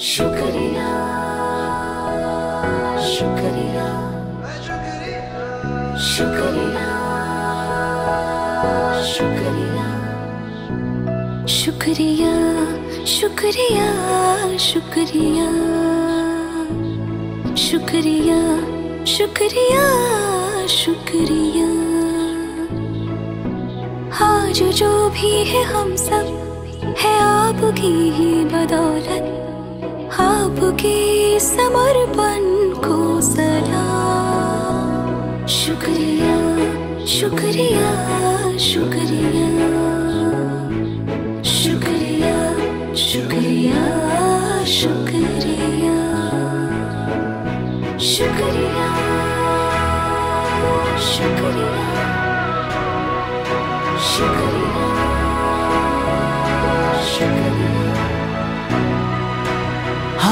शुक्रिया शुक्रिया शुक्रिया शुक्रिया शुक्रिया शुक्रिया शुक्रिया शुक्रिया शुक्रिया शुक्रिया जो भी है हम सब है आपकी ही बदौलत के समर्पण को सदा शुक्रिया शुक्रिया शुक्रिया शुक्रिया शुक्रिया शुक्रिया शुक्रिया शुक्रिया शुक्रिया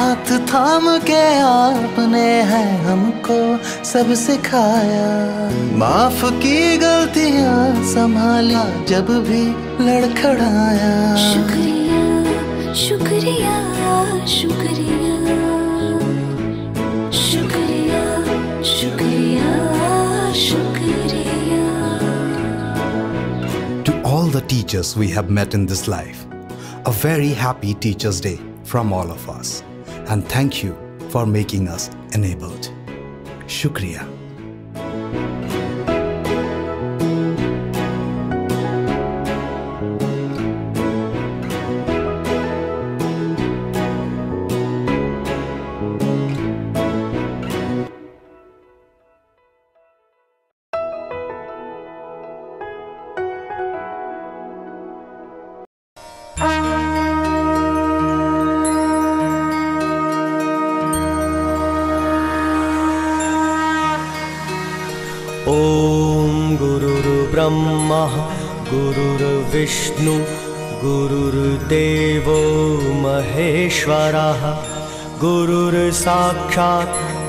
हाथ थाम के आपने है हमको सब सिखाया माफ की गलतियाँ संभाला जब भी लड़खड़ाया शुक्रिया शुक्रिया शुक्रिया शुक्रिया शुक्रिया शुक्रिया To all the teachers we have met in this life, a very happy Teachers' Day from all of us. and thank you for making us enabled. Shukriya.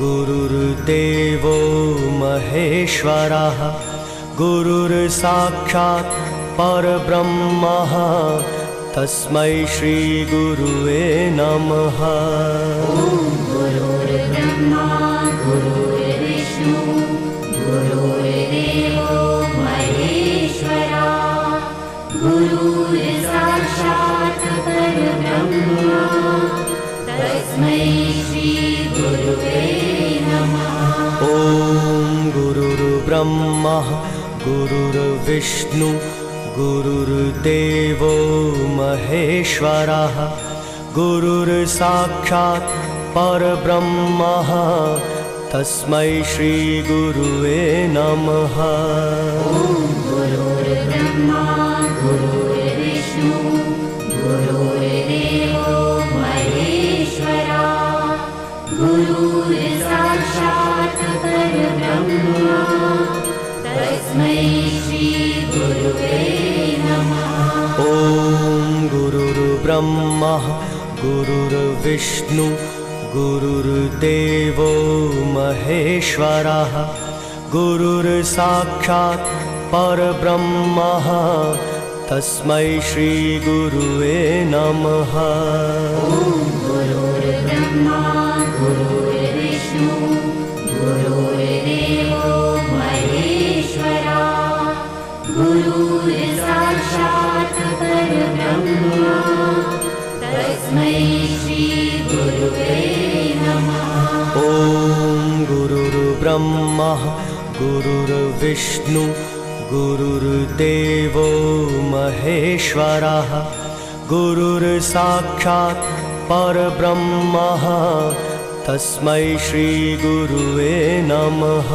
गुरुर्देवो महेश्वरः गुरुर्साक्षात् परब्रह्म तस्मै श्रीगुरुवे नमः ब्रह्म गुरुर्विष्णु गुरुर्देवो महेश्वरः गुरुर्साक्षात् परब्रह्म तस्मै श्रीगुरुवे नमः गुरुर्ब्रह्मा ॐ गुरुर्ब्रह्म गुरुर्विष्णु गुरुर्देवो महेश्वरः गुरुर्साक्षात् परब्रह्म तस्मै श्रीगुरुवे नमः ब्रह्म गुरुर्विष्णु गुरुर्देवो महेश्वरः गुरुर्साक्षात् परब्रह्म तस्मै श्रीगुरुवे नमः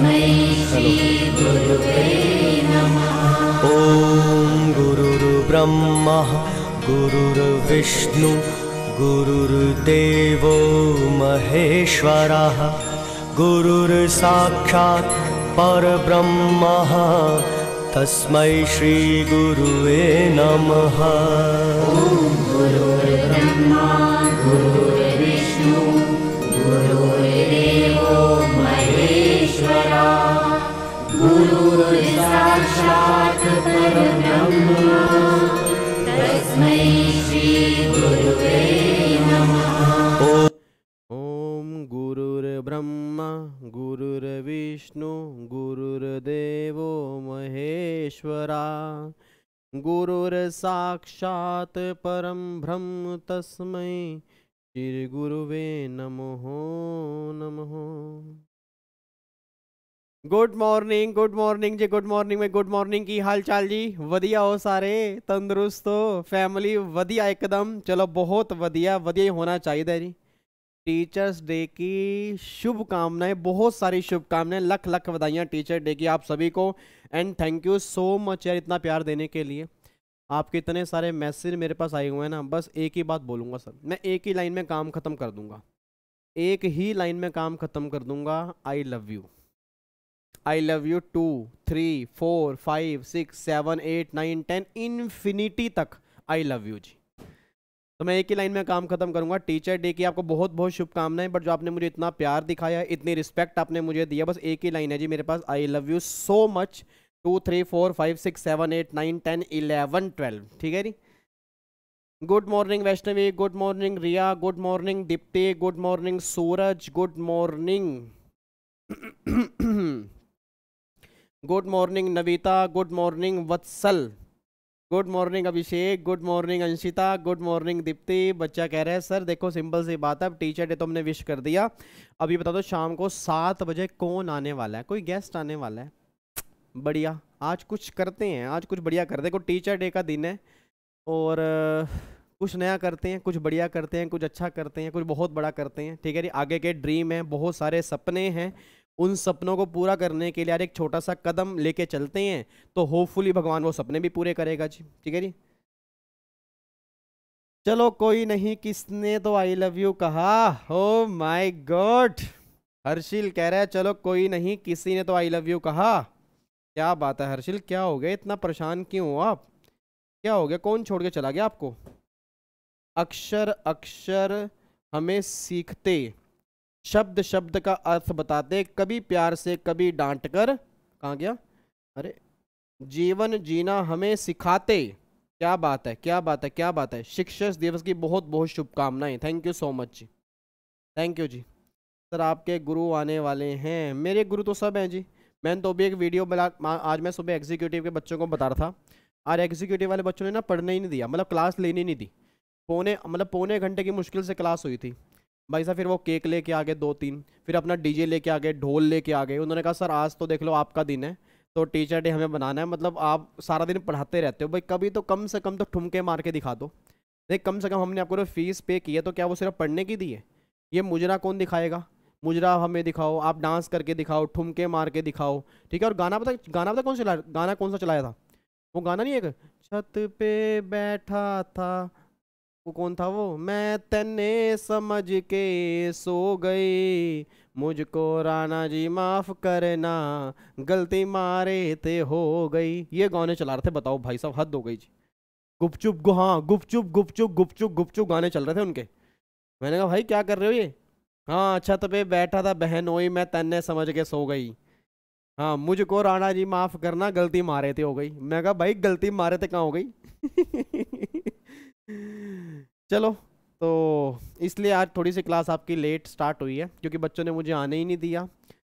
ॐ गुरुर्ब्रह्म गुरुर्विष्णु गुरुर्देवो महेश्वरः गुरुर्साक्षात् परब्रह्म तस्मै श्रीगुरुवे नमः ॐ गुरुर्ब्रह्मा साक्षात् गुरुर्ब्रह्म गुरुर्विष्णु गुरुर्देव महेश्वरा गुरुर्साक्षात् परं ब्रह्म श्री श्रीगुरुवे नमो नमः गुड मॉर्निंग गुड मॉर्निंग जी गुड मॉर्निंग में गुड मॉर्निंग की हाल चाल जी वधिया हो सारे तंदुरुस्त हो फैमिली वधिया एकदम चलो बहुत वधिया वधिया ਹੀ ਹੋਣਾ ਚਾਹੀਦਾ टीचर्स डे की शुभकामनाएं बहुत सारी शुभकामनाएं लख लख बधाइयाँ टीचर डे की आप सभी को and thank you so much यार इतना प्यार देने के लिए आपके इतने सारे मैसेज मेरे पास आए हुए हैं ना बस एक ही बात बोलूँगा सर मैं एक ही लाइन में काम ख़त्म कर दूँगा एक ही लाइन में काम ख़त्म कर दूँगा I love you I love you two three four five six seven eight nine ten infinity तक आई लव यू जी तो मैं एक ही लाइन में काम खत्म करूंगा टीचर डे की आपको बहुत बहुत शुभकामनाएं बट जो आपने मुझे इतना प्यार दिखाया इतनी रिस्पेक्ट आपने मुझे दिया बस एक ही लाइन है जी मेरे पास I love you so much two three four five six seven eight nine ten eleven twelve ठीक है जी good morning Vaishnavi good morning Riya good morning Deepti good morning Suraj good morning good morning Navita good morning Vatsal good morning Abhishek good morning Anshita good morning Deepti बच्चा कह रहा है sir देखो simple सी बात है अब टीचर डे तो हमने विश कर दिया अभी बता दो शाम को सात बजे कौन आने वाला है कोई गेस्ट आने वाला है बढ़िया आज कुछ करते हैं आज कुछ बढ़िया करते हैं कोई टीचर डे का दिन है और कुछ नया करते हैं कुछ बढ़िया करते हैं कुछ अच्छा करते हैं कुछ बहुत बड़ा करते हैं ठीक है जी आगे के ड्रीम हैं बहुत सारे सपने हैं उन सपनों को पूरा करने के लिए यार एक छोटा सा कदम लेके चलते हैं तो होपफुली भगवान वो सपने भी पूरे करेगा जी ठीक है जी चलो कोई नहीं किसने तो आई लव यू कहा हो माय गॉड हर्षिल कह रहा है चलो कोई नहीं किसी ने तो आई लव यू कहा क्या बात है हर्षिल क्या हो गया इतना परेशान क्यों हो आप क्या हो गया कौन छोड़ के चला गया आपको अक्षर अक्षर हमें सीखते शब्द शब्द का अर्थ बताते कभी प्यार से कभी डांट कर कहा गया अरे जीवन जीना हमें सिखाते क्या बात है क्या बात है क्या बात है शिक्षक दिवस की बहुत बहुत शुभकामनाएं थैंक यू सो मच जी थैंक यू जी सर आपके गुरु आने वाले हैं मेरे गुरु तो सब हैं जी मैंने तो अभी एक वीडियो बना आज मैं सुबह एग्जीक्यूटिव के बच्चों को बता रहा था आज एग्जीक्यूटिव वाले बच्चों ने ना पढ़ने ही नहीं दिया मतलब क्लास लेनी नहीं दी पौने मतलब पौने घंटे की मुश्किल से क्लास हुई थी भाई साहब फिर वो केक लेके आ गए दो तीन फिर अपना डीजे लेके आ गए ढोल लेके आ गए उन्होंने कहा सर आज तो देख लो आपका दिन है तो टीचर डे हमें बनाना है मतलब आप सारा दिन पढ़ाते रहते हो भाई कभी तो कम से कम तो ठुमके मार के दिखा दो देख कम से कम हमने आपको फीस पे की है तो क्या वो सिर्फ पढ़ने की दी है ये मुजरा कौन दिखाएगा मुजरा हमें दिखाओ आप डांस करके दिखाओ ठुमके मार के दिखाओ ठीक है और गाना पता गाना पता कौन चला गाना कौन सा चलाया था वो गाना नहीं है छत पे बैठा था वो कौन था वो मैं तने समझ के सो गई मुझको राणा जी माफ़ करना गलती मारे थे हो गई ये गाने चला रहे थे बताओ भाई साहब हद हो गई जी गुपचुप गु हाँ गुपचुप गुपचुप गुपचुप गुपचुप गाने चल रहे थे उनके मैंने कहा भाई क्या कर रहे हो ये हाँ छत पे बैठा था बहन हो मैं तन्ने समझ के सो गई हाँ मुझको राणा जी माफ़ करना गलती मारे थे हो गई मैं कहा भाई गलती मारे थे कहाँ हो गई चलो तो इसलिए आज थोड़ी सी क्लास आपकी लेट स्टार्ट हुई है क्योंकि बच्चों ने मुझे आने ही नहीं दिया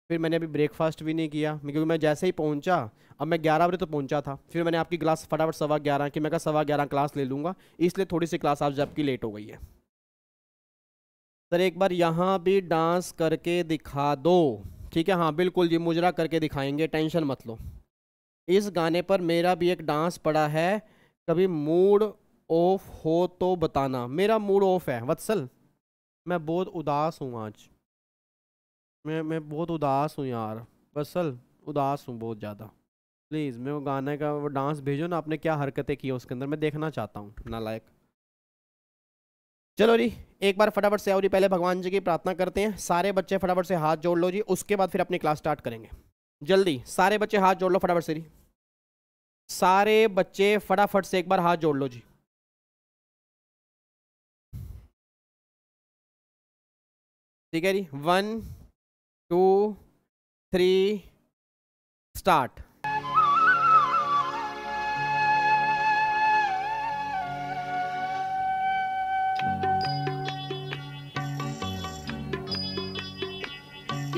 फिर मैंने अभी ब्रेकफास्ट भी नहीं किया क्योंकि मैं जैसे ही पहुंचा अब मैं ग्यारह बजे तो पहुंचा था फिर मैंने आपकी क्लास फटाफट सवा ग्यारह की मैं कहा सवा ग्यारह क्लास ले लूँगा इसलिए थोड़ी सी क्लास आज आपकी लेट हो गई है सर एक बार यहाँ भी डांस करके दिखा दो ठीक है हाँ बिल्कुल जी मुजरा करके दिखाएंगे टेंशन मत लो इस गाने पर मेरा भी एक डांस पड़ा है कभी मूड ऑफ हो तो बताना मेरा मूड ऑफ है वत्सल मैं बहुत उदास हूँ आज मैं मैं बहुत उदास हूँ यार वत्सल उदास हूँ बहुत ज़्यादा प्लीज़ मैं वो गाने का वो डांस भेजो ना आपने क्या हरकतें की है उसके अंदर मैं देखना चाहता हूँ ना लायक चलो जी एक बार फटाफट से आओ जी पहले भगवान जी की प्रार्थना करते हैं सारे बच्चे फटाफट से हाथ जोड़ लो जी उसके बाद फिर अपनी क्लास स्टार्ट करेंगे जल्दी सारे बच्चे हाथ जोड़ लो फटाफट से जी सारे बच्चे फटाफट से एक बार हाथ जोड़ लो जी ठीक है जी वन टू थ्री स्टार्ट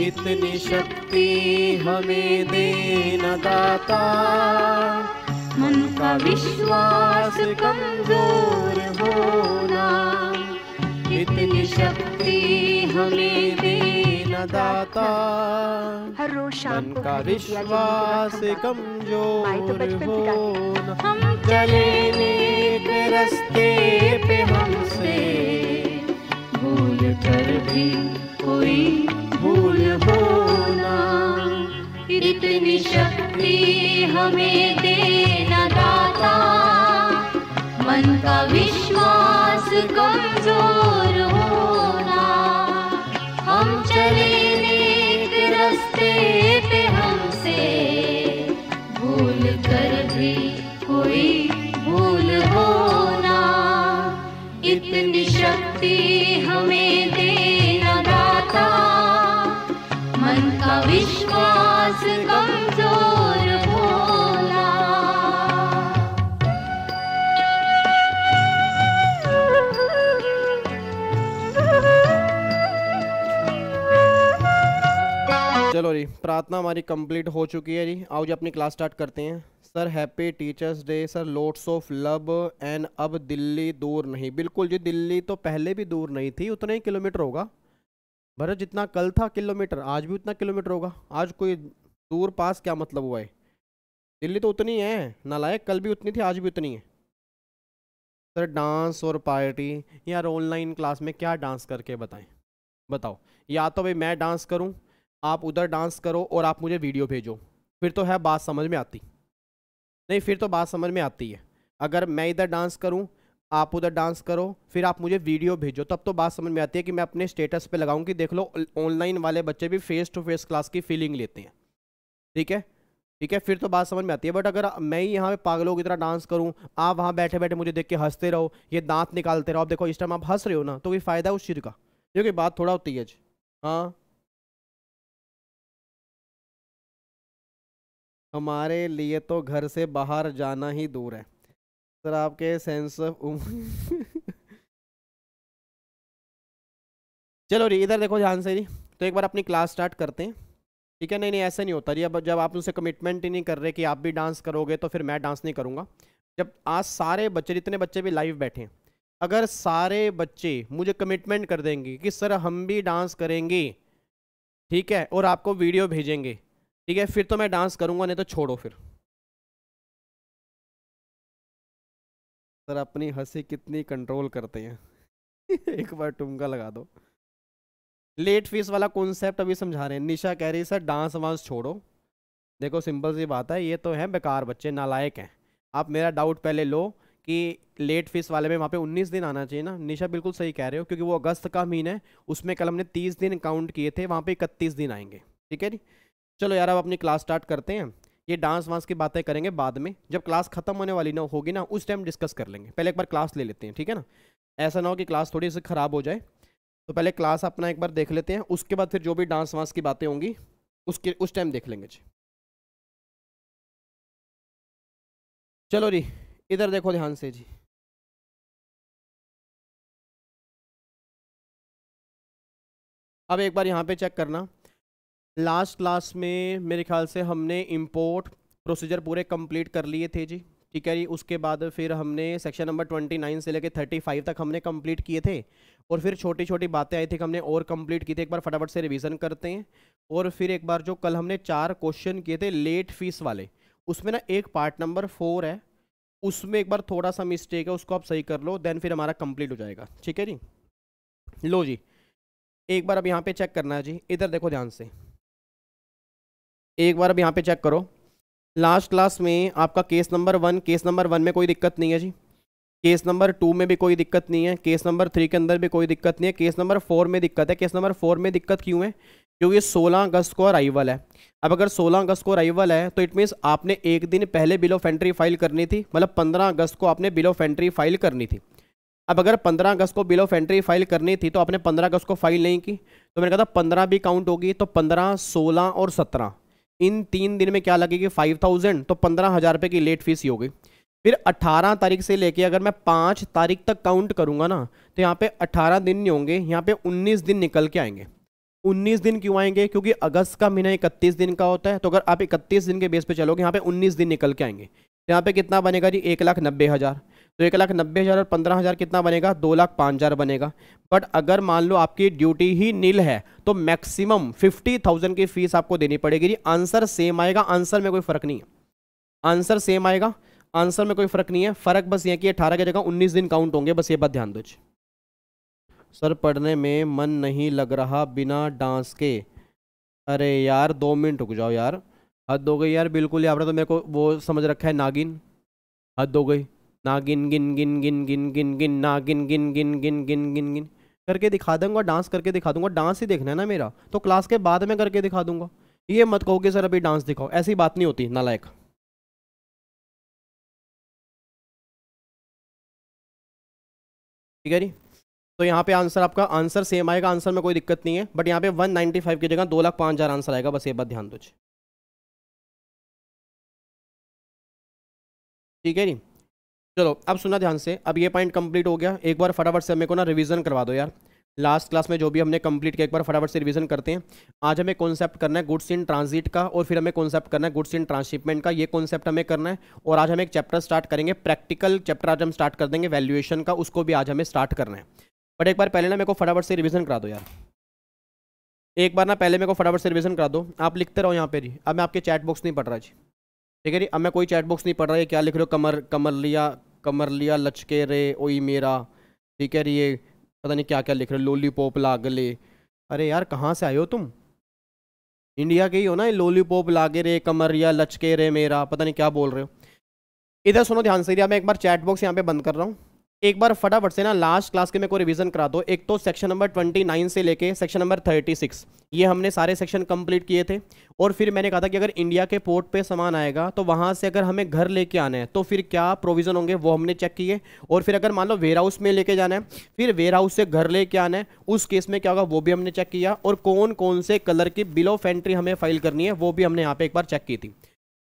इतनी शक्ति हमें देना दाता मन का विश्वास कमजोर होना इतनी शक्ति हमें देना दाता हर रोज शाम का विश्वास कमजोर तो हो हम चले नेक रस्ते पे हमसे भूल कर भी कोई भूल हो ना इतनी शक्ति हमें देना दाता मन का विश्वास कमजोर होना हम चले रस्ते जी प्रार्थना हमारी कंप्लीट हो चुकी है जी आओ जी अपनी क्लास स्टार्ट करते हैं sir happy teachers day sir lots of love and अब दिल्ली दूर नहीं बिल्कुल जी दिल्ली तो पहले भी दूर नहीं थी उतना ही किलोमीटर होगा भरत जितना कल था किलोमीटर आज भी उतना किलोमीटर होगा आज कोई दूर पास क्या मतलब हुआ है दिल्ली तो उतनी है नालायक कल भी उतनी थी आज भी उतनी है सर डांस और पार्टी यार ऑनलाइन क्लास में क्या डांस करके बताएं बताओ या तो भाई मैं डांस करूं आप उधर डांस करो और आप मुझे वीडियो भेजो फिर तो है बात समझ में आती नहीं फिर तो बात समझ में आती है अगर मैं इधर डांस करूँ आप उधर डांस करो फिर आप मुझे वीडियो भेजो तब तो बात समझ में आती है कि मैं अपने स्टेटस पे लगाऊं कि देख लो ऑनलाइन वाले बच्चे भी फेस टू फेस क्लास की फीलिंग लेते हैं ठीक है ठीक है फिर तो बात समझ में आती है बट अगर मैं ही यहाँ पे पागलों की तरह डांस करूँ आप वहाँ बैठे बैठे मुझे देख के हंसते रहो ये दांत निकालते रहो आप देखो इस टाइम आप हंस रहे हो ना तो कोई फ़ायदा उस चीज़ का क्योंकि बात थोड़ा होती है जी हाँ हमारे लिए तो घर से बाहर जाना ही दूर है सर आपके सेंस ऑफ चलो जी इधर देखो ध्यान से जी तो एक बार अपनी क्लास स्टार्ट करते हैं ठीक है नहीं नहीं ऐसा नहीं होता जी अब जब आप उनसे कमिटमेंट ही नहीं कर रहे कि आप भी डांस करोगे तो फिर मैं डांस नहीं करूँगा जब आज सारे बच्चे जितने बच्चे भी लाइव बैठे हैं अगर सारे बच्चे मुझे कमिटमेंट कर देंगे कि सर हम भी डांस करेंगे ठीक है और आपको वीडियो भेजेंगे ठीक है फिर तो मैं डांस करूंगा नहीं तो छोड़ो फिर सर अपनी हंसी कितनी कंट्रोल करते हैं एक बार टुमका लगा दो लेट फीस वाला कॉन्सेप्ट अभी समझा रहे हैं निशा कह रही सर डांस वांस छोड़ो देखो सिंपल सी बात है ये तो है बेकार बच्चे नालायक हैं आप मेरा डाउट पहले लो कि लेट फीस वाले में वहाँ पे 19 दिन आना चाहिए ना निशा बिल्कुल सही कह रहे हो क्योंकि वो अगस्त का महीना है उसमें कल हमने 30 दिन काउंट किए थे वहाँ पे 31 दिन आएंगे ठीक है जी चलो यार अब अपनी क्लास स्टार्ट करते हैं ये डांस वांस की बातें करेंगे बाद में जब क्लास खत्म होने वाली ना होगी ना उस टाइम डिस्कस कर लेंगे पहले एक बार क्लास ले लेते हैं ठीक है ना ऐसा ना हो कि क्लास थोड़ी सी ख़राब हो जाए तो पहले क्लास अपना एक बार देख लेते हैं उसके बाद फिर जो भी डांस वांस की बातें होंगी उसके उस टाइम देख लेंगे जी चलो जी इधर देखो ध्यान से जी अब एक बार यहाँ पे चेक करना लास्ट क्लास में मेरे ख्याल से हमने इम्पोर्ट प्रोसीजर पूरे कंप्लीट कर लिए थे जी ठीक है जी उसके बाद फिर हमने सेक्शन नंबर ट्वेंटी नाइन से लेकर थर्टी फाइव तक हमने कंप्लीट किए थे और फिर छोटी छोटी बातें आई थी हमने और कंप्लीट की थी एक बार फटाफट से रिवीजन करते हैं और फिर एक बार जो कल हमने चार क्वेश्चन किए थे लेट फीस वाले उसमें ना एक पार्ट नंबर फोर है उसमें एक बार थोड़ा सा मिस्टेक है उसको आप सही कर लो देन फिर हमारा कंप्लीट हो जाएगा ठीक है जी लो जी एक बार अब यहाँ पे चेक करना है जी इधर देखो ध्यान से एक बार अब यहाँ पे चेक करो लास्ट क्लास में आपका case number one case number one में कोई दिक्कत नहीं है जी केस नंबर टू में भी कोई दिक्कत नहीं है केस नंबर थ्री के अंदर भी कोई दिक्कत नहीं है केस नंबर फोर में दिक्कत है केस नंबर फोर में दिक्कत क्यों है क्योंकि सोलह अगस्त को अराइवल है अब अगर सोलह अगस्त को अराइवल है तो इट मीन्स आपने एक दिन पहले बिल ऑफ एंट्री फाइल करनी थी मतलब पंद्रह अगस्त को आपने बिल ऑफ एंट्री फाइल करनी थी अब अगर पंद्रह अगस्त को बिल ऑफ एंट्री फाइल करनी थी तो आपने पंद्रह अगस्त को फाइल नहीं की तो मैंने कहा था पंद्रह भी काउंट होगी तो पंद्रह सोलह और सत्रह इन तीन दिन में क्या लगेगी फाइव थाउजेंड तो पंद्रह हज़ार रुपये की लेट फीस ही होगी फिर अट्ठारह तारीख से लेके अगर मैं पाँच तारीख तक काउंट करूँगा ना तो यहाँ पे अट्ठारह दिन नहीं होंगे यहाँ पे उन्नीस दिन निकल के आएंगे उन्नीस दिन क्यों आएंगे क्योंकि अगस्त का महीना इकतीस दिन का होता है तो अगर आप इकतीस दिन के बेस पर चलोगे यहाँ पे उन्नीस दिन निकल के आएंगे यहाँ पे कितना बनेगा जी एक लाख नब्बे हज़ार तो एक लाख नब्बे हज़ार और पंद्रह हज़ार कितना बनेगा दो लाख पाँच हज़ार बनेगा बट अगर मान लो आपकी ड्यूटी ही नील है तो मैक्सिमम फिफ्टी थाउजेंड की फीस आपको देनी पड़ेगी जी आंसर सेम आएगा आंसर में कोई फ़र्क नहीं है आंसर सेम आएगा आंसर में कोई फ़र्क नहीं है फ़र्क बस ये कि अठारह की जगह उन्नीस दिन काउंट होंगे बस ये बात ध्यान दो सर पढ़ने में मन नहीं लग रहा बिना डांस के अरे यार दो मिनट रुक जाओ यार हद हो गई यार बिल्कुल आपने तो मेरे को वो समझ रखा है नागिन हद हो गई ना गिन गिन गिन गिन गिन गिन गिन ना गिन गिन गिन गिन गिन गिन गिन करके दिखा दूंगा डांस करके दिखा दूंगा डांस ही देखना है ना मेरा तो क्लास के बाद में करके दिखा दूंगा ये मत कहोगे सर अभी डांस दिखाओ ऐसी बात नहीं होती नालायक ठीक है जी तो यहाँ पे आंसर आपका आंसर सेम आएगा आंसर में कोई दिक्कत नहीं है बट यहाँ पे 195 की जगह दो लाख पाँच हज़ार आंसर आएगा बस ये बात ध्यान दो ठीक है जी चलो अब सुना ध्यान से अब ये पॉइंट कंप्लीट हो गया एक बार फटाफट से मेरे को ना रिवीजन करवा दो यार लास्ट क्लास में जो भी हमने कंप्लीट किया एक बार फटाफट से रिवीजन करते हैं आज हमें कॉन्सेप्ट करना है गुड्स इन ट्रांजिट का और फिर हमें कॉन्सेप्ट करना है गुड्स इन ट्रांसशिपमेंट का ये कॉन्सेप्ट हमें करना है और आज हम एक चैप्टर स्टार्ट करेंगे प्रैक्टिकल चैप्टर आज हम स्टार्ट कर देंगे वैल्यूएशन का उसको भी आज हमें स्टार्ट करना है बट एक बार पहले ना मेरे को फटाफट से रिविज़न करा दो यार एक बार ना पहले मेरे को फटाफट से रिविज़न करा दो आप लिखते रहो यहाँ पर ही अब मैं आपके चैट बॉक्स नहीं पढ़ रहा जी ठीक है जी अब मैं कोई चैट बॉक्स नहीं पढ़ रहा है क्या लिख रहे हो कमर कमर लिया कमर लिया लचके रे ओई मेरा ठीक है ये पता नहीं क्या क्या लिख रहे हो लोली पॉप लाग ले अरे यार कहाँ से आए हो तुम इंडिया के ही हो ना ये लोली पॉप लागे रे कमर या लचके रे मेरा पता नहीं क्या बोल रहे हो इधर सुनो ध्यान से मैं एक बार चैट बॉक्स यहाँ पे बंद कर रहा हूँ एक बार फटाफट से ना लास्ट क्लास के मेरे को रिवीजन करा दो एक तो सेक्शन नंबर ट्वेंटी नाइन से लेके सेक्शन नंबर थर्टी सिक्स ये हमने सारे सेक्शन कंप्लीट किए थे और फिर मैंने कहा था कि अगर इंडिया के पोर्ट पे सामान आएगा तो वहाँ से अगर हमें घर लेके आना है तो फिर क्या प्रोविज़न होंगे वो हमने चेक किए और फिर अगर मान लो वेयर हाउस में लेके जाना है फिर वेयर हाउस से घर लेके आना है उस केस में क्या होगा वो भी हमने चेक किया और कौन कौन से कलर की बिल ऑफ एंट्री हमें फाइल करनी है वो भी हमने यहाँ पर एक बार चेक की थी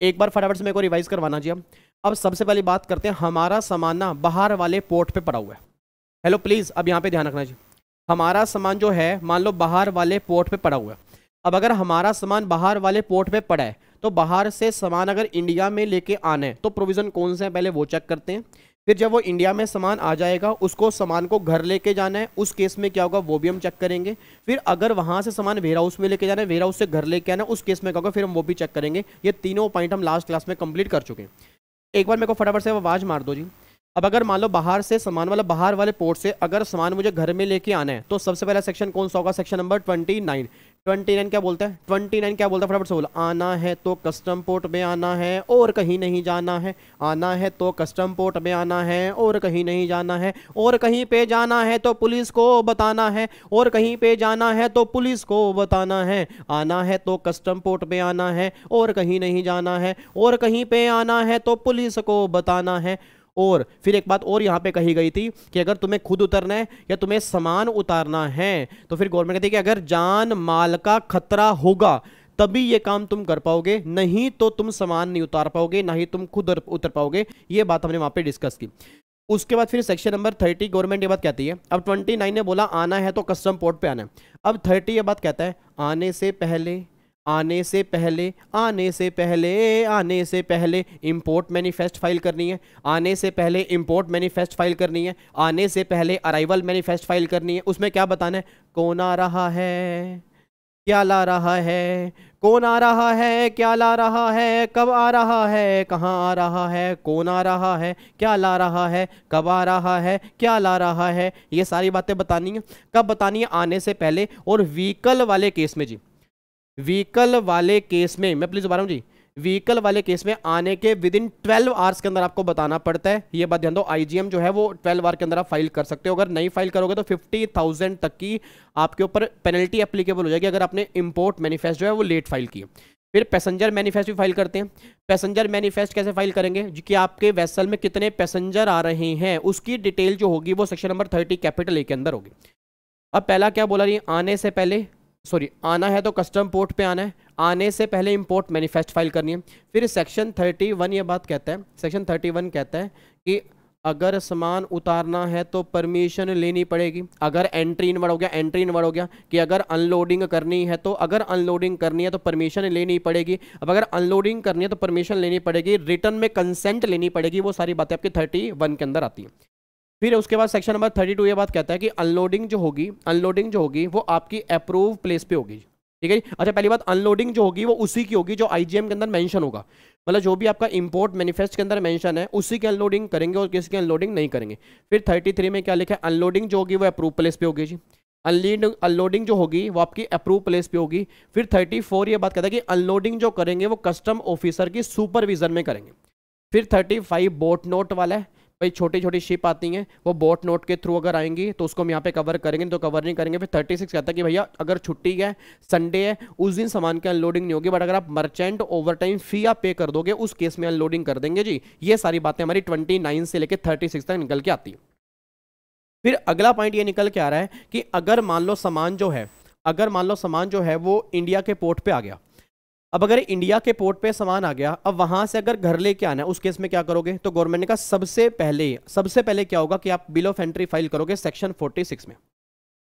एक बार फटाफट से मेरे को रिवाइज़ करवाना जी अब अब सबसे पहली बात करते हैं हमारा सामान ना बाहर वाले पोर्ट पे पड़ा हुआ है हेलो प्लीज़ अब यहाँ पे ध्यान रखना जी हमारा सामान जो है मान लो बाहर वाले पोर्ट पे पड़ा हुआ है अब अगर हमारा सामान बाहर वाले पोर्ट पे पड़ा है तो बाहर से सामान अगर इंडिया में लेके आना है तो प्रोविज़न कौन से हैं पहले वो चेक करते हैं फिर जब वो इंडिया में सामान आ जाएगा उसको सामान को घर लेके जाना है उस केस में क्या होगा वो भी हम चेक करेंगे फिर अगर वहाँ से सामान वेयर हाउस में लेके जाना है वेयर हाउस से घर लेके आना है उस केस में क्या होगा फिर हम वो भी चेक करेंगे ये तीनों पॉइंट हम लास्ट क्लास में कंप्लीट कर चुके हैं एक बार मेरे को फटाफट से आवाज़ मार दो जी अब अगर मान लो बाहर से सामान मतलब बाहर वाले पोर्ट से अगर सामान मुझे घर में लेके आना है तो सबसे पहला सेक्शन कौन सा होगा section number twenty nine twenty nine क्या बोलता है ट्वेंटी नाइन क्या बोलता है फटाफट से बोला आना है तो कस्टम पोर्ट में आना है और कहीं नहीं जाना है आना है तो कस्टम पोर्ट में आना है और कहीं नहीं जाना है और कहीं पे जाना है तो पुलिस को बताना है और कहीं पे जाना है तो पुलिस को बताना है आना है तो कस्टम पोर्ट में आना है और कहीं नहीं जाना है और कहीं पे आना है तो पुलिस को बताना है और फिर एक बात और यहां पे कही गई थी कि अगर तुम्हें खुद उतरना है या तुम्हें सामान उतारना है तो फिर गवर्नमेंट कहती है कि अगर जान माल का खतरा होगा तभी ये काम तुम कर पाओगे नहीं तो तुम सामान नहीं उतार पाओगे ना ही तुम खुद उतर पाओगे ये बात हमने वहां पे डिस्कस की उसके बाद फिर सेक्शन नंबर थर्टी गवर्नमेंट ये बात कहती है अब ट्वेंटी नाइन ने बोला आना है तो कस्टम पोर्ट पर आना है अब थर्टी ये बात कहता है आने से पहले आने से पहले आने से पहले आने से पहले इम्पोर्ट मैनिफेस्ट फाइल करनी है आने से पहले इम्पोर्ट मैनिफेस्ट फाइल करनी है आने से पहले अराइवल मैनिफेस्ट फाइल करनी है उसमें क्या बताना है कौन आ रहा है क्या ला रहा है कौन आ रहा है क्या ला रहा है कब आ रहा है कहाँ आ रहा है कौन आ रहा है क्या ला रहा है कब आ रहा है क्या ला रहा है ये सारी बातें बतानी है कब बतानी है आने से पहले और व्हीकल वाले केस में जी व्हीकल वाले केस में मैं प्लीज दोबारा जी व्हीकल वाले केस में आने के विद इन ट्वेल्व आवर्स के अंदर आपको बताना पड़ता है ये बात ध्यान दो आईजीएम जो है वो ट्वेल्व आवर के अंदर आप फाइल कर सकते हो अगर नहीं फाइल करोगे तो फिफ्टी थाउजेंड तक की आपके ऊपर पेनल्टी एप्लीकेबल हो जाएगी अगर आपने इंपोर्ट मैनिफेस्ट जो है वो लेट फाइल की फिर पैसेंजर मैनिफेस्ट भी फाइल करते हैं पैसेंजर मैनिफेस्ट कैसे फाइल करेंगे जो कि आपके वेसल में कितने पैसेंजर आ रहे हैं उसकी डिटेल जो होगी वो section number thirty capital A के अंदर होगी अब पहला क्या बोला रही आने से पहले सॉरी आना है तो कस्टम पोर्ट पे आना है आने से पहले इम्पोर्ट मैनिफेस्ट फाइल करनी है फिर सेक्शन 31 ये बात कहता है सेक्शन 31 कहता है कि अगर सामान उतारना है तो परमिशन लेनी पड़ेगी अगर एंट्री इनवर्ड हो गया एंट्री इनवर्ड हो गया कि अगर अनलोडिंग करनी है तो अगर अनलोडिंग करनी है तो परमिशन लेनी पड़ेगी अब अगर अनलोडिंग करनी है तो परमिशन लेनी पड़ेगी रिटर्न में कंसेंट लेनी पड़ेगी वो सारी बातें आपकी थर्टी वन के अंदर आती हैं फिर उसके बाद सेक्शन नंबर थर्टी टू ये बात कहता है कि अनलोडिंग जो होगी अनलोडिंग जो होगी वो आपकी अप्रूव प्लेस पे होगी ठीक है जी अच्छा पहली बात अनलोडिंग जो होगी वो उसी की होगी जो आईजीएम के अंदर मेंशन होगा मतलब जो भी आपका इंपोर्ट मैनिफेस्ट के अंदर मेंशन है उसी की अनलोडिंग करेंगे और किसी की अनलोडिंग नहीं करेंगे फिर थर्टी थ्री में क्या लिखा है अनलोडिंग जो होगी वो अप्रूव प्लेस पे होगी जी अनलीड अनलोडिंग जो होगी वो आपकी अप्रूव प्लेस पे होगी फिर थर्टी फोर ये बात कहता है कि अनलोडिंग जो करेंगे वो कस्टम ऑफिसर की सुपरविजन में करेंगे फिर थर्टी फाइव बोट नोट वाला है भाई छोटी छोटी शिप आती हैं वो बोट नोट के थ्रू अगर आएंगी तो उसको हम यहाँ पे कवर करेंगे तो कवर नहीं करेंगे फिर थर्टी सिक्स कहता है कि भैया अगर छुट्टी है संडे है उस दिन सामान की अनलोडिंग नहीं होगी बट अगर आप मर्चेंट ओवर टाइम फी आप पे कर दोगे उस केस में अनलोडिंग कर देंगे जी ये सारी बातें हमारी ट्वेंटी नाइन से लेकर थर्टी सिक्स तक निकल के आती है फिर अगला पॉइंट ये निकल के आ रहा है कि अगर मान लो सामान जो है अगर मान लो सामान जो है वो इंडिया के पोर्ट पर आ गया अब अगर इंडिया के पोर्ट पे सामान आ गया अब वहां से अगर घर लेके आना है उस केस में क्या करोगे तो गवर्नमेंट ने कहा सबसे पहले सबसे पहले क्या होगा कि आप बिल ऑफ एंट्री फाइल करोगे सेक्शन 46 में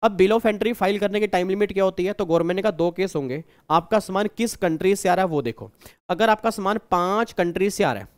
अब बिल ऑफ एंट्री फाइल करने की टाइम लिमिट क्या होती है तो गवर्नमेंट ने कहा दो केस होंगे आपका सामान किस कंट्री से आ रहा है वो देखो अगर आपका सामान पांच कंट्री से आ रहा है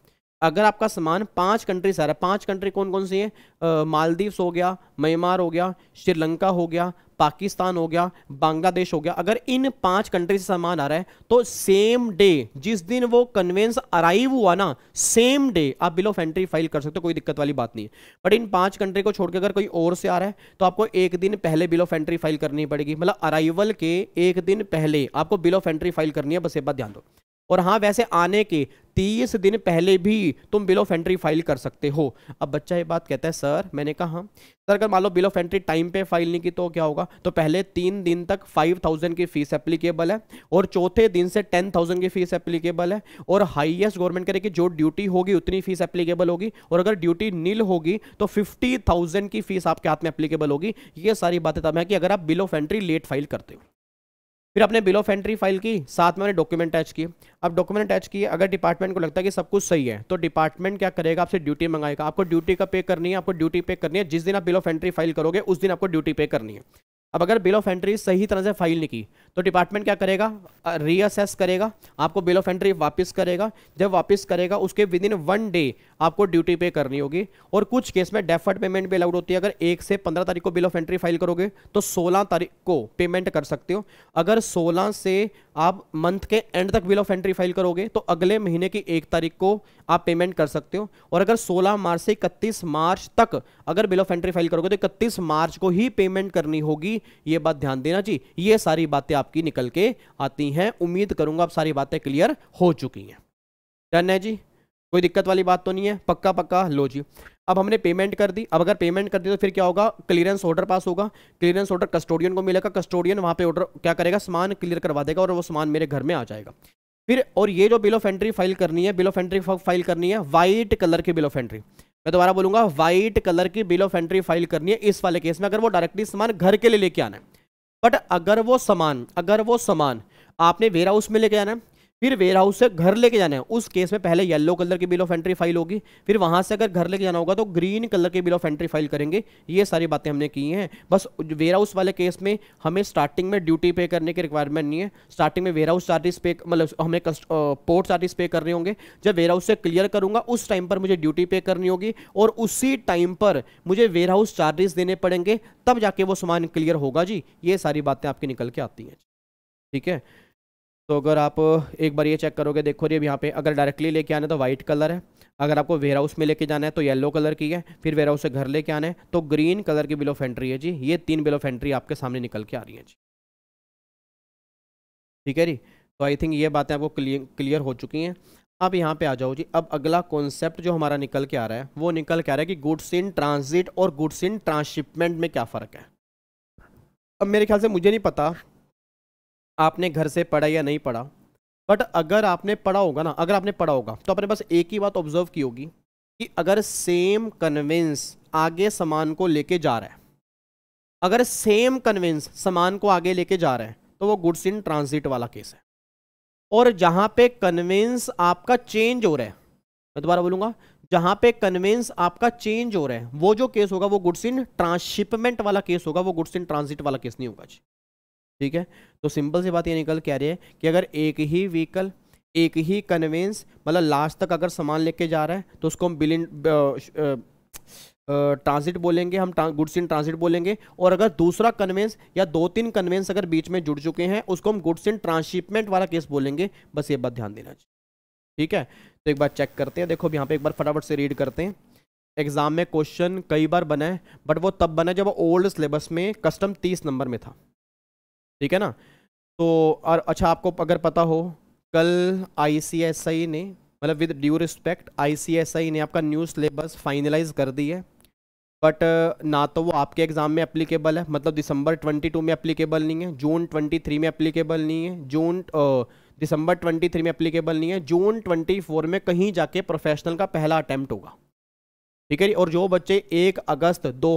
अगर आपका सामान पांच कंट्री से आ रहा है पांच कंट्री कौन कौन सी है मालदीव्स हो गया म्यांमार हो गया श्रीलंका हो गया पाकिस्तान हो गया बांग्लादेश हो गया अगर इन पांच कंट्री से सामान आ रहा है तो सेम डे जिस दिन वो कन्वेंस अराइव हुआ ना सेम डे आप बिल ऑफ एंट्री फाइल कर सकते हो कोई दिक्कत वाली बात नहीं है बट इन पांच कंट्री को छोड़कर अगर कोई और से आ रहा है तो आपको एक दिन पहले बिल ऑफ एंट्री फाइल करनी पड़ेगी मतलब अराइवल के एक दिन पहले आपको बिल ऑफ एंट्री फाइल करनी है बस एक बात ध्यान दो और हाँ वैसे आने के तीस दिन पहले भी तुम बिल ऑफ एंट्री फाइल कर सकते हो अब बच्चा ये बात कहता है सर मैंने कहा हाँ सर अगर मान लो बिल ऑफ एंट्री टाइम पे फाइल नहीं की तो क्या होगा तो पहले तीन दिन तक फाइव थाउजेंड की फीस एप्लीकेबल है और चौथे दिन से टेन थाउजेंड की फीस एप्लीकेबल है और हाईएस्ट गवर्नमेंट करे कि जो ड्यूटी होगी उतनी फीस एप्लीकेबल होगी और अगर ड्यूटी नील होगी तो फिफ्टी थाउजेंड की फीस आपके हाथ में एप्लीकेबल होगी ये सारी बातें तब है कि अगर आप bill of entry late file करते हो फिर आपने बिल ऑफ एंट्री फाइल की साथ में मैंने डॉक्यूमेंट अटैच किए अब डॉक्यूमेंट अटैच किए अगर डिपार्टमेंट को लगता है कि सब कुछ सही है तो डिपार्टमेंट क्या करेगा आपसे ड्यूटी मंगाएगा आपको ड्यूटी का पे करनी है आपको ड्यूटी पे करनी है जिस दिन आप बिल ऑफ एंट्री फाइल करोगे उस दिन आपको ड्यूटी पे करनी है अब अगर बिल ऑफ एंट्री सही तरह से फाइल नहीं की तो डिपार्टमेंट क्या करेगा रीअसेस करेगा आपको बिल ऑफ एंट्री वापस करेगा जब वापस करेगा उसके विद इन वन डे आपको ड्यूटी पे करनी होगी और कुछ केस में डेफर्ड पेमेंट भी अलाउड होती है अगर एक से पंद्रह तारीख को बिल ऑफ एंट्री फाइल करोगे तो सोलह तारीख को पेमेंट कर सकते हो अगर सोलह से आप मंथ के एंड तक बिल ऑफ एंट्री फाइल करोगे तो अगले महीने की एक तारीख को आप पेमेंट कर सकते हो और अगर 16 मार्च से इकतीस मार्च तक अगर बिल ऑफ एंट्री फाइल करोगे तो इकतीस मार्च को ही पेमेंट करनी होगी ये बात ध्यान देना जी ये सारी बातें आपकी निकल के आती हैं उम्मीद करूंगा आप सारी बातें क्लियर हो चुकी हैं डन है जी कोई दिक्कत वाली बात तो नहीं है पक्का पक्का लो जी अब हमने पेमेंट कर दी अब अगर पेमेंट कर दी तो फिर क्या होगा क्लियरेंस ऑर्डर पास होगा क्लियरेंस ऑर्डर कस्टोडियन को मिलेगा कस्टोडियन वहाँ पे ऑर्डर क्या करेगा सामान क्लियर करवा देगा और वो सामान मेरे घर में आ जाएगा फिर और ये जो बिल ऑफ एंट्री फाइल करनी है बिल ऑफ एंट्री फाइल करनी है वाइट कलर की बिल ऑफ एंट्री मैं दोबारा बोलूंगा व्हाइट कलर की बिल ऑफ एंट्री फाइल करनी है इस वाले केस में अगर वो डायरेक्टली सामान घर के लिए लेके आना है बट अगर वो सामान अगर वो सामान आपने वेयर हाउस में लेके आना है फिर वेयर हाउस से घर लेके जाना है उस केस में पहले येलो कलर की बिल ऑफ एंट्री फाइल होगी फिर वहां से अगर घर लेके जाना होगा तो ग्रीन कलर की बिल ऑफ एंट्री फाइल करेंगे ये सारी बातें हमने की हैं बस वेयर हाउस वाले केस में हमें स्टार्टिंग में ड्यूटी पे करने की रिक्वायरमेंट नहीं है स्टार्टिंग में वेयर हाउस चार्जेस पे मतलब हमें पोर्ट चार्जेस पे करने होंगे जब वेयर हाउस से क्लियर करूंगा उस टाइम पर मुझे ड्यूटी पे करनी होगी और उसी टाइम पर मुझे वेयर हाउस चार्जेस देने पड़ेंगे तब जाके वो सामान क्लियर होगा जी ये सारी बातें आपकी निकल के आती हैं ठीक है तो अगर आप एक बार ये चेक करोगे देखो अब यहाँ पे अगर डायरेक्टली लेके आना है तो वाइट कलर है अगर आपको वेयर हाउस में लेके जाना है तो येलो कलर की है फिर वेयर हाउस से घर लेके आना है तो ग्रीन कलर की बिलो फेंट्री है जी ये तीन बिलो फेंट्री आपके सामने निकल के आ रही है जी ठीक है जी तो आई थिंक ये बातें आपको क्लियर हो चुकी हैं आप यहाँ पे आ जाओ जी अब अगला कॉन्सेप्ट जो हमारा निकल के आ रहा है वो निकल के आ रहा है कि गुड्स इन ट्रांजिट और गुड्स इन ट्रांसशिपमेंट में क्या फ़र्क है अब मेरे ख्याल से मुझे नहीं पता आपने घर से पढ़ा या नहीं पढ़ा बट अगर आपने पढ़ा होगा ना अगर आपने पढ़ा होगा तो आपने बस एक ही बात ऑब्जर्व की होगी कि अगर सेम कन्विंस आगे सामान को लेके जा रहा है अगर सेम कन्विंस सामान को आगे लेके जा रहा है तो वो गुड्स इन ट्रांजिट वाला केस है और जहां पे कन्विंस आपका चेंज हो रहा है मैं दोबारा बोलूंगा जहां पे कन्विंस आपका चेंज हो रहा है वो जो केस होगा वो गुड्स इन ट्रांसशिपमेंट वाला केस होगा वो गुड्स इन ट्रांजिट वाला केस नहीं होगा जी ठीक है तो सिंपल सी बात ये निकल के आ रही है कि अगर एक ही व्हीकल एक ही कन्वेंस मतलब लास्ट तक अगर सामान लेके जा रहा है तो उसको हम बिल इन ट्रांजिट बोलेंगे हम गुड्स इन ट्रांजिट बोलेंगे और अगर दूसरा कन्वेंस या दो तीन कन्वेंस अगर बीच में जुड़ चुके हैं उसको हम गुड्स इन ट्रांसशिपमेंट वाला केस बोलेंगे बस ये बात ध्यान देना चाहिए ठीक है तो एक बार चेक करते हैं देखो यहाँ पे एक बार फटाफट से रीड करते हैं एग्ज़ाम में क्वेश्चन कई बार बना है बट वो तब बना जब ओल्ड सिलेबस में कस्टम तीस नंबर में था ठीक है ना तो और अच्छा आपको अगर पता हो कल आईसीएसआई ने मतलब विद ड्यू रिस्पेक्ट आईसीएसआई ने आपका न्यू सिलेबस फाइनलाइज कर दी है बट ना तो वो आपके एग्ज़ाम में अप्लीकेबल है मतलब दिसंबर 22 में अप्लीकेबल नहीं है जून 23 में एप्लीकेबल नहीं है जून दिसंबर 23 में अप्लीकेबल नहीं है जून 24 में कहीं जाके प्रोफेशनल का पहला अटैम्प्ट होगा ठीक है और जो बच्चे एक अगस्त दो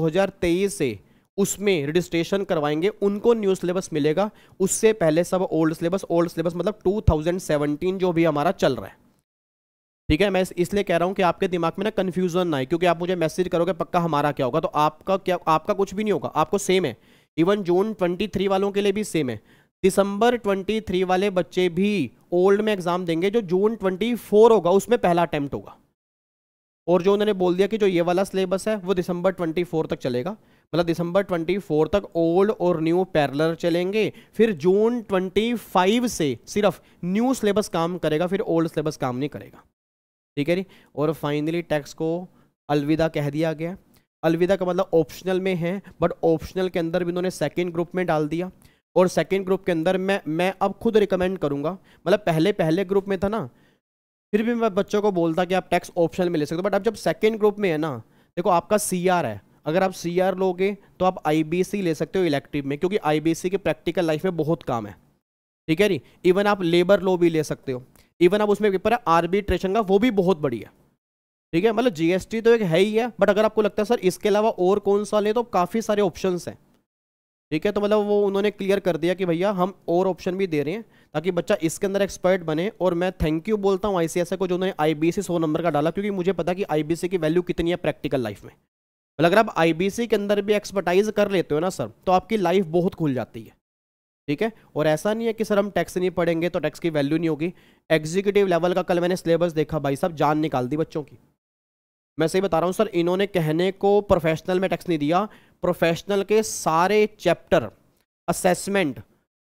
से उसमें रजिस्ट्रेशन करवाएंगे उनको न्यू सिलेबस मिलेगा उससे पहले सब ओल्ड सिलेबस ओल्ड सिलेबस मतलब 2017 जो भी हमारा चल रहा है ठीक है मैं इसलिए कह रहा हूं कि आपके दिमाग में ना कन्फ्यूजन ना है क्योंकि आप मुझे मैसेज करोगे पक्का हमारा क्या होगा तो आपका क्या आपका कुछ भी नहीं होगा आपको सेम है इवन जून ट्वेंटी वालों के लिए भी सेम है दिसंबर ट्वेंटी वाले बच्चे भी ओल्ड में एग्जाम देंगे जो जून ट्वेंटी होगा उसमें पहला अटैम्प्ट होगा और जो उन्होंने बोल दिया कि जो ये वाला सिलेबस है वो दिसंबर ट्वेंटी तक चलेगा मतलब दिसंबर 24 तक ओल्ड और न्यू पैरलर चलेंगे फिर जून 25 से सिर्फ न्यू सिलेबस काम करेगा फिर ओल्ड सिलेबस काम नहीं करेगा ठीक है जी और फाइनली टैक्स को अलविदा कह दिया गया अलविदा का मतलब ऑप्शनल में है बट ऑप्शनल के अंदर भी इन्होंने सेकेंड ग्रुप में डाल दिया और सेकेंड ग्रुप के अंदर मैं मैं अब खुद रिकमेंड करूँगा मतलब पहले पहले ग्रुप में था ना फिर भी मैं बच्चों को बोलता कि आप टैक्स ऑप्शनल में ले सकते हो बट अब जब सेकेंड ग्रुप में है ना देखो आपका सी है अगर आप सी आर लोगे तो आप आई ले सकते हो इलेक्टिव में क्योंकि आई के प्रैक्टिकल लाइफ में बहुत काम है ठीक है नी इवन आप लेबर लो भी ले सकते हो इवन आप उसमें पेपर है आर्बिट्रेशन का वो भी बहुत बढ़िया ठीक है मतलब जीएसटी तो एक है ही है बट अगर आपको लगता है सर इसके अलावा और कौन सा लें तो काफ़ी सारे ऑप्शन हैं ठीक है तो मतलब वो उन्होंने क्लियर कर दिया कि भैया हम और ऑप्शन भी दे रहे हैं ताकि बच्चा इसके अंदर एक्सपर्ट बने और मैं थैंक यू बोलता हूँ आई को जो उन्होंने आई बी सी सौ नंबर का डाला क्योंकि मुझे पता कि आई बी सी की वैल्यू कितनी है प्रैक्टिकल लाइफ में मतलब अगर आप आईबीसी के अंदर भी एक्सपर्टाइज कर लेते हो ना सर तो आपकी लाइफ बहुत खुल जाती है ठीक है और ऐसा नहीं है कि सर हम टैक्स नहीं पढ़ेंगे तो टैक्स की वैल्यू नहीं होगी एग्जीक्यूटिव लेवल का कल मैंने सिलेबस देखा भाई साहब जान निकाल दी बच्चों की मैं सही बता रहा हूँ सर इन्होंने कहने को प्रोफेशनल में टैक्स नहीं दिया प्रोफेशनल के सारे chapter assessment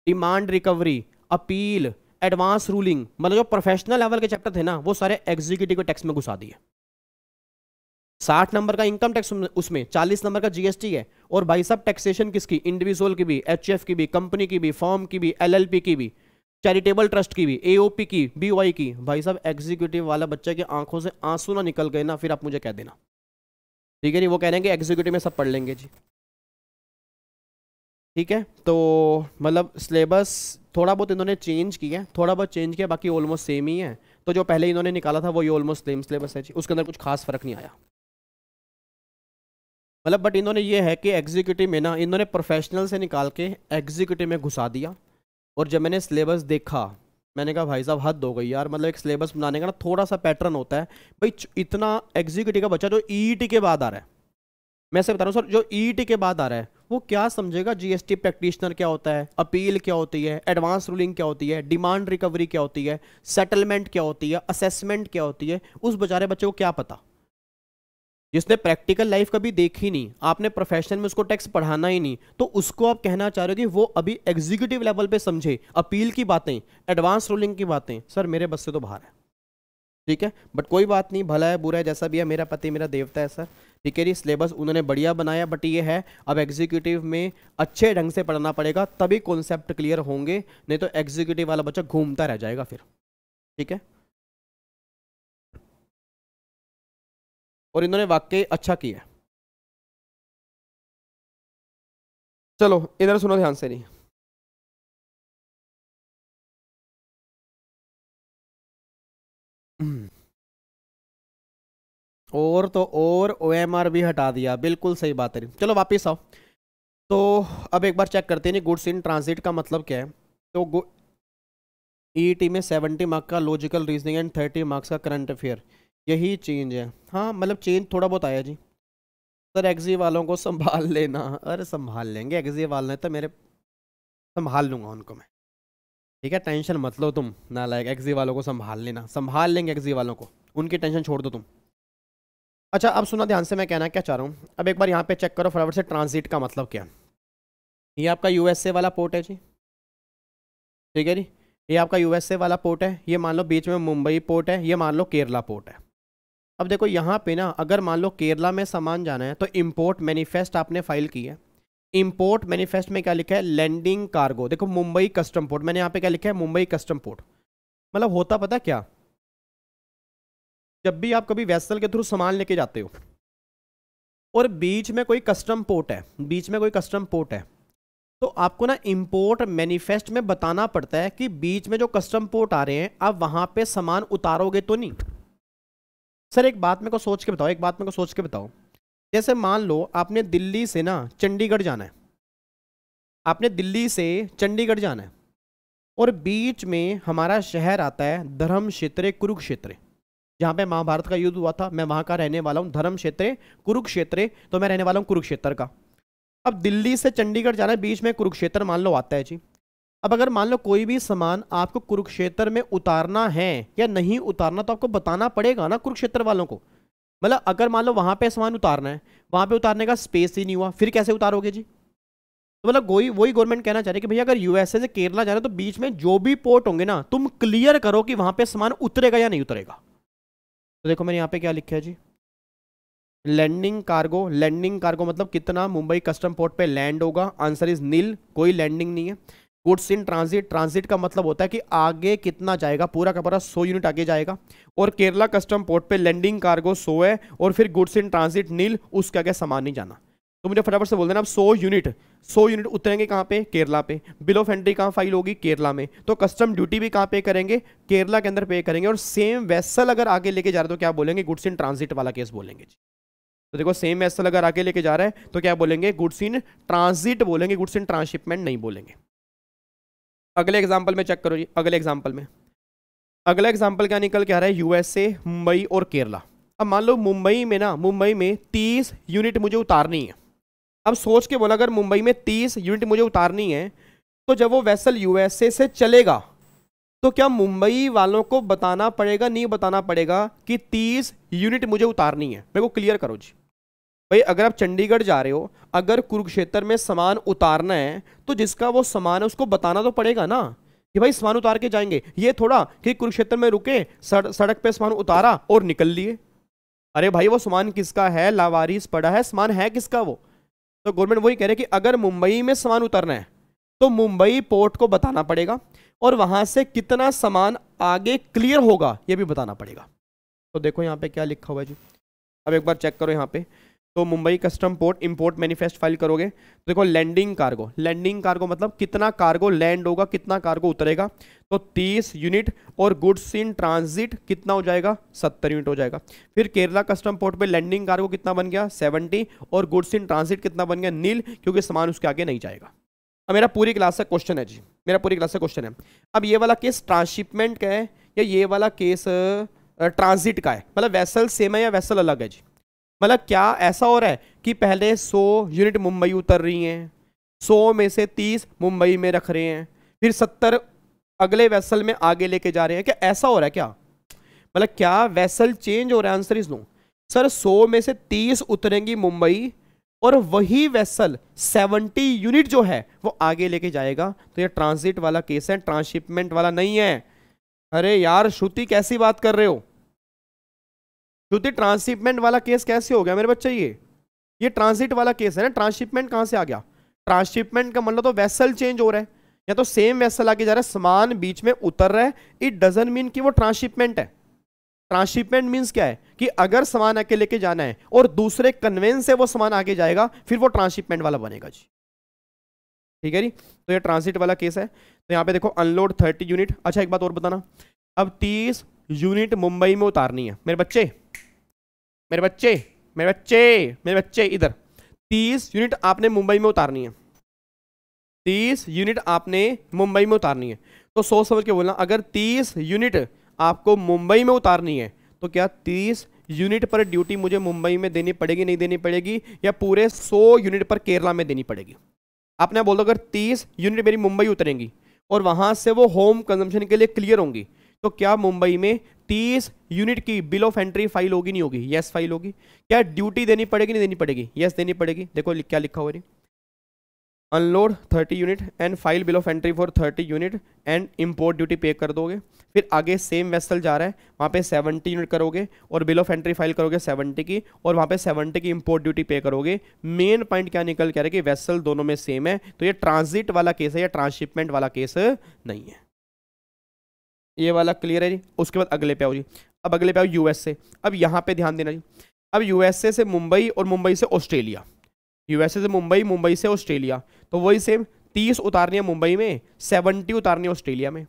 demand recovery appeal advance ruling मतलब जो प्रोफेशनल लेवल के चैप्टर थे ना वो सारे एग्जीक्यूटिव के टैक्स में घुसा दिए साठ नंबर का इनकम टैक्स उसमें चालीस नंबर का जीएसटी है और भाई सब टैक्सेशन किसकी इंडिविजुअल की भी एच की भी कंपनी की भी फॉर्म की भी एल की भी चैरिटेबल ट्रस्ट की भी एओपी की बीवाई की भाई साहब एग्जीक्यूटिव वाला बच्चे की आंखों से आंसू ना निकल गए ना फिर आप मुझे कह देना ठीक है नहीं वो कह रहे हैं कि एग्जीक्यूटिव में सब पढ़ लेंगे जी ठीक है तो मतलब सिलेबस थोड़ा बहुत इन्होंने चेंज किया है थोड़ा बहुत चेंज किया बाकी ऑलमोस्ट सेम ही है तो जो पहले इन्होंने निकाला था वही ऑलमोस्ट सेम सिलेबस है जी उसके अंदर कुछ खास फर्क नहीं आया मतलब बट इन्होंने ये है कि एग्जीक्यूटिव में ना इन्होंने प्रोफेशनल से निकाल के एग्जीक्यूटिव में घुसा दिया और जब मैंने सिलेबस देखा मैंने कहा भाई साहब हद हो गई यार मतलब एक सिलेबस बनाने का ना थोड़ा सा पैटर्न होता है भाई इतना एग्जीक्यूटिव का बच्चा जो ई e e के बाद आ रहा है मैं ऐसे बता रहा हूँ सर जो ई e के बाद आ रहा है वो क्या समझेगा जीएसटी प्रैक्टिशनर क्या होता है अपील क्या होती है एडवांस रूलिंग क्या होती है डिमांड रिकवरी क्या होती है सेटलमेंट क्या होती है असेसमेंट क्या होती है उस बेचारे बच्चे को क्या पता जिसने प्रैक्टिकल लाइफ कभी देखी नहीं आपने प्रोफेशन में उसको टैक्स पढ़ाना ही नहीं तो उसको आप कहना चाह रहे हो कि वो अभी एग्जीक्यूटिव लेवल पे समझे अपील की बातें एडवांस रूलिंग की बातें सर मेरे बस से तो बाहर है ठीक है बट कोई बात नहीं भला है बुरा है जैसा भी है मेरा पति मेरा देवता है सर ठीक है जी सिलेबस उन्होंने बढ़िया बनाया बट ये है अब एग्जीक्यूटिव में अच्छे ढंग से पढ़ना पड़ेगा तभी कॉन्सेप्ट क्लियर होंगे नहीं तो एग्जीक्यूटिव वाला बच्चा घूमता रह जाएगा फिर ठीक है और इन्होंने वाकई अच्छा किया चलो इधर सुनो ध्यान से नहीं और तो और ओ भी हटा दिया बिल्कुल सही बात है चलो वापस आओ तो अब एक बार चेक करते हैं गुड्स इन ट्रांजिट का मतलब क्या है तो ई e में 70 मार्क का लॉजिकल रीजनिंग एंड 30 मार्क्स का करंट अफेयर यही चेंज है हाँ मतलब चेंज थोड़ा बहुत आया जी सर एग्जी वालों को संभाल लेना अरे संभाल लेंगे एग्जी वाले तो मेरे संभाल लूँगा उनको मैं ठीक है टेंशन मत लो तुम ना लायक एग्जी वालों को संभाल लेना संभाल लेंगे एग्जी वालों को उनकी टेंशन छोड़ दो तुम अच्छा अब सुना ध्यान से मैं कहना क्या चाह रहा हूँ अब एक बार यहाँ पे चेक करो फटाफट से ट्रांजिट का मतलब क्या ये आपका यूएसए वाला पोर्ट है जी ठीक है जी ये आपका यूएसए वाला पोर्ट है ये मान लो बीच में मुंबई पोर्ट है ये मान लो केरला पोर्ट है अब देखो यहाँ पे ना अगर मान लो केरला में सामान जाना है तो इम्पोर्ट मैनिफेस्ट आपने फाइल की है इम्पोर्ट मैनिफेस्ट में क्या लिखा है लैंडिंग कार्गो देखो मुंबई कस्टम पोर्ट मैंने यहाँ पे क्या लिखा है मुंबई कस्टम पोर्ट मतलब होता पता क्या जब भी आप कभी वैसल के थ्रू सामान लेके जाते हो और बीच में कोई कस्टम पोर्ट है बीच में कोई कस्टम पोर्ट है तो आपको ना इम्पोर्ट मैनिफेस्ट में बताना पड़ता है कि बीच में जो कस्टम पोर्ट आ रहे हैं आप वहाँ पे सामान उतारोगे तो नहीं सर एक बात मेरे को सोच के बताओ एक बात मेरे को सोच के बताओ जैसे मान लो आपने दिल्ली से ना चंडीगढ़ जाना है आपने दिल्ली से चंडीगढ़ जाना है और बीच में हमारा शहर आता है धर्म क्षेत्र कुरुक्षेत्र जहाँ पे महाभारत का युद्ध हुआ था मैं वहाँ का रहने वाला हूँ धर्म क्षेत्र कुरुक्षेत्र तो मैं रहने वाला हूँ कुरुक्षेत्र का अब दिल्ली से चंडीगढ़ जाना है बीच में कुरुक्षेत्र मान लो आता है जी अब अगर मान लो कोई भी सामान आपको कुरुक्षेत्र में उतारना है या नहीं उतारना तो आपको बताना पड़ेगा ना कुरुक्षेत्र वालों को मतलब अगर मान लो वहां पे सामान उतारना है वहां पे उतारने का स्पेस ही नहीं हुआ फिर कैसे उतारोगे जी तो मतलब वही वही गवर्नमेंट कहना चाह रही है कि भैया अगर यूएसए से केरला जा रहे हो तो बीच में जो भी पोर्ट होंगे ना तुम क्लियर करो कि वहां पर सामान उतरेगा या नहीं उतरेगा तो देखो मैंने यहाँ पे क्या लिखा है जी लैंडिंग कार्गो लैंडिंग कार्गो मतलब कितना मुंबई कस्टम पोर्ट पर लैंड होगा आंसर इज नील कोई लैंडिंग नहीं है गुड्स इन ट्रांजिट ट्रांजिट का मतलब होता है कि आगे कितना जाएगा पूरा का पूरा सौ यूनिट आगे जाएगा और केरला कस्टम पोर्ट पे लैंडिंग कार्गो सो है और फिर गुड्स इन ट्रांजिट नील उसके आगे सामान नहीं जाना तो मुझे फटाफट से बोल देना अब सौ यूनिट सौ यूनिट उतरेंगे कहाँ पे केरला पे बिलो फेंट्री कहाँ फाइल होगी केरला में तो कस्टम ड्यूटी भी कहाँ पे करेंगे केरला के अंदर पे करेंगे और सेम वैसल अगर आगे लेके जा रहे तो क्या बोलेंगे गुड्स इन ट्रांजिट वाला केस बोलेंगे तो देखो सेम वैसल अगर आगे लेके जा रहा है तो क्या बोलेंगे गुड्स इन ट्रांजिट बोलेंगे गुड्स इन ट्रांसशिपमेंट नहीं बोलेंगे अगले एग्जाम्पल में चेक करो जी अगले एग्जाम्पल में अगला एग्जाम्पल क्या निकल के आ रहा है यूएसए मुंबई और केरला अब मान लो मुंबई में ना मुंबई में तीस यूनिट मुझे उतारनी है अब सोच के बोला अगर मुंबई में तीस यूनिट मुझे उतारनी है तो जब वो वैसल यूएसए से चलेगा तो क्या मुंबई वालों को बताना पड़ेगा नहीं बताना पड़ेगा कि तीस यूनिट मुझे उतारनी है मेरे को क्लियर करो जी भाई अगर आप चंडीगढ़ जा रहे हो अगर कुरुक्षेत्र में सामान उतारना है तो जिसका वो सामान है उसको बताना तो पड़ेगा ना कि भाई सामान उतार के जाएंगे ये थोड़ा कि कुरुक्षेत्र में रुके सड़, सड़क पे सामान उतारा और निकल लिए अरे भाई वो सामान किसका है लावारिस पड़ा है सामान है किसका वो तो गवर्नमेंट वही कह रहे कि अगर मुंबई में सामान उतरना है तो मुंबई पोर्ट को बताना पड़ेगा और वहां से कितना सामान आगे क्लियर होगा ये भी बताना पड़ेगा तो देखो यहाँ पे क्या लिखा हुआ है जी अब एक बार चेक करो यहाँ पे तो Mumbai custom port import manifest file करोगे तो देखो लैंडिंग कार्गो लैंडिंग कार्गो मतलब कितना कार्गो लैंड होगा कितना कार्गो उतरेगा तो 30 यूनिट और गुड्स इन ट्रांजिट कितना हो जाएगा 70 यूनिट हो जाएगा फिर केरला कस्टम पोर्ट पे लैंडिंग कार्गो कितना बन गया 70 और गुड्स इन ट्रांजिट कितना बन गया नील क्योंकि सामान उसके आगे नहीं जाएगा अब मेरा पूरी क्लास का क्वेश्चन है जी मेरा पूरी क्लास का क्वेश्चन है अब ये वाला केस ट्रांसशिपमेंट का है या ये वाला केस ट्रांजिट का है मतलब वैसल सेम है या वैसल अलग है जी मतलब क्या ऐसा हो रहा है कि पहले 100 यूनिट मुंबई उतर रही हैं 100 में से 30 मुंबई में रख रहे हैं फिर 70 अगले वैसल में आगे लेके जा रहे हैं क्या ऐसा हो रहा है क्या मतलब क्या वैसल चेंज हो रहा है आंसर इज नो सर 100 में से 30 उतरेंगी मुंबई और वही वैसल 70 यूनिट जो है वो आगे लेके जाएगा तो ये ट्रांसिट वाला केस है ट्रांसशिपमेंट वाला नहीं है अरे यार श्रुति कैसी बात कर रहे हो क्योंकि तो ट्रांसशिपमेंट वाला केस कैसे हो गया मेरे बच्चे ये ये ट्रांसिट वाला केस है ना ट्रांसशिपमेंट कहाँ से आ गया ट्रांसशिपमेंट का मतलब तो वैसल चेंज हो रहा है या तो सेम वैसल आगे जा रहा है सामान बीच में उतर रहा है इट डजेंट मीन कि वो ट्रांसशिपमेंट है ट्रांसशिपमेंट मीन्स क्या है कि अगर सामान आके लेके जाना है और दूसरे कन्वेंस से वो सामान आगे जाएगा फिर वो ट्रांसशिपमेंट वाला बनेगा जी ठीक है जी तो ये ट्रांसिट वाला केस है तो यहाँ पे देखो अनलोड थर्टी यूनिट अच्छा एक बात और बताना अब तीस यूनिट मुंबई में उतारनी है मेरे बच्चे मेरे बच्चे मेरे बच्चे मेरे बच्चे इधर तीस यूनिट आपने मुंबई में उतारनी है तीस यूनिट आपने मुंबई में उतारनी है तो सोच समझ के बोलना अगर तीस यूनिट आपको मुंबई में उतारनी है तो क्या तीस यूनिट पर ड्यूटी मुझे मुंबई में देनी पड़ेगी नहीं देनी पड़ेगी या पूरे सौ यूनिट पर केरला में देनी पड़ेगी आपने बोल दो अगर तीस यूनिट मेरी मुंबई उतरेंगी और वहाँ से वो होम कंजम्पशन के लिए क्लियर होंगी तो क्या मुंबई में तीस यूनिट की बिल ऑफ एंट्री फाइल होगी नहीं होगी यस फाइल होगी क्या ड्यूटी देनी पड़ेगी नहीं देनी पड़ेगी यस देनी पड़ेगी देखो क्या लिखा हो रही unload thirty unit and file bill of entry for thirty unit and import duty pay कर दोगे फिर आगे सेम वेसल जा रहा है वहाँ पे सेवेंटी यूनिट करोगे और बिल ऑफ एंट्री फाइल करोगे सेवेंटी की और वहाँ पे सेवेंटी की इम्पोर्ट ड्यूटी पे करोगे मेन पॉइंट क्या निकल कह रहे कि वेसल दोनों में सेम है तो ये ट्रांजिट वाला केस है या ट्रांसशिपमेंट वाला केस नहीं है ये वाला क्लियर है जी उसके बाद अगले पे आओ जी अब अगले पे आओ यूएसए अब यहाँ पे ध्यान देना जी अब यूएसए से मुंबई और मुंबई से ऑस्ट्रेलिया यूएसए से मुंबई मुंबई से ऑस्ट्रेलिया तो वही सेम तीस उतारनी है मुंबई में सेवनटी उतारनी है ऑस्ट्रेलिया में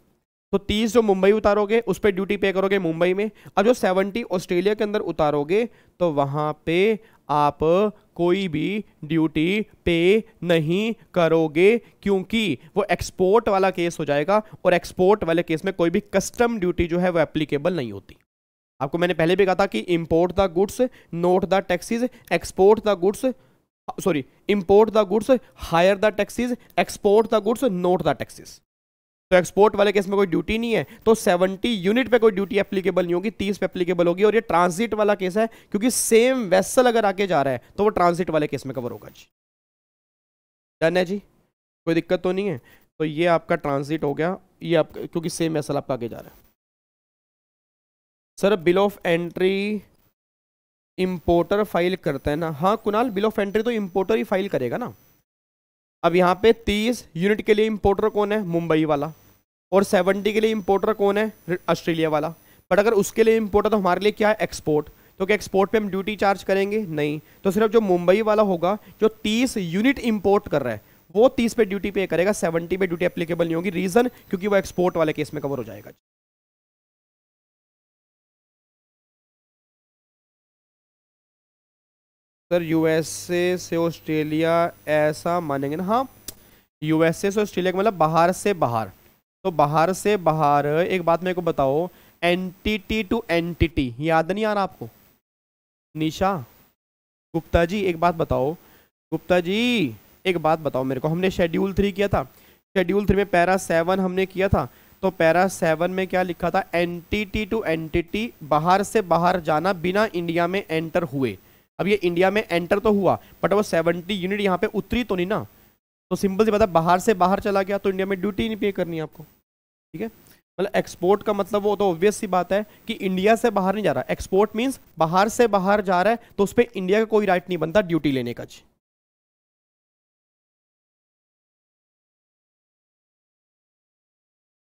तो तीस जो मुंबई उतारोगे उस पर ड्यूटी पे करोगे मुंबई में अब जो सेवनटी ऑस्ट्रेलिया के अंदर उतारोगे तो वहाँ पे आप कोई भी ड्यूटी पे नहीं करोगे क्योंकि वो एक्सपोर्ट वाला केस हो जाएगा और एक्सपोर्ट वाले केस में कोई भी कस्टम ड्यूटी जो है वो एप्लीकेबल नहीं होती आपको मैंने पहले भी कहा था कि import the goods not the taxes export the goods sorry import the goods higher the taxes export the goods not the taxes तो एक्सपोर्ट वाले केस में कोई ड्यूटी नहीं है तो 70 यूनिट पे कोई ड्यूटी एप्लीकेबल नहीं होगी 30 पे एप्लीकेबल होगी और ये ट्रांसिट वाला केस है क्योंकि सेम वेसल अगर आके जा रहा है तो वो ट्रांसिट वाले केस में कवर होगा जी डन है जी कोई दिक्कत तो नहीं है तो ये आपका ट्रांसिट हो गया ये आप क्योंकि सेम वेसल आपका आगे जा रहा है sir bill of entry importer file करते हैं ना हाँ कुनाल बिल ऑफ एंट्री तो इम्पोर्टर ही फाइल करेगा ना अब यहाँ पे तीस यूनिट के लिए इम्पोर्टर कौन है मुंबई वाला और सेवेंटी के लिए इम्पोर्टर कौन है ऑस्ट्रेलिया वाला बट अगर उसके लिए इम्पोर्टर तो हमारे लिए क्या है एक्सपोर्ट तो क्या एक्सपोर्ट पे हम ड्यूटी चार्ज करेंगे नहीं तो सिर्फ जो मुंबई वाला होगा जो तीस यूनिट इम्पोर्ट कर रहा है वो तीस पे ड्यूटी पे करेगा सेवेंटी पे ड्यूटी एप्लीकेबल नहीं होगी रीजन क्योंकि वो एक्सपोर्ट वाले केस में कवर हो जाएगा सर यूएसए से ऑस्ट्रेलिया ऐसा मानेंगे ना हाँ यूएसए से ऑस्ट्रेलिया का मतलब बाहर से बाहर तो बाहर से बाहर एक बात मेरे को बताओ एनटीटी टू एनटीटी याद नहीं आ रहा आपको निशा गुप्ता जी एक बात बताओ गुप्ता जी एक बात बताओ मेरे को हमने शेड्यूल थ्री किया था शेड्यूल थ्री में पैरा सेवन हमने किया था तो पैरा सेवन में क्या लिखा था एनटीटी टू एनटीटी बाहर से बाहर जाना बिना इंडिया में एंटर हुए अब ये इंडिया में एंटर तो हुआ बट वो सेवेंटी यूनिट यहाँ पे उतरी तो नहीं ना तो सिंपल सी बात है बाहर से बाहर चला गया तो इंडिया में ड्यूटी नहीं पे करनी आपको ठीक है मतलब एक्सपोर्ट का मतलब वो तो ऑब्वियस सी बात है कि इंडिया से बाहर नहीं जा रहा एक्सपोर्ट मीन्स बाहर से बाहर जा रहा है तो उस पर इंडिया का कोई राइट नहीं बनता ड्यूटी लेने का जी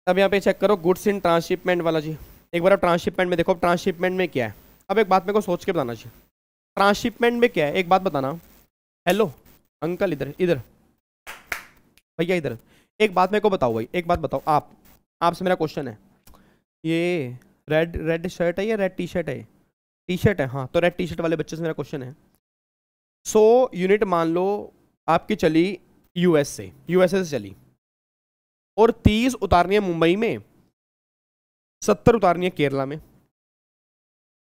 अब यहाँ पे चेक करो गुड्स इन ट्रांसशिपमेंट वाला जी एक बार आप ट्रांसशिपमेंट में देखो ट्रांसशिपमेंट में क्या है अब एक बात मेरे को सोच के बताना चाहिए ट्रांसशिपमेंट में क्या है एक बात बताना हेलो अंकल इधर इधर भैया इधर एक बात मेरे को बताओ भाई एक बात बताओ आप आपसे मेरा क्वेश्चन है ये रेड रेड शर्ट है या रेड टी शर्ट है टी शर्ट है हाँ तो रेड टी शर्ट वाले बच्चे से मेरा क्वेश्चन है सौ so, यूनिट मान लो आपकी चली यूएस से यूएसए से चली और तीस उतारनी है मुंबई में सत्तर उतारनी है केरला में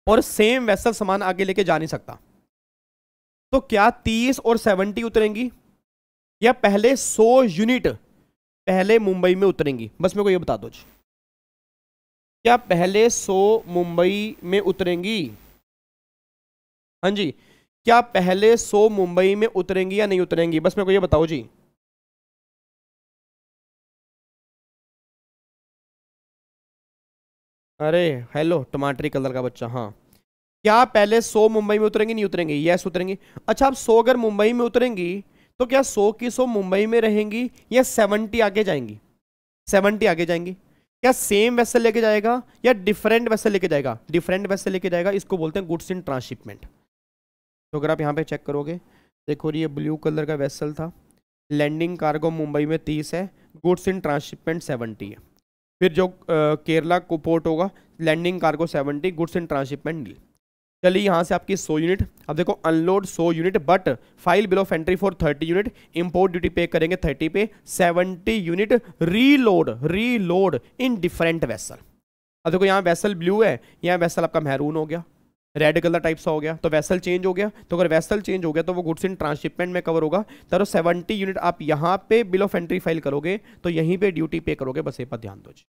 और सेम वैसल सामान आगे लेके जा नहीं सकता तो क्या तीस और सेवनटी उतरेंगी या पहले सौ यूनिट पहले मुंबई में उतरेंगी बस मेरे को ये बता दो जी क्या पहले सो मुंबई में उतरेंगी हाँ जी क्या पहले सो मुंबई में उतरेंगी या नहीं उतरेंगी बस मेरे को ये बताओ जी अरे हेलो टमाटरी कलर का बच्चा हाँ क्या पहले सो मुंबई में उतरेंगे नहीं उतरेंगे यस उतरेंगी अच्छा आप सो अगर मुंबई में उतरेंगी तो क्या सो की सो मुंबई में रहेंगी या सेवनटी आगे जाएंगी सेवनटी आगे जाएंगी क्या सेम वैसे लेके जाएगा या डिफरेंट वैसे लेके जाएगा डिफरेंट वैसे लेके जाएगा इसको बोलते हैं गुड्स इन ट्रांसशिपमेंट तो अगर आप यहाँ पे चेक करोगे देखो ये ब्लू कलर का वेसल था लैंडिंग कार्गो मुंबई में तीस है गुड्स इन ट्रांसशिपमेंट सेवेंटी है फिर जो केरला को पोर्ट होगा landing cargo seventy goods in transhipment deal चलिए यहाँ से आपकी 100 यूनिट अब देखो unload 100 unit but file bill of entry for 30 unit import duty pay करेंगे 30 पे 70 unit reload reload in different vessel अब देखो यहाँ वेसल ब्लू है यहाँ वेसल आपका महरून हो गया रेड कलर टाइप सा हो गया तो वैसल चेंज हो गया तो अगर वैसल चेंज हो गया तो वो गुड्स इन ट्रांसशिपमेंट में कवर होगा तो सेवेंटी यूनिट आप यहाँ पे बिल ऑफ एंट्री फाइल करोगे तो यहीं पे ड्यूटी पे करोगे बस ये पर ध्यान दो जी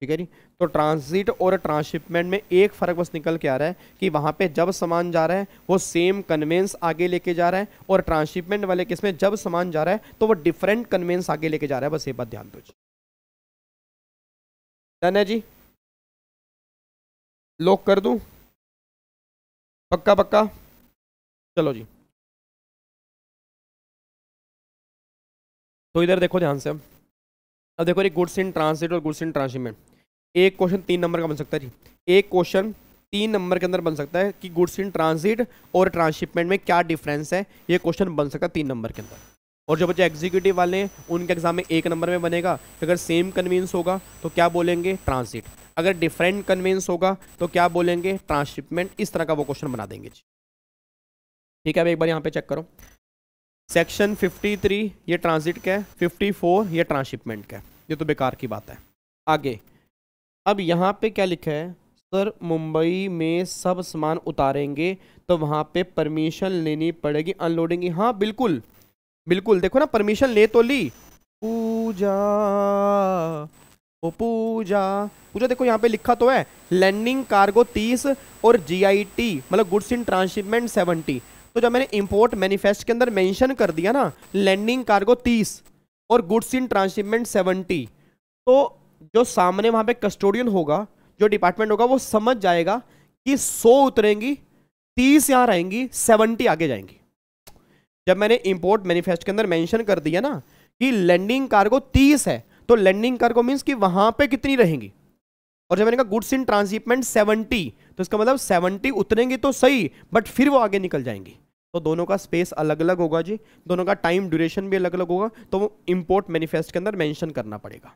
ठीक है जी तो ट्रांसिट और ट्रांसशिपमेंट में एक फ़र्क बस निकल के आ रहा है कि वहाँ पे जब सामान जा रहा है वो सेम कन्वेंस आगे लेके जा रहा है और ट्रांसशिपमेंट वाले किस में जब सामान जा रहा है तो वो डिफरेंट कन्वेंस आगे लेके जा रहा है बस ये बात ध्यान दो डन है जी लॉक कर दूँ पक्का पक्का चलो जी तो इधर देखो ध्यान से अब देखो ये गुड्स इन ट्रांसिट और गुड्स इन ट्रांसशिपमेंट एक क्वेश्चन तीन नंबर का बन सकता है जी एक क्वेश्चन तीन नंबर के अंदर बन सकता है कि गुड्स इन ट्रांसिट और ट्रांसशिपमेंट में क्या डिफरेंस है ये क्वेश्चन बन सकता है तीन नंबर के अंदर और जो बच्चे एग्जीक्यूटिव वाले हैं उनके एग्जाम में एक नंबर में बनेगा अगर सेम कन्वींस होगा तो क्या बोलेंगे ट्रांसिट अगर डिफरेंट कन्वेंस होगा तो क्या बोलेंगे ट्रांसशिपमेंट इस तरह का वो क्वेश्चन बना देंगे जी ठीक है अब एक बार यहाँ पे चेक करो सेक्शन 53 ये ट्रांजिट का है 54 ये ट्रांसशिपमेंट का है ये तो बेकार की बात है आगे अब यहाँ पे क्या लिखा है सर मुंबई में सब सामान उतारेंगे तो वहाँ पे परमिशन लेनी पड़ेगी अनलोडिंग की हाँ बिल्कुल बिल्कुल देखो ना परमिशन ले तो ली पूजा ओ पूजा पूजा देखो यहाँ पे लिखा तो है लैंडिंग कार्गो तीस और जी मतलब गुड्स इन ट्रांसशिपमेंट सेवेंटी तो जब मैंने इंपोर्ट मैनिफेस्ट के अंदर मेंशन कर दिया ना लैंडिंग कार्गो तीस और गुड्स इन ट्रांसशिपमेंट सेवेंटी तो जो सामने वहाँ पे कस्टोडियन होगा जो डिपार्टमेंट होगा वो समझ जाएगा कि सौ उतरेंगी तीस यहाँ रहेंगी सेवनटी आगे जाएंगी जब मैंने इम्पोर्ट मैनिफेस्ट के अंदर मेंशन कर दिया ना कि लैंडिंग कार्गो तीस है तो लैंडिंग कार्गो मीन्स कि वहां पे कितनी रहेंगी और जब मैंने कहा गुड्स इन ट्रांसशिपमेंट 70 तो इसका मतलब 70 उतरेंगे तो सही बट फिर वो आगे निकल जाएंगी तो दोनों का स्पेस अलग अलग होगा जी दोनों का टाइम ड्यूरेशन भी अलग अलग होगा तो वो इम्पोर्ट मैनिफेस्ट के अंदर मैंशन करना पड़ेगा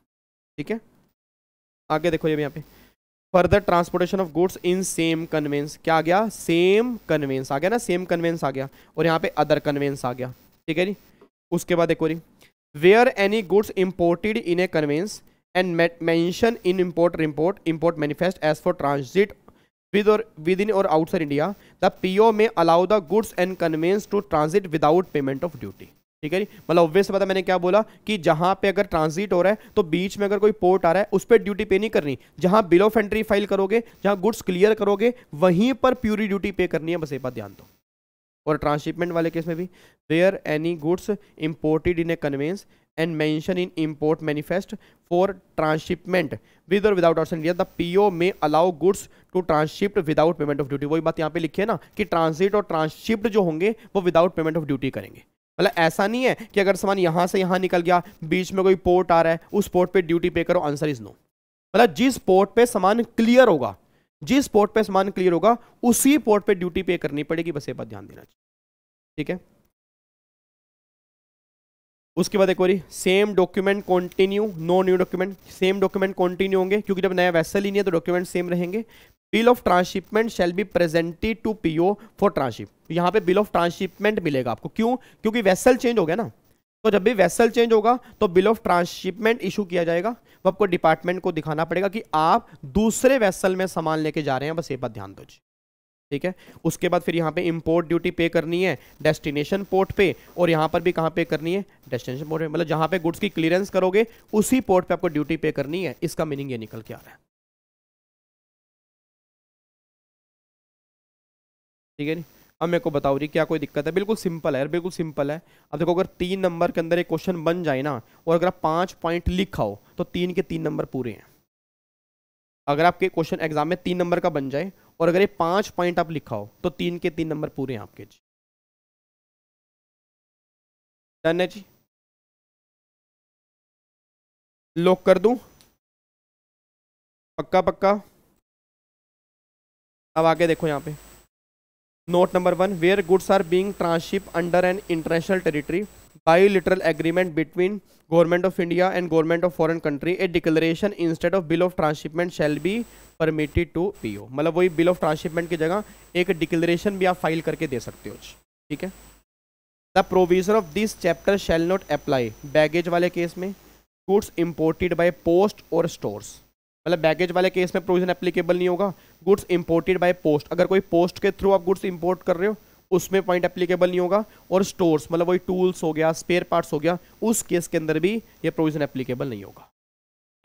ठीक है आगे देखो जब यहाँ पे further transportation of goods in same conveyance क्या आ गया सेम कन्वेंस आ गया ना सेम कन्वेंस आ गया और यहाँ पे अदर कन्वेंस आ गया ठीक है जी उसके बाद एक और where any goods imported in a conveyance and mention in import import import manifest as for transit with or within or outside India the P O में allow the goods and conveyance to transit without payment of duty ठीक है जी मतलब obvious पता मैंने क्या बोला कि जहाँ पे अगर ट्रांजिट हो रहा है तो बीच में अगर कोई पोर्ट आ रहा है उस पर ड्यूटी पे नहीं करनी जहाँ बिलो एंट्री फाइल करोगे जहाँ गुड्स क्लियर करोगे वहीं पर प्यूरी ड्यूटी पे करनी है बस एक बात ध्यान दो और ट्रांसशिपमेंट वाले केस में भी where any goods imported in a conveyance and mention in import manifest for transhipment with or without option India the PO में allow goods to transhipped without payment of duty वही बात यहाँ पे लिखी है ना कि ट्रांसिट और ट्रांसशिप्ड जो होंगे वो विदाउट पेमेंट ऑफ ड्यूटी करेंगे मतलब ऐसा नहीं है कि अगर सामान यहाँ से यहाँ निकल गया बीच में कोई पोर्ट आ रहा है उस पोर्ट पर ड्यूटी पे करो आंसर इज नो मतलब जिस पोर्ट पर सामान क्लियर होगा जिस पोर्ट पे सामान क्लियर होगा उसी पोर्ट पे ड्यूटी पे करनी पड़ेगी बस ये बात ध्यान देना चाहिए ठीक है उसके बाद एक बारी same document continue no new document same document continue होंगे क्योंकि जब नया वैसल ही नहीं है तो डॉक्यूमेंट सेम रहेंगे bill of transhipment shall be presented to PO for tranship यहां पे बिल ऑफ ट्रांसशिपमेंट मिलेगा आपको क्यों क्योंकि वैसल चेंज हो गया ना तो जब भी वेसल चेंज होगा तो बिल ऑफ ट्रांसशिपमेंट इशू किया जाएगा वो आपको डिपार्टमेंट को दिखाना पड़ेगा कि आप दूसरे वेसल में सामान लेके जा रहे हैं बस ये बात ध्यान दो ठीक है उसके बाद फिर यहाँ पे इंपोर्ट ड्यूटी पे करनी है डेस्टिनेशन पोर्ट पे और यहाँ पर भी कहाँ पे करनी है डेस्टिनेशन पोर्ट पे मतलब जहाँ पे गुड्स की क्लियरेंस करोगे उसी पोर्ट पे आपको ड्यूटी पे करनी है इसका मीनिंग ये निकल के आ रहा है ठीक है नहीं अब मेरे को बताओ जी क्या कोई दिक्कत है बिल्कुल सिंपल है यार बिल्कुल सिंपल है अब देखो अगर तीन नंबर के अंदर एक क्वेश्चन बन जाए ना और अगर आप पाँच पॉइंट लिखाओ तो तीन के तीन नंबर पूरे हैं अगर आपके क्वेश्चन एग्जाम में तीन नंबर का बन जाए और अगर ये पाँच पॉइंट आप लिखाओ तो तीन के तीन नंबर पूरे हैं आपके जी डन है जी लॉक कर दूं पक्का पक्का अब आगे देखो यहाँ पे note number one where goods are being transship under an international territory bilateral agreement between government of India and government of foreign country a declaration instead of bill of transshipment shall be permitted to P O मतलब वही bill of transshipment की जगह एक declaration भी आप file करके दे सकते हो ठीक है the provision of this chapter shall not apply baggage वाले केस में गुड्स इम्पोर्टेड बाई पोस्ट और स्टोर्स मतलब बैगेज वाले केस में प्रोविजन एप्लीकेबल नहीं होगा गुड्स इंपोर्टेड बाय पोस्ट अगर कोई पोस्ट के थ्रू आप गुड्स इंपोर्ट कर रहे हो उसमें पॉइंट एप्लीकेबल नहीं होगा और स्टोर्स मतलब वही टूल्स हो गया स्पेयर पार्ट्स हो गया उस केस के अंदर भी ये प्रोविजन एप्लीकेबल नहीं होगा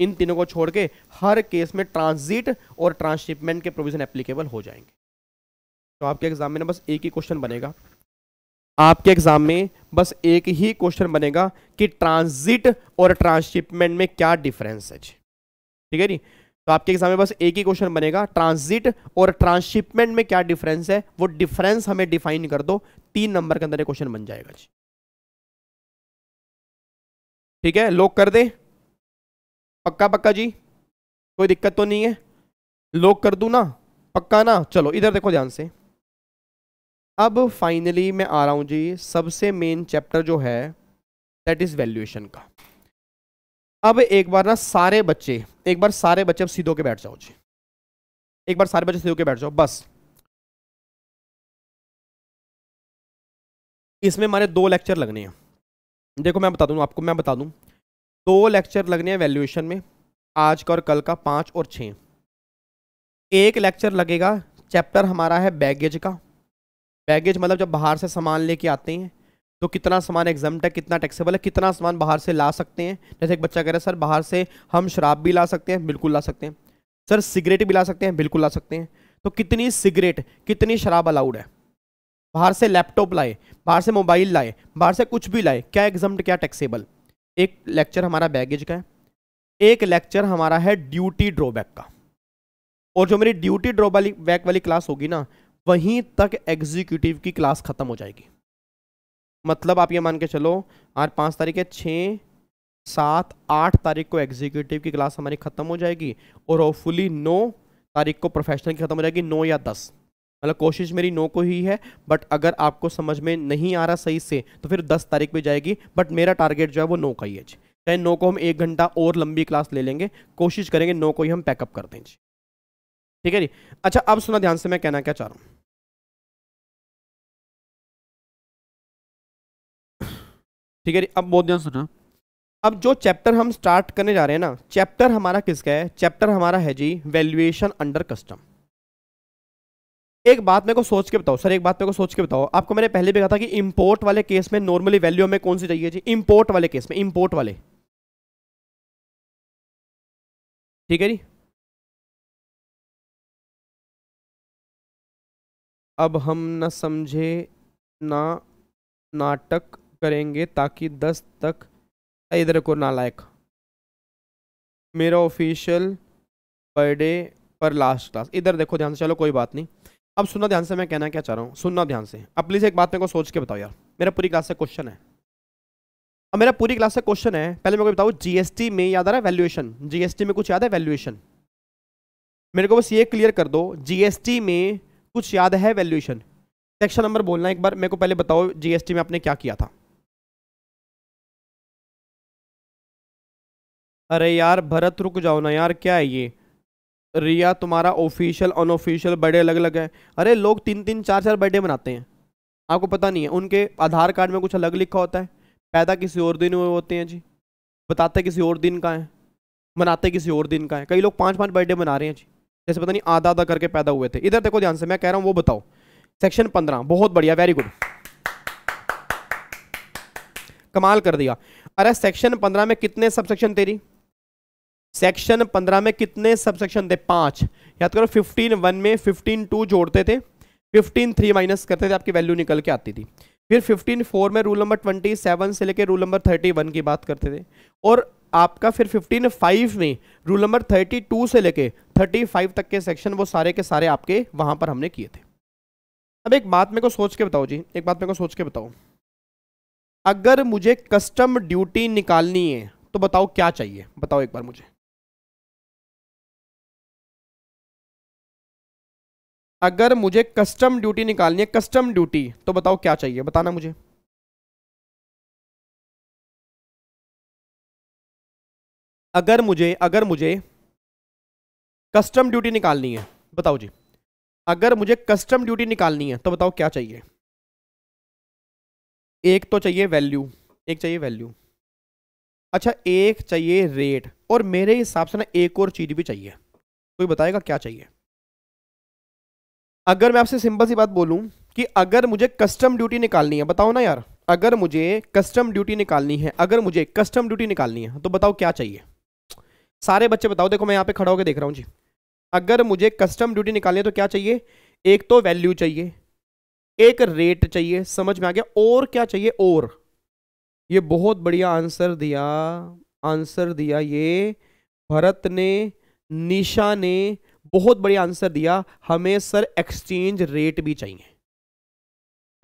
इन तीनों को छोड़ के हर केस में ट्रांजिट और ट्रांसशिपमेंट के प्रोविजन एप्लीकेबल हो जाएंगे तो आपके एग्जाम में ना बस एक ही क्वेश्चन बनेगा आपके एग्जाम में बस एक ही क्वेश्चन बनेगा कि ट्रांजिट और ट्रांसशिपमेंट में क्या डिफरेंस है जी ठीक है जी तो आपके एग्जाम में बस एक ही क्वेश्चन बनेगा ट्रांसिट और ट्रांसशिपमेंट में क्या डिफरेंस है वो डिफरेंस हमें डिफाइन कर दो तीन नंबर के अंदर क्वेश्चन बन जाएगा जी ठीक है लोग कर दे पक्का पक्का जी कोई दिक्कत तो नहीं है लोग कर दू ना पक्का ना चलो इधर देखो ध्यान से अब फाइनली मैं आ रहा हूं जी सबसे मेन चैप्टर जो है दैट इज़ वैल्यूएशन का अब एक बार ना सारे बच्चे एक बार सारे बच्चे अब सीधो के बैठ जाओ जी एक बार सारे बच्चे सीधो के बैठ जाओ बस इसमें हमारे दो लेक्चर लगने हैं देखो मैं बता दूं आपको मैं बता दूँ दो लेक्चर लगने हैं वैल्यूएशन में आज का और कल का पाँच और छ एक लेक्चर लगेगा चैप्टर हमारा है बैगेज का बैगेज मतलब जब बाहर से सामान लेके आते हैं तो कितना सामान एग्जाम है कितना टैक्सेबल है कितना सामान बाहर से ला सकते हैं जैसे एक बच्चा कह रहा है सर बाहर से हम शराब भी ला सकते हैं बिल्कुल ला सकते हैं सर सिगरेट भी ला सकते हैं बिल्कुल ला सकते हैं तो कितनी सिगरेट कितनी शराब अलाउड है बाहर से लैपटॉप लाए बाहर से मोबाइल लाए बाहर से कुछ भी लाए क्या एग्जाम क्या टैक्सेबल एक लेक्चर हमारा बैगेज का है एक लेक्चर हमारा है ड्यूटी ड्रॉबैक का और जो मेरी ड्यूटी ड्रॉबैक वाली क्लास होगी ना वहीं तक एग्जीक्यूटिव की क्लास खत्म हो जाएगी मतलब आप ये मान के चलो आज पाँच तारीख है छः सात आठ तारीख को एग्जीक्यूटिव की क्लास हमारी ख़त्म हो जाएगी और होपफुली नौ तारीख को प्रोफेशनल की ख़त्म हो जाएगी नौ या दस मतलब कोशिश मेरी नौ को ही है बट अगर आपको समझ में नहीं आ रहा सही से तो फिर दस तारीख भी जाएगी बट मेरा टारगेट जो है वो नौ का ही है जी चाहे नौ को हम एक घंटा और लंबी क्लास ले लेंगे कोशिश करेंगे नौ को ही हम पैकअप कर दें जी ठीक है जी अच्छा अब सुना ध्यान से मैं कहना क्या चाह रहा हूँ ठीक है अब बहुत ध्यान सुना अब जो चैप्टर हम स्टार्ट करने जा रहे हैं ना चैप्टर हमारा किसका है चैप्टर हमारा है जी वैल्यूएशन अंडर कस्टम एक बात मेरे को सोच के बताओ सर एक बात मेरे को सोच के बताओ आपको मैंने पहले भी कहा था कि इंपोर्ट वाले केस में नॉर्मली वैल्यू हमें कौन सी चाहिए जी इंपोर्ट वाले केस में इंपोर्ट वाले ठीक है जी अब हम ना समझे ना नाटक करेंगे ताकि दस तक इधर को नालायक मेरा ऑफिशियल बर्थडे पर लास्ट क्लास इधर देखो ध्यान से चलो कोई बात नहीं अब सुनना ध्यान से मैं कहना क्या चाह रहा हूँ सुनना ध्यान से अब प्लीज़ एक बात मेरे को सोच के बताओ यार मेरा पूरी क्लास से क्वेश्चन है अब मेरा पूरी क्लास से क्वेश्चन है पहले मेरे को बताओ जीएसटी में याद आ रहा है वैल्यूएशन जीएसटी में कुछ याद है वैल्यूएशन मेरे को बस ये क्लियर कर दो जीएसटी में कुछ याद है वैल्यूएशन सेक्शन नंबर बोलना एक बार मेरे को पहले बताओ जीएसटी में आपने क्या किया था अरे यार भरत रुक जाओ ना यार क्या है ये रिया तुम्हारा ऑफिशियल अनऑफिशियल बर्थडे अलग अलग है अरे लोग तीन तीन चार चार बर्थडे मनाते हैं आपको पता नहीं है उनके आधार कार्ड में कुछ अलग लिखा होता है पैदा किसी और दिन हुए होते हैं जी बताते किसी और दिन का है मनाते किसी और दिन का है कई लोग पाँच पाँच बर्थडे मना रहे हैं जी जैसे पता नहीं आधा आधा करके पैदा हुए थे इधर देखो ध्यान से मैं कह रहा हूँ वो बताओ सेक्शन पंद्रह बहुत बढ़िया वेरी गुड कमाल कर दिया अरे सेक्शन पंद्रह में कितने सबसेक्शन तेरी सेक्शन पंद्रह में कितने सब सेक्शन थे पांच याद करो फिफ्टीन वन में फिफ्टीन टू जोड़ते थे फिफ्टीन थ्री माइनस करते थे आपकी वैल्यू निकल के आती थी फिर फिफ्टीन फोर में रूल नंबर ट्वेंटी सेवन से लेकर रूल नंबर थर्टी वन की बात करते थे और आपका फिर फिफ्टीन फाइव में रूल नंबर थर्टी टू से लेके थर्टी फाइव तक के सेक्शन वो सारे के सारे आपके वहां पर हमने किए थे अब एक बात मेरे को सोच के बताओ जी एक बात मेरे को सोच के बताओ अगर मुझे कस्टम ड्यूटी निकालनी है तो बताओ क्या चाहिए बताओ एक बार मुझे अगर मुझे कस्टम ड्यूटी निकालनी है कस्टम ड्यूटी तो बताओ क्या चाहिए बताना मुझे अगर मुझे अगर मुझे कस्टम ड्यूटी निकालनी है बताओ जी अगर मुझे कस्टम ड्यूटी निकालनी है तो बताओ क्या चाहिए एक तो चाहिए वैल्यू एक चाहिए वैल्यू अच्छा एक चाहिए रेट और मेरे हिसाब से ना एक और चीज़ भी चाहिए कोई बताएगा क्या चाहिए अगर मैं आपसे सिंपल सी बात बोलूं कि अगर मुझे कस्टम ड्यूटी निकालनी है बताओ ना यार अगर मुझे कस्टम ड्यूटी निकालनी है अगर मुझे कस्टम ड्यूटी निकालनी है तो बताओ क्या चाहिए सारे बच्चे बताओ देखो मैं यहाँ पे खड़ा होकर देख रहा हूँ जी अगर मुझे कस्टम ड्यूटी निकालनी है तो क्या चाहिए एक तो वैल्यू चाहिए एक रेट चाहिए समझ में आ गया और क्या चाहिए और ये बहुत बढ़िया आंसर दिया आंसर दिया ये भरत ने निशा ने बहुत बढ़िया आंसर दिया हमें सर एक्सचेंज रेट भी चाहिए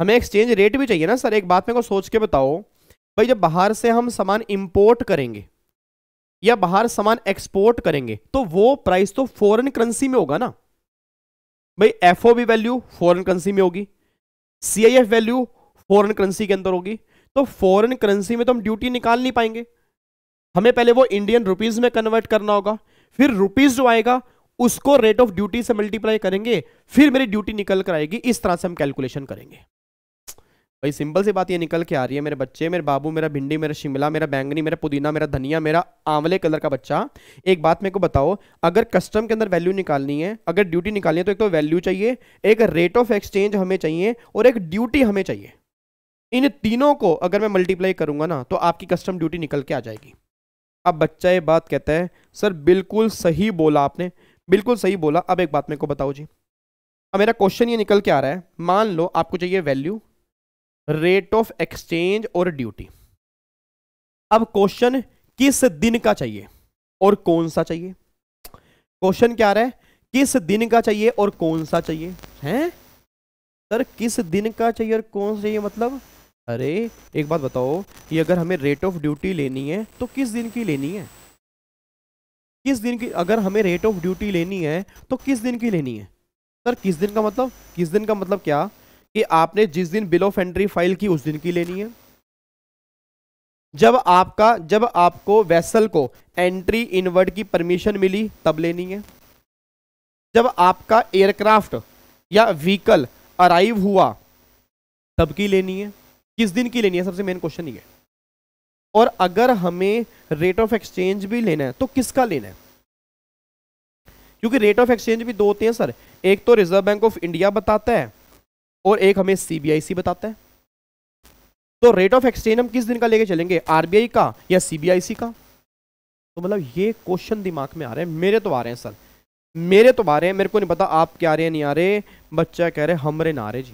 हमें एक्सचेंज रेट भी चाहिए ना सर एक बात मेरे को सोच के बताओ भाई जब बाहर से हम सामान इंपोर्ट करेंगे या बाहर सामान एक्सपोर्ट करेंगे तो वो प्राइस तो फॉरेन करेंसी में होगा ना भाई एफ वैल्यू फॉरेन करेंसी में होगी सी वैल्यू फॉरेन करेंसी के अंदर होगी तो फॉरेन करेंसी में तो हम ड्यूटी निकाल नहीं पाएंगे हमें पहले वो इंडियन रुपीज में कन्वर्ट करना होगा फिर रुपीज जो आएगा उसको रेट ऑफ ड्यूटी से मल्टीप्लाई करेंगे फिर मेरी ड्यूटी निकल कर आएगी इस तरह से हम कैलकुलेशन करेंगे भाई सिंपल सी बात ये निकल के आ रही है मेरे बच्चे मेरे बाबू मेरा भिंडी मेरा शिमला मेरा बैंगनी मेरा पुदीना मेरा धनिया मेरा आंवले कलर का बच्चा एक बात मेरे को बताओ अगर कस्टम के अंदर वैल्यू निकालनी है अगर ड्यूटी निकालनी है तो एक तो वैल्यू चाहिए एक रेट ऑफ एक्सचेंज हमें चाहिए और एक ड्यूटी हमें चाहिए इन तीनों को अगर मैं मल्टीप्लाई करूंगा ना तो आपकी कस्टम ड्यूटी निकल के आ जाएगी अब बच्चा ये बात कहता है सर बिल्कुल सही बोला आपने बिल्कुल सही बोला अब एक बात मेरे को बताओ जी अब मेरा क्वेश्चन ये निकल के आ रहा है मान लो आपको चाहिए वैल्यू रेट ऑफ एक्सचेंज और ड्यूटी अब क्वेश्चन किस दिन का चाहिए और कौन सा चाहिए क्वेश्चन क्या आ रहा है किस दिन का चाहिए और कौन सा चाहिए हैं सर किस दिन का चाहिए और कौन सा चाहिए मतलब अरे एक बात बताओ कि अगर हमें रेट ऑफ ड्यूटी लेनी है तो किस दिन की लेनी है किस दिन की अगर हमें रेट ऑफ ड्यूटी लेनी है तो किस दिन की लेनी है सर किस दिन का मतलब किस दिन का मतलब क्या कि आपने जिस दिन बिल ऑफ एंट्री फाइल की उस दिन की लेनी है जब आपका जब आपको वेसल को एंट्री इनवर्ड की परमिशन मिली तब लेनी है जब आपका एयरक्राफ्ट या व्हीकल अराइव हुआ तब की लेनी है किस दिन की लेनी है सबसे मेन क्वेश्चन ये है और अगर हमें रेट ऑफ एक्सचेंज भी लेना है तो किसका लेना है क्योंकि रेट ऑफ एक्सचेंज भी दो होते हैं सर एक तो रिजर्व बैंक ऑफ इंडिया बताता है और एक हमें सीबीआईसी बताता है तो रेट ऑफ एक्सचेंज हम किस दिन का लेके चलेंगे आरबीआई का या सीबीआईसी का तो मतलब ये क्वेश्चन दिमाग में आ रहे हैं मेरे तो आ रहे हैं सर मेरे तो आ रहे हैं मेरे को नहीं पता आप क्या आ रहे हैं नहीं आ रहे बच्चा कह रहे हमरे ना आ रहे जी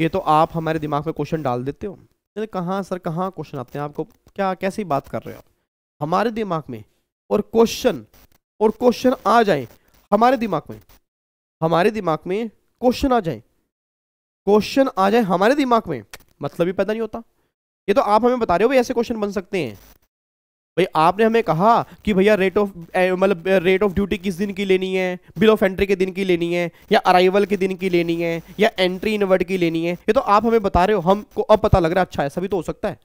ये तो आप हमारे दिमाग में क्वेश्चन डाल देते हो जैसे कहाँ सर कहाँ क्वेश्चन आते हैं आपको क्या कैसी बात कर रहे हो हमारे दिमाग में और क्वेश्चन और क्वेश्चन आ जाए हमारे दिमाग में हमारे दिमाग में क्वेश्चन आ जाए क्वेश्चन आ जाए हमारे दिमाग में मतलब ही पैदा नहीं होता ये तो आप हमें बता रहे हो भाई ऐसे क्वेश्चन बन सकते हैं भाई आपने हमें कहा कि भैया रेट ऑफ मतलब रेट ऑफ ड्यूटी किस दिन की लेनी है बिल ऑफ एंट्री के दिन की लेनी है या अराइवल के दिन की लेनी है या एंट्री इनवर्ट की लेनी है ये तो आप हमें बता रहे हो हमको अब पता लग रहा है अच्छा ऐसा भी तो हो सकता है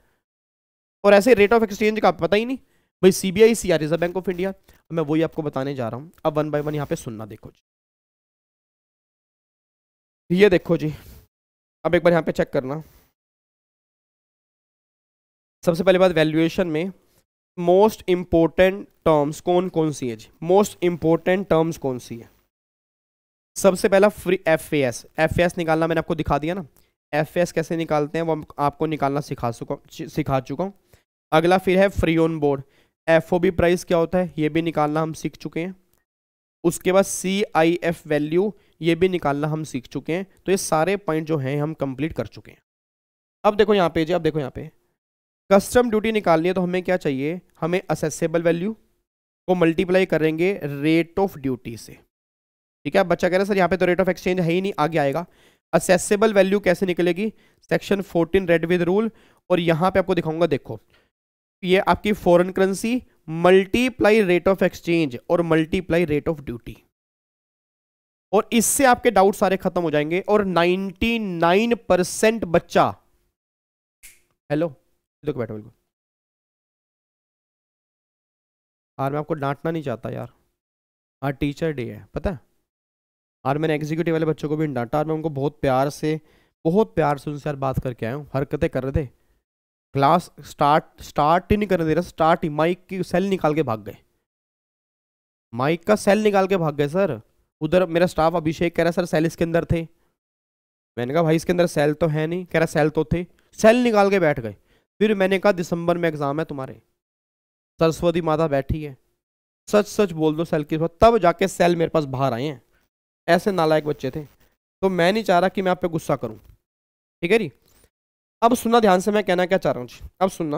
और ऐसे रेट ऑफ एक्सचेंज का पता ही नहीं भाई C B I C R Reserve Bank of India मैं वही आपको बताने जा रहा हूँ अब वन बाई वन यहाँ पे सुनना देखो जी ये देखो जी अब एक बार यहाँ पे चेक करना सबसे पहले बात वैल्यूएशन में मोस्ट इम्पोर्टेंट टर्म्स कौन कौन सी है जी मोस्ट इम्पोर्टेंट टर्म्स कौन सी है सबसे पहला free F A S F S निकालना मैंने आपको दिखा दिया ना एफ एस कैसे निकालते हैं वो आपको निकालना सिखा चुका सिखा चुका हूँ अगला फिर है free on board F O B price क्या होता है ये भी निकालना हम सीख चुके हैं उसके बाद सी आई एफ वैल्यू ये भी निकालना हम सीख चुके हैं तो ये सारे पॉइंट जो हैं हम कंप्लीट कर चुके हैं अब देखो यहाँ पे जी अब देखो यहाँ पे कस्टम ड्यूटी निकालनी है तो हमें क्या चाहिए हमें असेसेबल वैल्यू को मल्टीप्लाई करेंगे रेट ऑफ ड्यूटी से ठीक है बच्चा कह रहे हैं सर यहाँ पे तो रेट ऑफ एक्सचेंज है ही नहीं आगे आएगा असेसेबल वैल्यू कैसे निकलेगी सेक्शन 14 रेड विद रूल और यहाँ पे आपको दिखाऊंगा देखो ये आपकी foreign currency multiply rate of exchange और मल्टीप्लाई रेट ऑफ ड्यूटी और इससे आपके डाउट सारे खत्म हो जाएंगे और 99 परसेंट बच्चा हेलो देखो बैठो बिल्कुल यार मैं आपको डांटना नहीं चाहता यार आज टीचर डे है पता है यार मैंने एग्जीक्यूटिव वाले बच्चों को भी डांटा और मैं उनको बहुत प्यार से बहुत प्यार से उनसे यार बात करके आया हूँ हरकतें कर रहे थे क्लास स्टार्ट स्टार्ट ही नहीं कर रहे थे स्टार्ट ही माइक की सेल निकाल के भाग गए माइक का सेल निकाल के भाग गए सर उधर मेरा स्टाफ अभिषेक कह रहा सर सेल इसके अंदर थे मैंने कहा भाई इसके अंदर सेल तो है नहीं कह रहा सेल तो थे सेल निकाल के बैठ गए फिर मैंने कहा दिसंबर में एग्ज़ाम है तुम्हारे सरस्वती माता बैठी है सच सच बोल दो सेल के साथ तब जाके सेल मेरे पास बाहर आए हैं ऐसे नालायक बच्चे थे तो मैं नहीं चाह रहा कि मैं आप पे गुस्सा करूं ठीक है जी अब सुनना ध्यान से मैं कहना क्या चाह रहा हूँ जी अब सुनना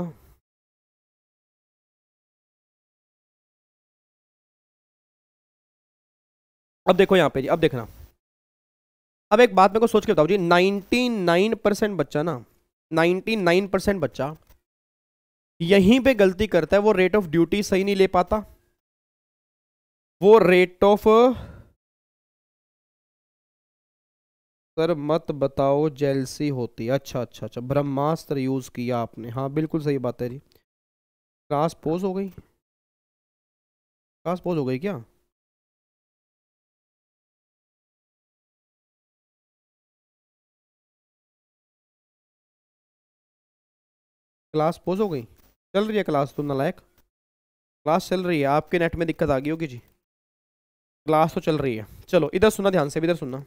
अब देखो यहां पे जी अब देखना अब एक बात मेरे को सोच के बताओ जी 99 परसेंट बच्चा ना नाइन परसेंट बच्चा यहीं पे गलती करता है वो रेट ऑफ ड्यूटी सही नहीं ले पाता वो रेट ऑफ सर मत बताओ जेलसी होती है अच्छा अच्छा अच्छा ब्रह्मास्त्र यूज़ किया आपने हाँ बिल्कुल सही बात है जी क्लास पोज हो गई क्लास पोज हो गई क्या क्लास पोज हो गई चल रही है क्लास तो नलायक क्लास चल रही है आपके नेट में दिक्कत आ गई होगी जी क्लास तो चल रही है चलो इधर सुनना ध्यान से इधर सुनना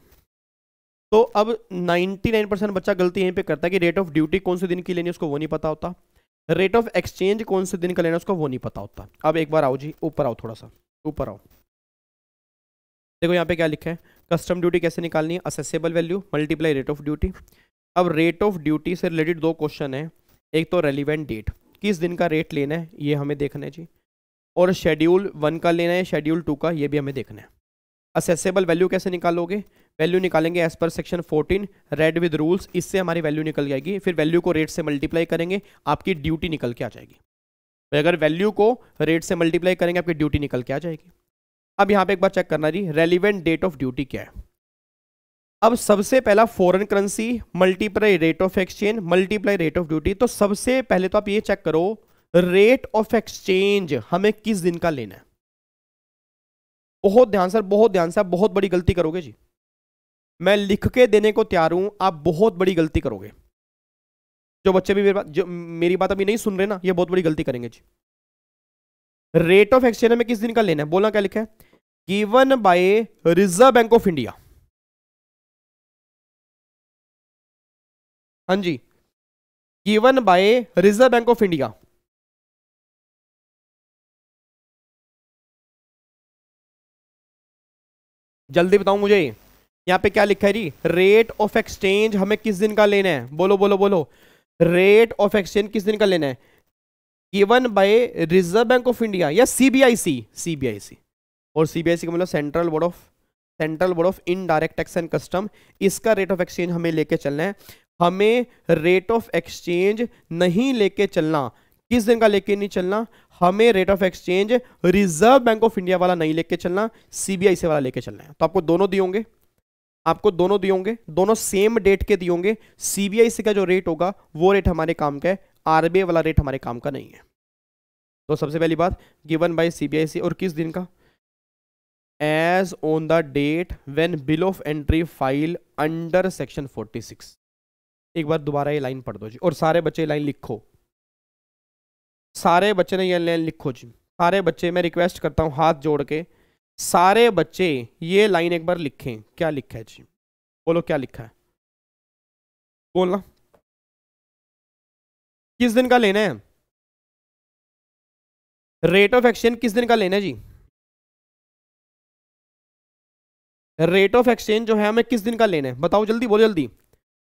तो अब 99 परसेंट बच्चा गलती यहीं पे करता है कि रेट ऑफ ड्यूटी कौन से दिन की लेनी है उसको वो नहीं पता होता रेट ऑफ एक्सचेंज कौन से दिन का लेना उसको वो नहीं पता होता अब एक बार आओ जी ऊपर आओ थोड़ा सा ऊपर आओ देखो यहाँ पे क्या लिखा है कस्टम ड्यूटी कैसे निकालनी है assessable value multiply rate of duty अब रेट ऑफ ड्यूटी से रिलेटेड दो क्वेश्चन है एक तो रेलिवेंट डेट किस दिन का रेट लेना है ये हमें देखना है जी और शेड्यूल वन का लेना है शेड्यूल टू का ये भी हमें देखना है असेसेबल वैल्यू कैसे निकालोगे वैल्यू निकालेंगे as per section 14 read with rules इससे हमारी वैल्यू निकल जाएगी फिर वैल्यू को रेट से मल्टीप्लाई करेंगे आपकी ड्यूटी निकल के आ जाएगी तो अगर वैल्यू को रेट से मल्टीप्लाई करेंगे आपकी ड्यूटी निकल के आ जाएगी अब यहाँ पे एक बार चेक करना जी रेलिवेंट डेट ऑफ ड्यूटी क्या है अब सबसे पहला foreign currency multiply rate of exchange multiply rate of duty तो सबसे पहले तो आप ये चेक करो रेट ऑफ एक्सचेंज हमें किस दिन का लेना है बहुत ध्यान सर बहुत ध्यान से आप बहुत बड़ी गलती करोगे जी मैं लिख के देने को तैयार हूं आप बहुत बड़ी गलती करोगे जो बच्चे भी मेरी बात जो मेरी बात अभी नहीं सुन रहे ना ये बहुत बड़ी गलती करेंगे जी रेट ऑफ एक्सचेंज हमें किस दिन का लेना है बोलना क्या लिखा है given by Reserve Bank of India हाँ जी given by Reserve Bank of India जल्दी बताओ मुझे यहां पे क्या लिखा है जी रेट ऑफ एक्सचेंज हमें किस दिन का लेना है बोलो बोलो बोलो रेट ऑफ एक्सचेंज किस दिन का लेना है given by Reserve Bank of India या सीबीआईसी सीबीआईसी और सीबीआईसी का मतलब Central Board of Central Board of Indirect Tax and Custom इसका रेट ऑफ एक्सचेंज हमें लेके चलना है हमें रेट ऑफ एक्सचेंज नहीं लेके चलना किस दिन का लेके नहीं चलना हमें rate of exchange Reserve Bank of India वाला नहीं लेके चलना सीबीआई से वाला लेके चलना है तो आपको दोनों दिए होंगे आपको दोनों दिए होंगे दोनों सेम डेट के दिए होंगे सीबीआई से का जो रेट होगा वो रेट हमारे काम का है आरबीआई वाला रेट हमारे काम का नहीं है तो सबसे पहली बात गिवन बाय सीबीआई से और किस दिन का as on the date when bill of entry file under section six एक बार दोबारा ये लाइन पढ़ दो जी और सारे बच्चे लाइन लिखो सारे बच्चे ने ये लाइन लिखो जी सारे बच्चे मैं रिक्वेस्ट करता हूँ हाथ जोड़ के सारे बच्चे ये लाइन एक बार लिखें क्या लिखा है जी बोलो क्या लिखा है बोलना किस दिन का लेना है रेट ऑफ एक्सचेंज किस दिन का लेना है जी रेट ऑफ एक्सचेंज जो है हमें किस दिन का लेना है बताओ जल्दी बोलो जल्दी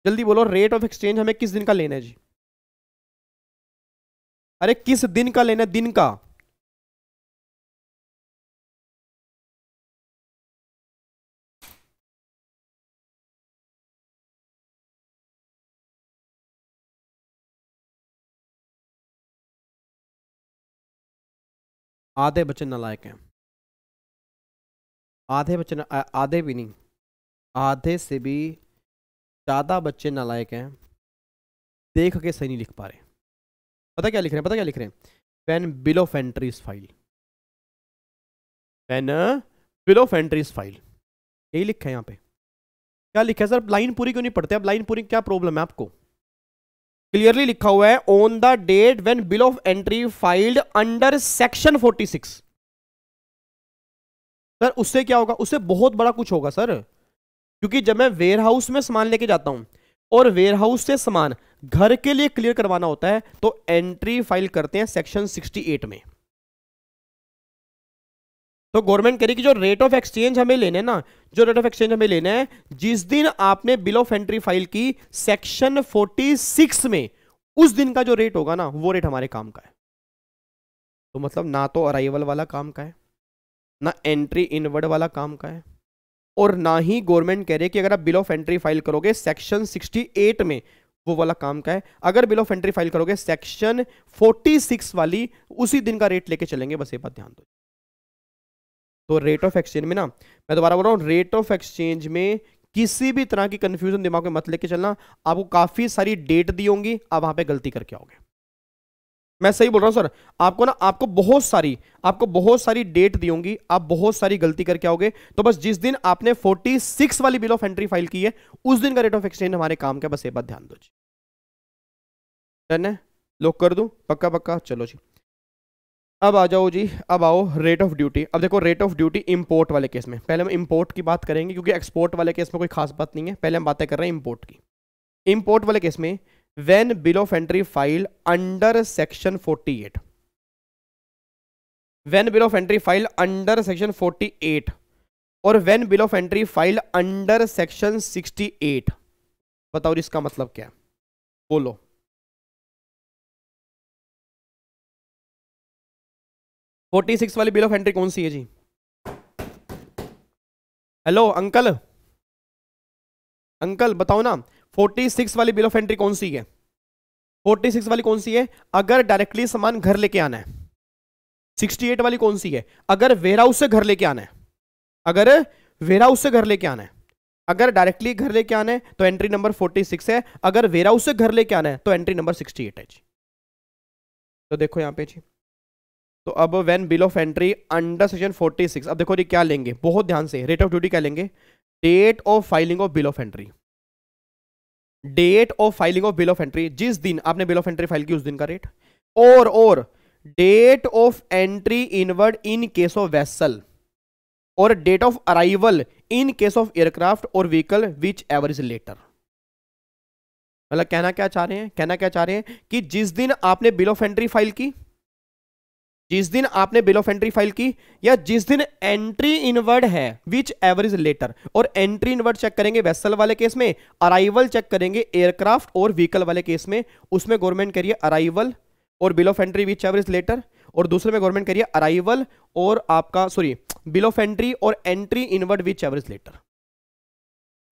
जल्दी बोलो रेट ऑफ एक्सचेंज हमें किस दिन का लेना है जी अरे किस दिन का लेना है दिन का आधे बच्चे नलायक हैं आधे बच्चे आधे भी नहीं आधे से भी ज़्यादा बच्चे नालायक हैं देख के सही नहीं लिख पा रहे पता क्या लिख रहे हैं पता क्या लिख रहे हैं when bill of entries file when bill of entries file यही लिखा है यहाँ पे क्या लिखा है सर लाइन पूरी क्यों नहीं पढ़ते अब लाइन पूरी क्या प्रॉब्लम है आपको क्लियरली लिखा हुआ है on the date when bill of entry filed under section 46 sir उससे क्या होगा उससे बहुत बड़ा कुछ होगा सर क्योंकि जब मैं वेयर हाउस में सामान लेके जाता हूं और वेयर हाउस से सामान घर के लिए क्लियर करवाना होता है तो एंट्री फाइल करते हैं सेक्शन 68 में तो गवर्नमेंट कह रही कि जो रेट ऑफ एक्सचेंज हमें लेने ना जो रेट ऑफ एक्सचेंज हमें लेना है जिस दिन आपने बिल ऑफ एंट्री फाइल की सेक्शन 46 में उस दिन का जो रेट होगा ना वो रेट हमारे काम का है तो मतलब ना तो अराइवल वाला काम का है ना एंट्री इनवर्ड वाला काम का है और ना ही गवर्नमेंट कह रही है कि अगर आप बिल ऑफ एंट्री फाइल करोगे सेक्शन 68 में वो वाला काम का है अगर बिल ऑफ एंट्री फाइल करोगे सेक्शन 46 वाली उसी दिन का रेट लेके चलेंगे बस ये बात ध्यान दो तो रेट ऑफ एक्सचेंज में ना मैं दोबारा बोल रहा हूं रेट ऑफ एक्सचेंज में किसी भी तरह की कंफ्यूजन दिमाग में मत लेके चलना आपको काफी सारी डेट दी होंगी आप वहां पर गलती करके आओगे मैं सही बोल रहा हूं सर आपको ना आपको बहुत सारी आपको बहुत सारी डेट दी होंगी आप बहुत सारी गलती करके आओगे तो बस जिस दिन आपने 46 वाली बिल ऑफ एंट्री फाइल की है उस दिन का रेट ऑफ एक्सचेंज हमारे काम का बस एक बात ध्यान दो जी डन है कर दू पक्का पक्का चलो जी अब आ जाओ जी अब आओ रेट ऑफ ड्यूटी अब देखो रेट ऑफ ड्यूटी इंपोर्ट वाले केस में पहले हम इंपोर्ट की बात करेंगे क्योंकि एक्सपोर्ट वाले केस में कोई खास बात नहीं है पहले हम बातें कर रहे हैं इंपोर्ट की इंपोर्ट वाले केस में when bill of entry filed under section 48 when bill of entry filed under section 48 और when bill of entry filed under section 68 बताओ इसका मतलब क्या है बोलो फोर्टी सिक्स वाली बिल ऑफ एंट्री कौन सी है जी हेलो अंकल अंकल बताओ ना 46 वाली बिल ऑफ एंट्री कौन सी है 46 वाली कौन सी है अगर डायरेक्टली सामान घर लेके आना है 68 वाली कौन सी है अगर वेयर हाउस से घर लेके आना है अगर वेयर हाउस से घर लेके आना है अगर डायरेक्टली घर लेके आना है तो एंट्री नंबर 46 है अगर वेयर हाउस से घर लेके आना है तो एंट्री नंबर 68 है जी तो देखो यहां पे जी तो अब when bill of entry under section 46 अब देखो जी क्या लेंगे बहुत ध्यान से रेट ऑफ ड्यूटी क्या लेंगे date of filing of bill of entry date of filing of bill of entry जिस दिन आपने बिल ऑफ एंट्री फाइल की उस दिन का रेट और और date of entry inward in case of vessel और date of arrival in case of aircraft और vehicle whichever is later मतलब कहना क्या चाह रहे हैं कहना क्या चाह रहे हैं कि जिस दिन आपने बिल ऑफ एंट्री फाइल की जिस दिन आपने बिल ऑफ एंट्री फाइल की या जिस दिन एंट्री इनवर्ड है विच एवरेज लेटर और एंट्री इनवर्ड चेक करेंगे वेसल वाले केस में अराइवल चेक करेंगे एयरक्राफ्ट और व्हीकल वाले केस में उसमें गवर्नमेंट करिए अराइवल और bill of entry which average later और दूसरे में गवर्नमेंट करिए अराइवल और आपका सॉरी बिल ऑफ एंट्री और entry inward which average later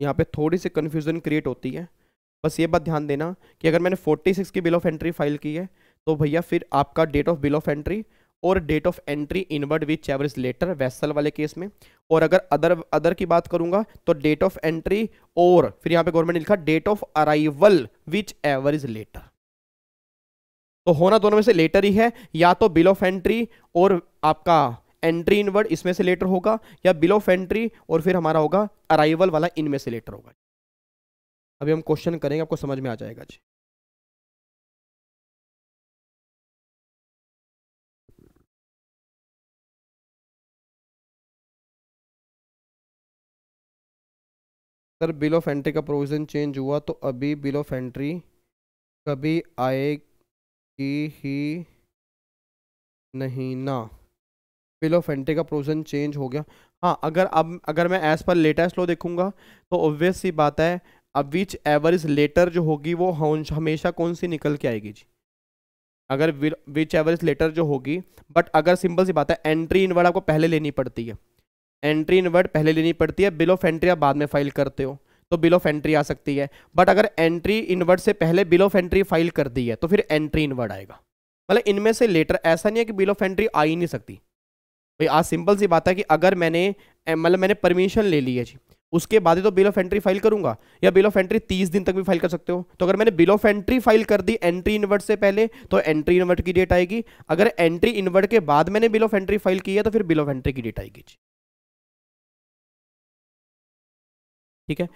यहाँ पे थोड़ी सी कन्फ्यूजन क्रिएट होती है बस ये बात ध्यान देना कि अगर मैंने 46 की बिल ऑफ एंट्री फाइल की है तो भैया फिर आपका date of bill of entry और date of entry inward whichever is later vessel वाले केस में और अगर अदर अदर की बात करूंगा तो डेट ऑफ एंट्री और फिर यहां पे गवर्नमेंट ने लिखा date of arrival whichever is later तो होना दोनों में से लेटर ही है या तो बिल ऑफ एंट्री और आपका एंट्री इनवर्ड इसमें से लेटर होगा या बिल ऑफ एंट्री और फिर हमारा होगा अराइवल वाला इनमें से लेटर होगा अभी हम क्वेश्चन करेंगे आपको समझ में आ जाएगा जी सर बिल ऑफ एंट्री का प्रोविज़न चेंज हुआ तो अभी बिल ऑफ एंट्री कभी आएगी ही नहीं ना बिल ऑफ एंट्री का प्रोविज़न चेंज हो गया हाँ अगर अब अगर मैं एज़ पर लेटेस्ट लो देखूँगा तो ऑब्वियस सी बात है अब विच एवर इज़ लेटर जो होगी वो हमेशा कौन सी निकल के आएगी जी अगर विच एवर इज़ लेटर जो होगी बट अगर सिंपल सी बात है एंट्री इन वर्ड आपको पहले लेनी पड़ती है एंट्री इन वर्ड पहले लेनी पड़ती है बिल ऑफ एंट्री आप बाद में फाइल करते हो तो बिल ऑफ एंट्री आ सकती है बट अगर एंट्री इन वर्ड से पहले बिल ऑफ एंट्री फाइल कर दी है तो फिर एंट्री इन वर्ड आएगा मतलब इनमें से लेटर ऐसा नहीं है कि बिल ऑफ एंट्री आ ही नहीं सकती भाई आज सिंपल सी बात है कि अगर मैंने मतलब मैंने परमिशन ले ली है जी उसके बाद ही तो बिल ऑफ एंट्री फाइल करूंगा या बिल ऑफ एंट्री तीस दिन तक भी फाइल कर सकते हो तो अगर मैंने बिल ऑफ एंट्री फाइल कर दी एंट्री इनवर्ट से पहले तो एंट्री इनवर्ट की डेट आएगी अगर एंट्री इनवर्ट के बाद मैंने बिल ऑफ एंट्री फाइल की है तो फिर बिल ऑफ एंट्री की डेट आएगी जी ठीक है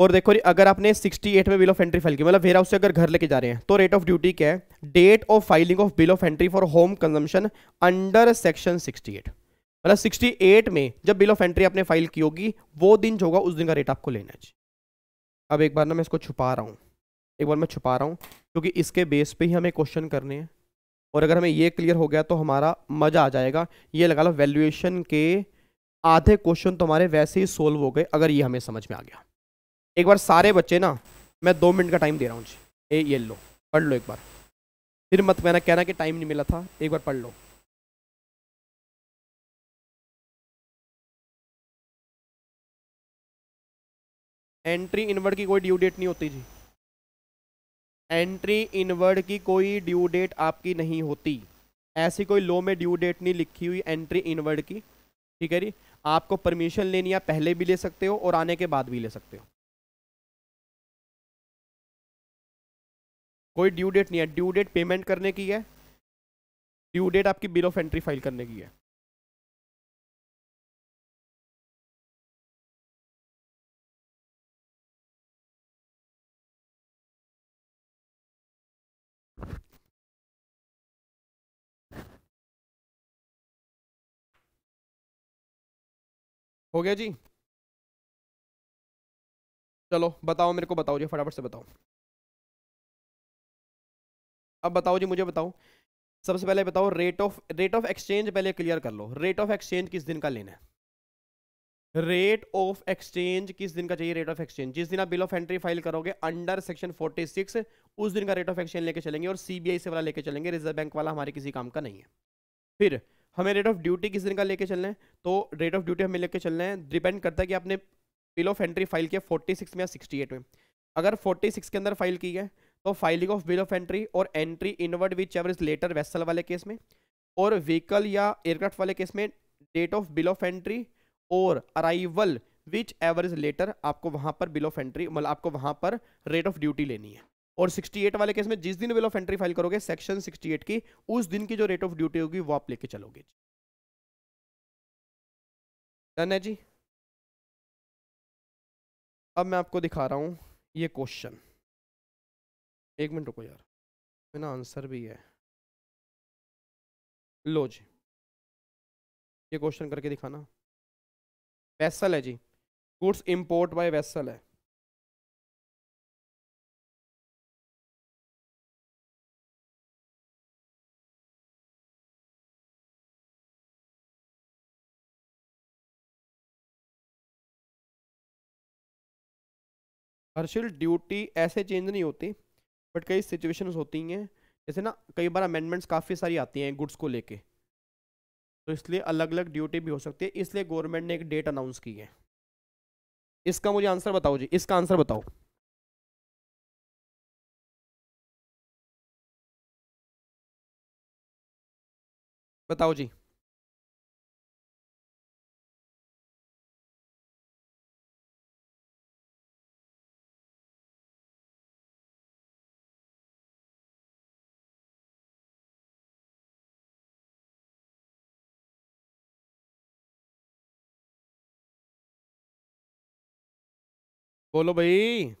और देखो अगर आपने 68 में बिल ऑफ एंट्री फाइल की मतलब वेयर हाउस से अगर घर लेके जा रहे हैं तो रेट ऑफ ड्यूटी क्या है date of filing of bill of entry for home consumption under section 68 मतलब 68 में जब बिल ऑफ एंट्री आपने फाइल की होगी वो दिन जो होगा उस दिन का रेट आपको लेना चाहिए अब एक बार ना मैं इसको छुपा रहा हूँ एक बार मैं छुपा रहा हूँ क्योंकि इसके बेस पर ही हमें क्वेश्चन करने हैं और अगर हमें ये क्लियर हो गया तो हमारा मज़ा आ जाएगा ये लगा लो वैल्यूएशन के आधे क्वेश्चन तो हमारे वैसे ही सोल्व हो गए अगर ये हमें समझ में आ गया एक बार सारे बच्चे ना मैं दो मिनट का टाइम दे रहा हूँ जी ए ये लो पढ़ लो एक बार फिर मत मैंने कहना कि टाइम नहीं मिला था एक बार पढ़ लो एंट्री इनवर्ड की कोई ड्यू डेट नहीं होती जी एंट्री इनवर्ड की कोई ड्यू डेट आपकी नहीं होती ऐसी कोई लो में ड्यू डेट नहीं लिखी हुई एंट्री इनवर्ड की ठीक है जी आपको परमिशन लेनी है पहले भी ले सकते हो और आने के बाद भी ले सकते हो कोई ड्यू डेट नहीं है ड्यू डेट पेमेंट करने की है ड्यू डेट आपकी बिल ऑफ एंट्री फाइल करने की है हो गया जी चलो बताओ मेरे को बताओ जी फटाफट से बताओ अब बताओ जी मुझे बताओ सबसे पहले बताओ rate of rate of exchange पहले क्लियर कर लो रेट ऑफ एक्सचेंज किस दिन का लेना है रेट ऑफ एक्सचेंज किस दिन का चाहिए रेट ऑफ एक्सचेंज जिस दिन आप बिल ऑफ एंट्री फाइल करोगे अंडर सेक्शन 46 उस दिन का रेट ऑफ एक्सचेंज लेके चलेंगे और सीबीआई से वाला लेके चलेंगे रिजर्व बैंक वाला हमारे किसी काम का नहीं है फिर हमें रेट ऑफ ड्यूटी किस दिन का लेके चलना है तो रेट ऑफ ड्यूटी हमें लेके चलना है डिपेंड करता है कि आपने बिल ऑफ एंट्री फाइल किया 46 में या 68 में अगर 46 के अंदर फाइल की है तो filing of bill of entry और entry inward whichever is later vessel वाले केस में और व्हीकल या एयरक्राफ्ट वाले केस में date of bill of entry और arrival whichever is later आपको वहाँ पर बिल ऑफ एंट्री मतलब आपको वहाँ पर रेट ऑफ ड्यूटी लेनी है और 68 वाले केस में जिस दिन बिल ऑफ एंट्री फाइल करोगे सेक्शन 68 की उस दिन की जो रेट ऑफ ड्यूटी होगी वो आप लेके चलोगे डन है जी अब मैं आपको दिखा रहा हूं ये क्वेश्चन एक मिनट रुको यार मेरा आंसर भी है लो जी ये क्वेश्चन करके दिखाना वैसल है जी गुड्स इंपोर्ट बाय वैसल है हर्षिल ड्यूटी ऐसे चेंज नहीं होती बट कई सिचुएशंस होती हैं जैसे ना कई बार अमेंडमेंट्स काफ़ी सारी आती हैं गुड्स को लेके तो इसलिए अलग अलग ड्यूटी भी हो सकती है इसलिए गवर्नमेंट ने एक डेट अनाउंस की है इसका मुझे आंसर बताओ जी इसका आंसर बताओ बताओ जी बोलो भाई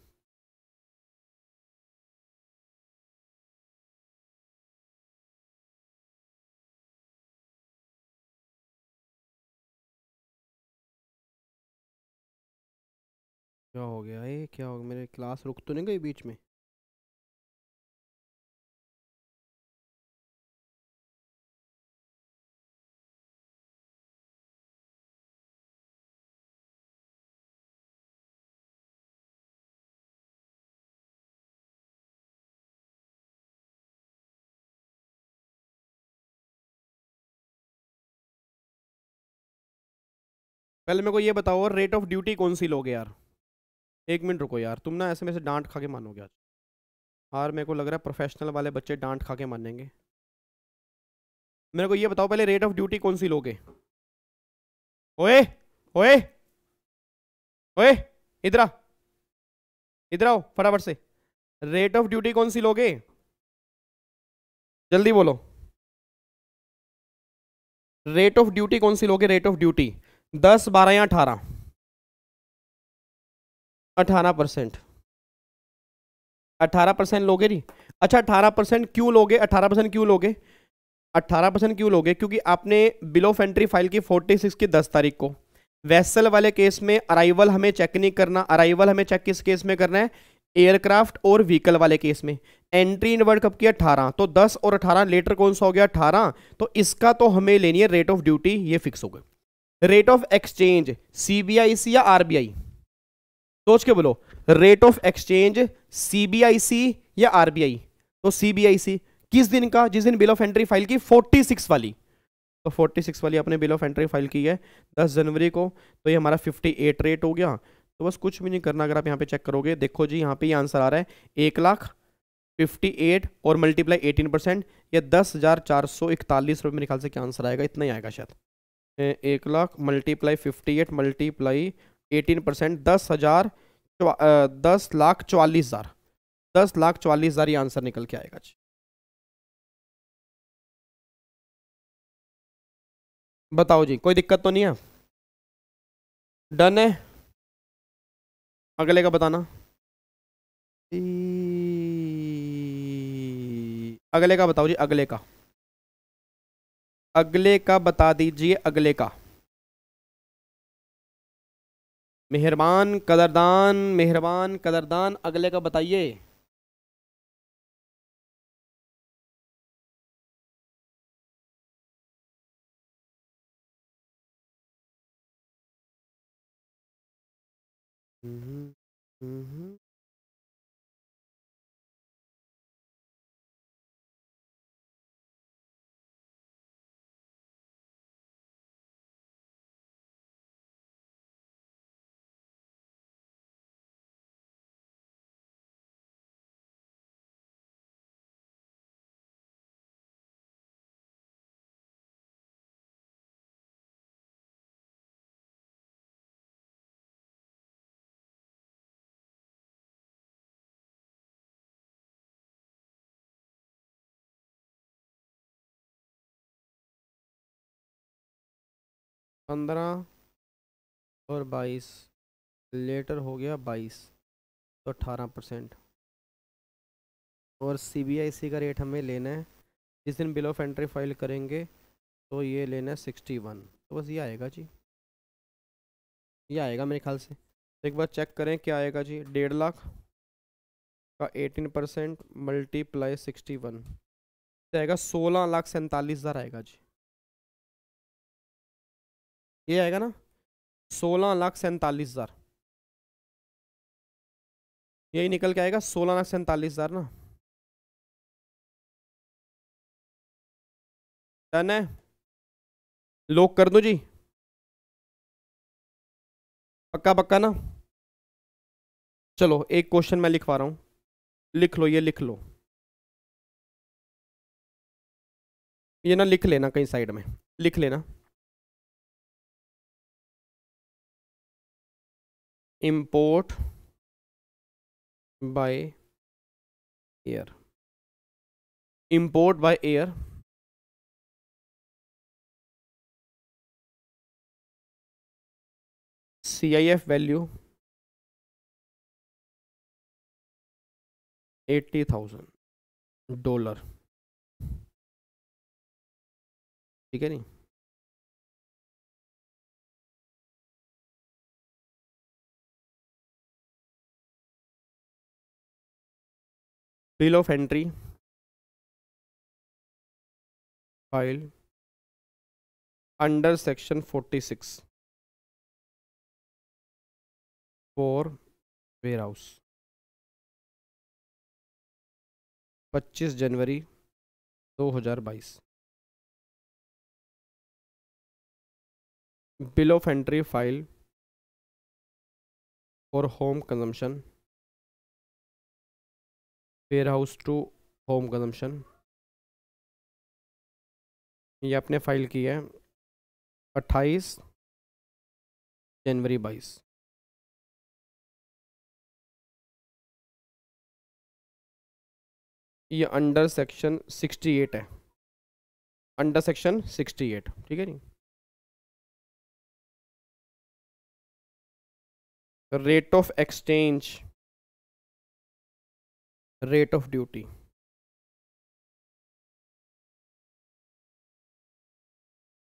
क्या हो गया ये क्या हो गया मेरे क्लास रुक तो नहीं गई बीच में पहले मेरे को ये बताओ रेट ऑफ ड्यूटी कौन सी लोगे यार एक मिनट रुको यार तुम ना ऐसे में से डांट खा के मानोगे आज यार मेरे को लग रहा है प्रोफेशनल वाले बच्चे डांट खा के मानेंगे मेरे को ये बताओ पहले रेट ऑफ ड्यूटी कौन सी लोगे ओए ओए ओए इधर आ इधर आओ फटाफट से रेट ऑफ ड्यूटी कौन सी लोगे जल्दी बोलो रेट ऑफ ड्यूटी कौन सी लोगे रेट ऑफ ड्यूटी दस बारह या अठारह अठारह परसेंट अठारह परसेंट लोगे जी अच्छा अठारह परसेंट क्यों लोगे अठारह परसेंट क्यों लोगे अट्ठारह परसेंट क्यों लोगे क्योंकि आपने बिलो एंट्री फाइल की फोर्टी सिक्स की दस तारीख को वैसल वाले केस में अराइवल हमें चेक नहीं करना अराइवल हमें चेक किस केस में करना है एयरक्राफ्ट और व्हीकल वाले केस में एंट्री इन वर्ल्ड कप की अट्ठारह तो दस और अठारह लेटर कौन सा हो गया अठारह तो इसका तो हमें लेनी है रेट ऑफ ड्यूटी ये फिक्स हो गया रेट ऑफ एक्सचेंज सीबीआईसी या आरबीआई सोच के बोलो रेट ऑफ एक्सचेंज सीबीआईसी या आरबीआई तो सीबीआईसी किस दिन का जिस दिन बिल ऑफ एंट्री फाइल की 46 वाली तो 46 वाली अपने बिल ऑफ एंट्री फाइल की है 10 जनवरी को तो ये हमारा 58 रेट हो गया तो बस कुछ भी नहीं करना अगर आप यहाँ पे चेक करोगे देखो जी यहाँ पे ये आंसर आ रहा है एक लाख फिफ्टी एट और मल्टीप्लाई एटीन परसेंट या दस हज़ार चार सौ इकतालीस रुपये मेरे ख्याल से क्या आंसर आएगा इतना ही आएगा शायद एक lakh multiply fifty eight multiply eighteen percent दस हज़ार दस लाख चवालीस हज़ार दस लाख चवालीस हज़ार ये आंसर निकल के आएगा जी बताओ जी कोई दिक्कत तो नहीं है डन है अगले का बताना अगले का बताओ जी अगले का अगले का बता दीजिए अगले का मेहरबान कदरदान मेहरबान कदरदान अगले का बताइए हम्म हम्म, हम्म। पंद्रह और बाईस लेटर हो गया बाईस तो अट्ठारह परसेंट और सी बी आई सी का रेट हमें लेना है जिस दिन बिल ऑफ एंट्री फाइल करेंगे तो ये लेना है सिक्सटी वन तो बस ये आएगा जी ये आएगा मेरे ख्याल से तो एक बार चेक करें क्या आएगा जी डेढ़ लाख का eighteen percent multiply sixty one आएगा सोलह लाख सैंतालीस हज़ार आएगा जी ये आएगा ना सोलह लाख सैंतालीस हज़ार यही निकल के आएगा सोलह लाख सैंतालीस हज़ार ना डन है लोक कर दो जी पक्का पक्का ना चलो एक क्वेश्चन मैं लिखवा रहा हूं लिख लो ये लिख लो ये ना लिख लेना कहीं साइड में लिख लेना import by air import by air CIF value 80,000 dollar ठीक है नहीं bill of entry file under section 46 for warehouse पच्चीस जनवरी 2022 bill of entry file for home consumption warehouse to home consumption ये आपने फाइल की है अट्ठाईस जनवरी बाईस ये अंडर सेक्शन सिक्सटी एट है अंडर सेक्शन सिक्सटी एट ठीक है जी rate of exchange rate of duty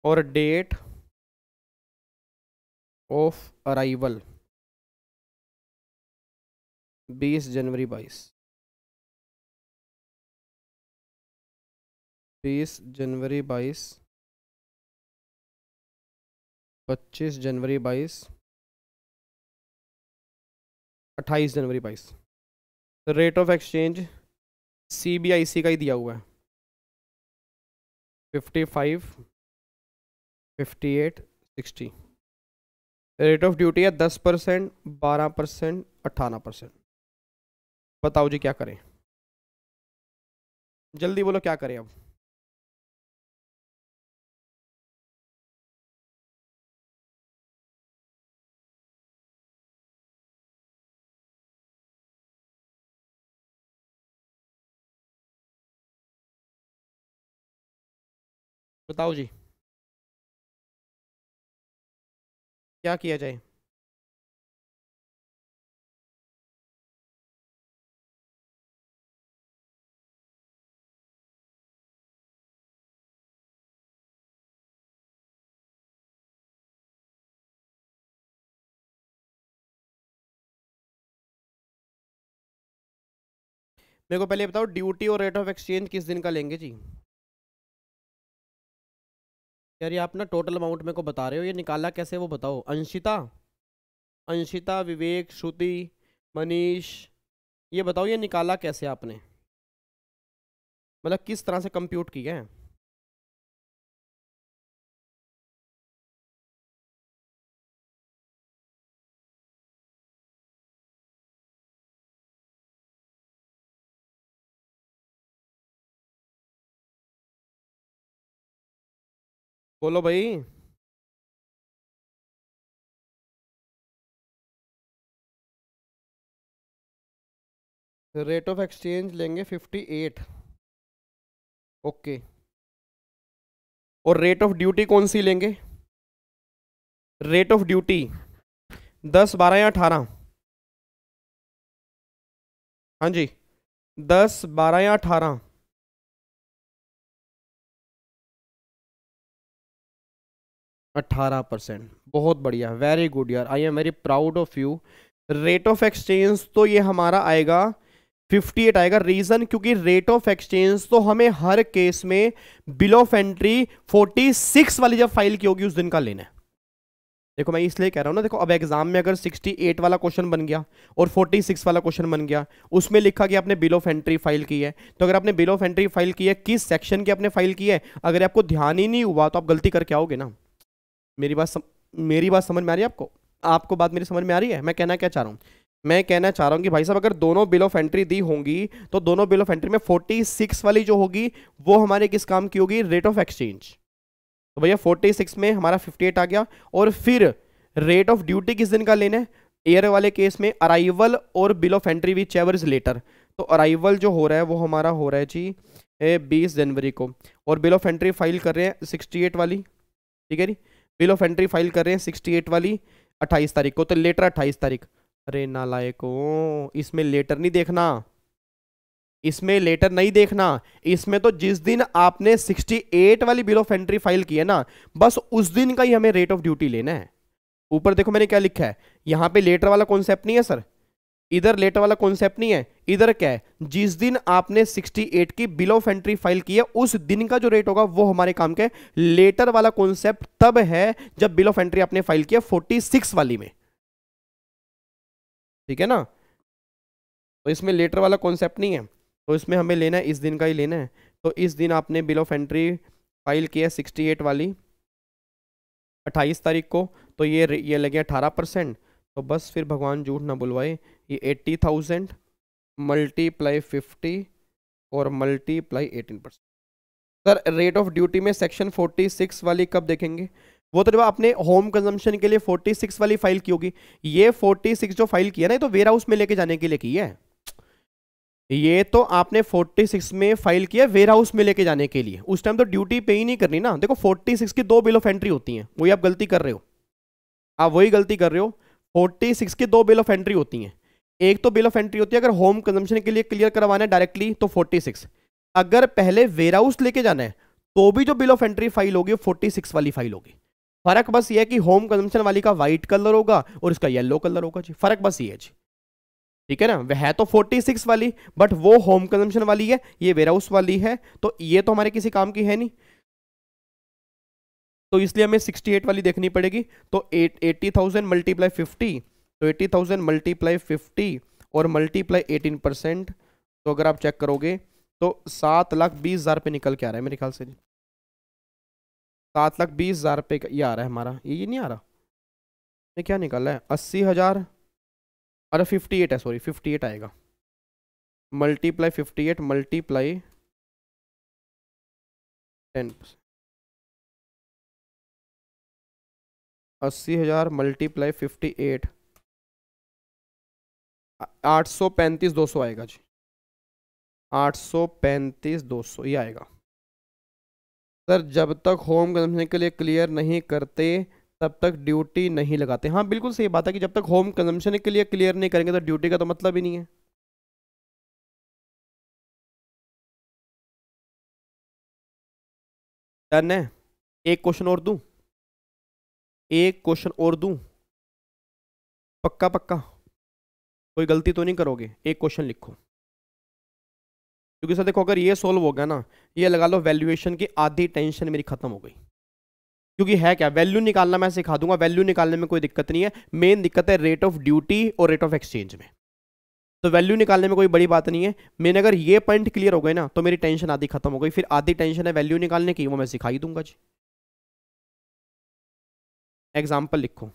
और डेट ऑफ अराइवल 20 जनवरी 22 बीस जनवरी बाईस पच्चीस जनवरी बाईस अट्ठाईस जनवरी बाईस rate of exchange C B I C का ही दिया हुआ है fifty five fifty eight sixty rate of duty है दस परसेंट बारह परसेंट अट्ठारह परसेंट बताओ जी क्या करें जल्दी बोलो क्या करें अब बताओ तो जी क्या किया जाए मेरे को पहले बताओ ड्यूटी और रेट ऑफ एक्सचेंज किस दिन का लेंगे जी यार ये आप ना टोटल अमाउंट मेरे को बता रहे हो ये निकाला कैसे वो बताओ अंशिता अंशिता विवेक श्रुति मनीष ये बताओ ये निकाला कैसे आपने मतलब किस तरह से कंप्यूट किया है बोलो भाई रेट ऑफ एक्सचेंज लेंगे फिफ्टी एट ओके और रेट ऑफ ड्यूटी कौन सी लेंगे रेट ऑफ ड्यूटी दस बारह या अठारह हाँ जी दस बारह या अठारह अट्ठारह परसेंट बहुत बढ़िया वेरी गुड यार I am very proud of you rate of exchange तो ये हमारा आएगा 58 आएगा रीज़न क्योंकि रेट ऑफ एक्सचेंज तो हमें हर केस में बिल ऑफ एंट्री 46 वाली जब फाइल की होगी उस दिन का लेना है देखो मैं इसलिए कह रहा हूँ ना देखो अब एग्जाम में अगर 68 वाला क्वेश्चन बन गया और 46 वाला क्वेश्चन बन गया उसमें लिखा कि आपने बिल ऑफ एंट्री फाइल की है तो अगर आपने बिल ऑफ एंट्री फाइल की है किस सेक्शन की आपने फाइल की है अगर आपको ध्यान ही नहीं हुआ तो आप गलती करके आओगे ना मेरी बात सम, मेरी बात समझ में आ रही है आपको आपको बात मेरी समझ में आ रही है मैं कहना क्या चाह रहा हूँ मैं कहना चाह रहा हूँ कि भाई साहब अगर दोनों बिल ऑफ एंट्री दी होंगी तो दोनों बिल ऑफ एंट्री में 46 वाली जो होगी वो हमारे किस काम की होगी रेट ऑफ एक्सचेंज तो भैया 46 में हमारा 58 आ गया और फिर रेट ऑफ ड्यूटी किस दिन का लेना है एयर वाले केस में अराइवल और bill of entry whichever is later तो अराइवल जो हो रहा है वो हमारा हो रहा है जी बीस जनवरी को और बिल ऑफ एंट्री फाइल कर रहे हैं सिक्सटी एट वाली ठीक है जी बिल ऑफ एंट्री फाइल कर रहे हैं सिक्सटी एट वाली अट्ठाईस तारीख को तो लेटर अट्ठाईस तारीख अरे ना को इसमें लेटर नहीं देखना इसमें लेटर नहीं देखना इसमें तो जिस दिन आपने 68 वाली बिल ऑफ एंट्री फाइल की है ना बस उस दिन का ही हमें रेट ऑफ ड्यूटी लेना है ऊपर देखो मैंने क्या लिखा है यहां पे लेटर वाला कॉन्सेप्ट नहीं है सर इधर लेट वाला कॉन्सेप्ट नहीं है इधर क्या है जिस दिन आपने 68 की बिल ऑफ एंट्री फाइल की है उस दिन का जो रेट होगा वो हमारे काम के लेटर वाला कॉन्सेप्ट तब है जब बिल ऑफ एंट्री आपने फाइल किया 46 वाली में ठीक है ना तो इसमें लेटर वाला कॉन्सेप्ट नहीं है तो इसमें हमें लेना है इस दिन का ही लेना है तो इस दिन आपने बिल ऑफ एंट्री फाइल किया सिक्सटी वाली अट्ठाईस तारीख को तो ये ये लगे अठारह तो बस फिर भगवान झूठ ना बुलवाए ये एट्टी थाउजेंड मल्टीप्लाई फिफ्टी और multiply eighteen percent sir rate of duty में सेक्शन फोर्टी सिक्स वाली कब देखेंगे वो तो जब आपने होम कंजम्पशन के लिए फोर्टी सिक्स वाली फाइल की होगी ये फोर्टी सिक्स जो फाइल किया ना ये तो वेयर हाउस में लेके जाने के लिए की है ये तो आपने फोर्टी सिक्स में फाइल किया वेयर हाउस में लेके जाने के लिए उस टाइम तो ड्यूटी पे ही नहीं करनी ना देखो फोर्टी सिक्स की दो बिल ऑफ एंट्री होती हैं वही आप गलती कर रहे हो आप वही गलती कर रहे हो फोर्टी सिक्स की दो बिल ऑफ एंट्री होती हैं एक तो बिल ऑफ एंट्री होती है अगर होम कंजम्पशन के लिए क्लियर करवाना है डायरेक्टली तो फोर्टी सिक्स अगर पहले वेयर हाउस लेके जाना है तो भी जो बिल ऑफ एंट्री फाइल होगी फोर्टी सिक्स वाली फाइल होगी फर्क बस ये है कि होम कंजम्पशन वाली का वाइट कलर होगा और इसका येलो कलर होगा जी फर्क बस ये है जी ठीक है ना वह है तो सिक्स वाली बट वो होम कंजम्पशन वाली है ये वेयर हाउस वाली है तो ये तो हमारे किसी काम की है नहीं तो इसलिए हमें 68 वाली देखनी पड़ेगी तो एट्टी थाउजेंड मल्टीप्लाई फिफ्टी तो एट्टी थाउजेंड मल्टीप्लाई फिफ्टी और मल्टीप्लाई एटीन परसेंट तो अगर आप चेक करोगे तो सात लाख बीस हज़ार रुपये निकल के आ रहा है मेरे ख्याल से जी सात लाख बीस हज़ार रुपये ये आ रहा है हमारा ये ये नहीं आ रहा ये क्या निकल रहा है अस्सी हज़ार अरे फिफ्टी एट है सॉरी फिफ्टी एट आएगा multiply fifty eight multiply ten percent अस्सी हजार मल्टीप्लाई फिफ्टी एट आठ सौ पैंतीस दो सौ आएगा जी आठ सौ पैंतीस दो सौ ये आएगा सर जब तक होम कंजम्पशन के लिए क्लियर नहीं करते तब तक ड्यूटी नहीं लगाते हाँ बिल्कुल सही बात है कि जब तक होम कंजम्पशन के लिए क्लियर नहीं करेंगे तो ड्यूटी का तो मतलब ही नहीं है डन है एक क्वेश्चन और दूँ एक क्वेश्चन और दूं पक्का पक्का कोई गलती तो नहीं करोगे एक क्वेश्चन लिखो क्योंकि सर देखो अगर ये सॉल्व होगा ना ये लगा लो वैल्यूएशन की आधी टेंशन मेरी खत्म हो गई क्योंकि है क्या वैल्यू निकालना मैं सिखा दूंगा वैल्यू निकालने में कोई दिक्कत नहीं है मेन दिक्कत है रेट ऑफ ड्यूटी और रेट ऑफ एक्सचेंज में तो वैल्यू निकालने में कोई बड़ी बात नहीं है मैंने अगर ये पॉइंट क्लियर हो गए ना तो मेरी टेंशन आधी खत्म हो गई फिर आधी टेंशन है वैल्यू निकालने की वो मैं सिखाई दूंगा जी एग्जाम्पल लिखो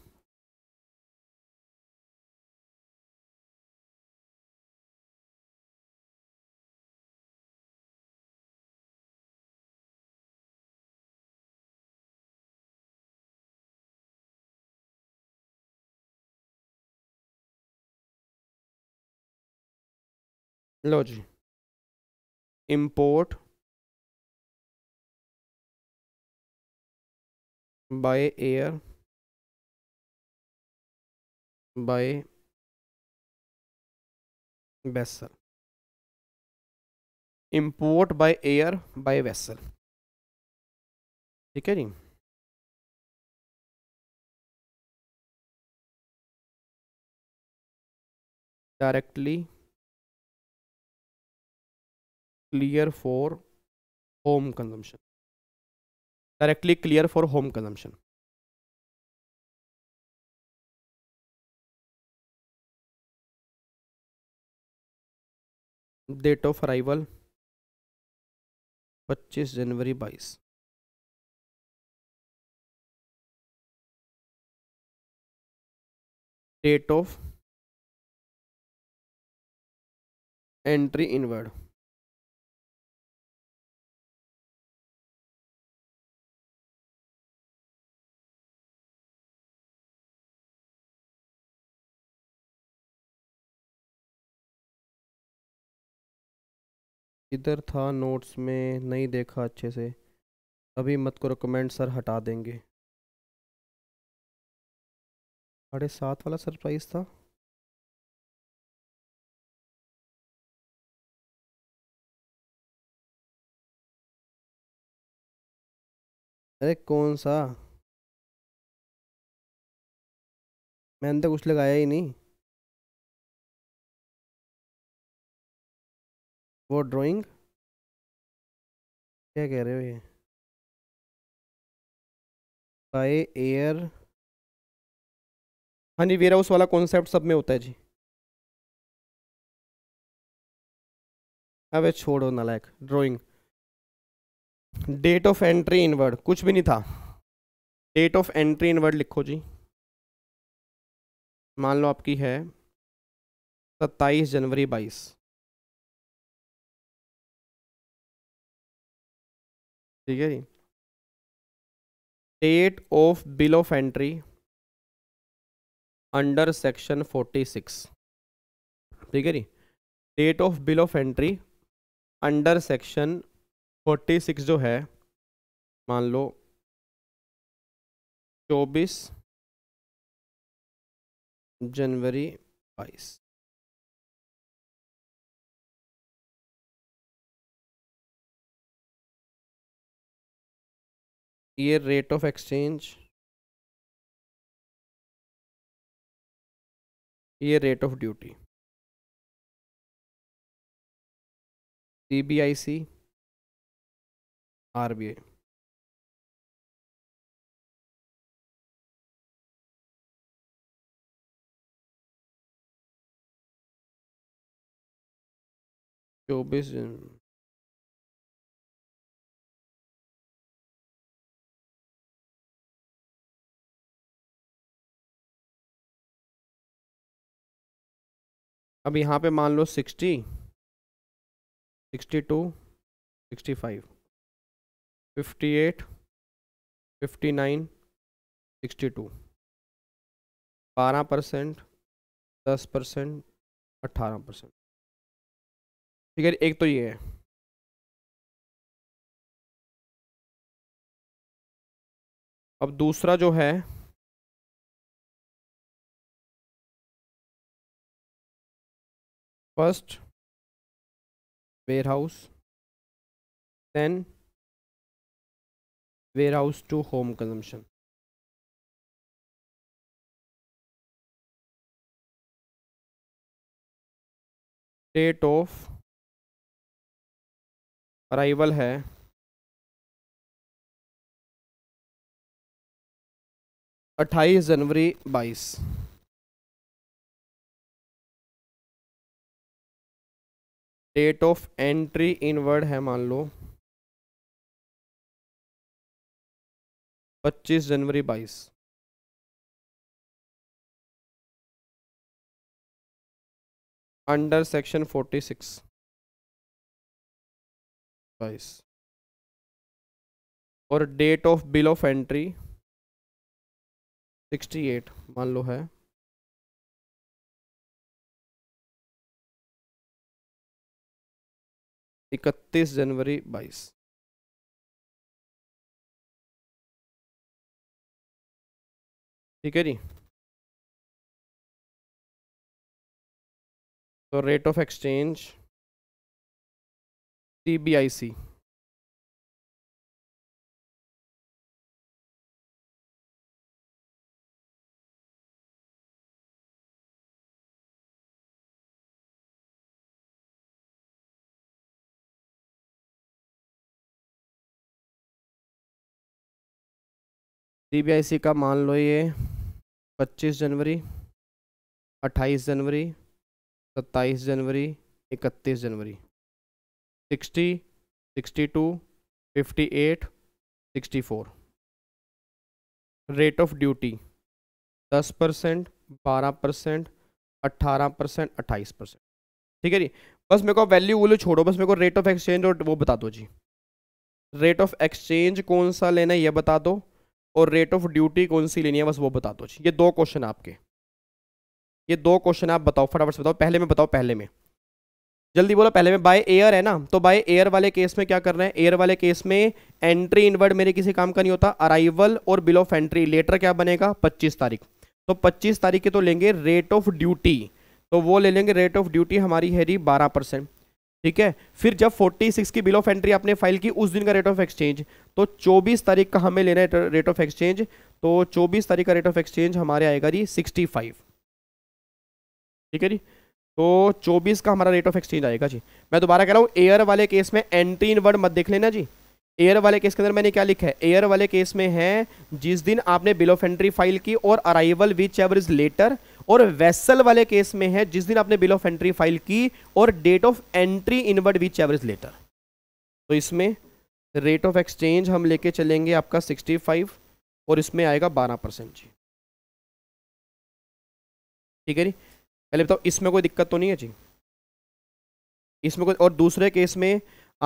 लो जी import by air by vessel import by air by vessel ठीक है जी directly clear for home consumption directly clear for home consumption date of arrival 25 जनवरी 22 डेट ऑफ एंट्री इनवर्ड किधर था नोट्स में नहीं देखा अच्छे से अभी मत को रिकमेंड सर हटा देंगे साढ़े सात वाला सरप्राइज़ था अरे कौन सा मैंने तो कुछ लगाया ही नहीं वो ड्राइंग क्या कह रहे हो ये बाई एयर हाँ जी वेयर वाला कॉन्सेप्ट सब में होता है जी अबे छोड़ो नालायक drawing date of entry inward कुछ भी नहीं था डेट ऑफ एंट्री इनवर्ड लिखो जी मान लो आपकी है सत्ताईस जनवरी बाईस ठीक है जी date of bill of entry under section 46 ठीक है जी date of bill of entry under section 46 जो है मान लो 24 जनवरी 22 ये रेट ऑफ एक्सचेंज ये rate of duty C B I C R B I चौबीस जनवरी अब यहाँ पे मान लो sixty sixty two sixty five fifty eight fifty nine sixty two बारह परसेंट दस परसेंट अट्ठारह परसेंट ठीक है एक तो ये है अब दूसरा जो है first warehouse then warehouse to home consumption date of arrival है अट्ठाईस जनवरी बाईस डेट ऑफ एंट्री इनवर्ड है मान लो 25 जनवरी 22 अंडर सेक्शन 46 बाईस और date of bill of entry 68 मान लो है इकतीस जनवरी बाईस ठीक है जी तो rate of exchange C B I C C का मान लो ये 25 जनवरी 28 जनवरी 27 जनवरी 31 जनवरी 60, 62, 58, 64 रेट ऑफ ड्यूटी 10 परसेंट बारह परसेंट अट्ठारह परसेंट अट्ठाईस परसेंट ठीक है जी बस मेरे को वैल्यू वैल्यू छोड़ो बस मेरे को रेट ऑफ एक्सचेंज और वो बता दो जी रेट ऑफ एक्सचेंज कौन सा लेना है ये बता दो और रेट ऑफ ड्यूटी कौन सी लेनी है बस वो बता दो जी ये दो क्वेश्चन आपके ये दो क्वेश्चन आप बताओ फटाफट से बताओ पहले में बताओ पहले में जल्दी बोलो पहले में बाय एयर है ना तो बाय एयर वाले केस में क्या करना है एयर वाले केस में एंट्री इनवर्ड मेरे किसी काम का नहीं होता अराइवल और बिल ऑफ एंट्री लेटर क्या बनेगा 25 तारीख तो 25 तारीख के तो लेंगे रेट ऑफ ड्यूटी तो वो ले लेंगे रेट ऑफ ड्यूटी हमारी है जी बारह परसेंट ठीक है फिर जब 46 की बिल ऑफ एंट्री आपने फाइल की उस दिन का रेट ऑफ एक्सचेंज तो 24 तारीख का हमें लेना है रेट ऑफ एक्सचेंज तो 24 तारीख का रेट ऑफ एक्सचेंज हमारे आएगा जी 65 ठीक है जी तो 24 का हमारा रेट ऑफ एक्सचेंज आएगा जी मैं दोबारा कह रहा हूँ एयर वाले केस में एंट्री इन वर्ड मत देख लेना जी एयर वाले केस के अंदर मैंने क्या लिखा है एयर वाले केस में है जिस दिन आपने बिल ऑफ एंट्री फाइल की और arrival whichever is later और वेसल वाले केस में है जिस दिन आपने बिल ऑफ एंट्री फाइल की और date of entry inward which average later तो इसमें रेट ऑफ एक्सचेंज हम लेके चलेंगे आपका 65 और इसमें आएगा 12 परसेंट जी ठीक है जी पहले बताओ इसमें कोई दिक्कत तो नहीं है जी इसमें कोई और दूसरे केस में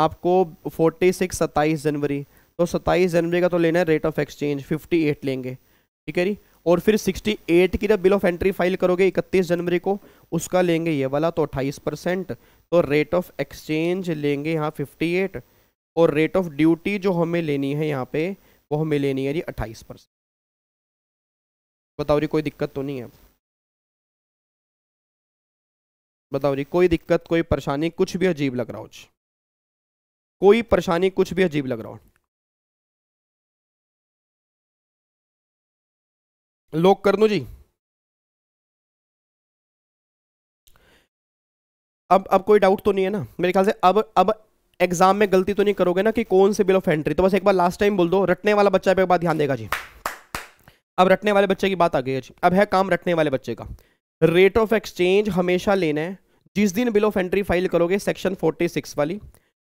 आपको 46 सत्ताईस जनवरी तो 27 जनवरी का तो लेना है रेट ऑफ एक्सचेंज 58 लेंगे ठीक है जी और फिर 68 की जब बिल ऑफ एंट्री फाइल करोगे 31 जनवरी को उसका लेंगे ये वाला तो 28 परसेंट तो रेट ऑफ एक्सचेंज लेंगे यहाँ 58 और रेट ऑफ ड्यूटी जो हमें लेनी है यहाँ पे वो हमें लेनी है जी 28 परसेंट बताओ जी कोई दिक्कत तो नहीं है बताओ जी कोई दिक्कत कोई परेशानी कुछ भी अजीब लग रहा हो कोई परेशानी कुछ भी अजीब लग रहा हो लोक कर जी अब अब कोई डाउट तो नहीं है ना मेरे ख्याल से अब अब एग्जाम में गलती तो नहीं करोगे ना कि कौन से बिल ऑफ एंट्री तो बस एक बार लास्ट टाइम बोल दो रटने वाला बच्चा पे एक बार ध्यान देगा जी अब रटने वाले बच्चे की बात आ गई है जी अब है काम रटने वाले बच्चे का रेट ऑफ एक्सचेंज हमेशा लेना है जिस दिन बिल ऑफ एंट्री फाइल करोगे सेक्शन फोर्टी वाली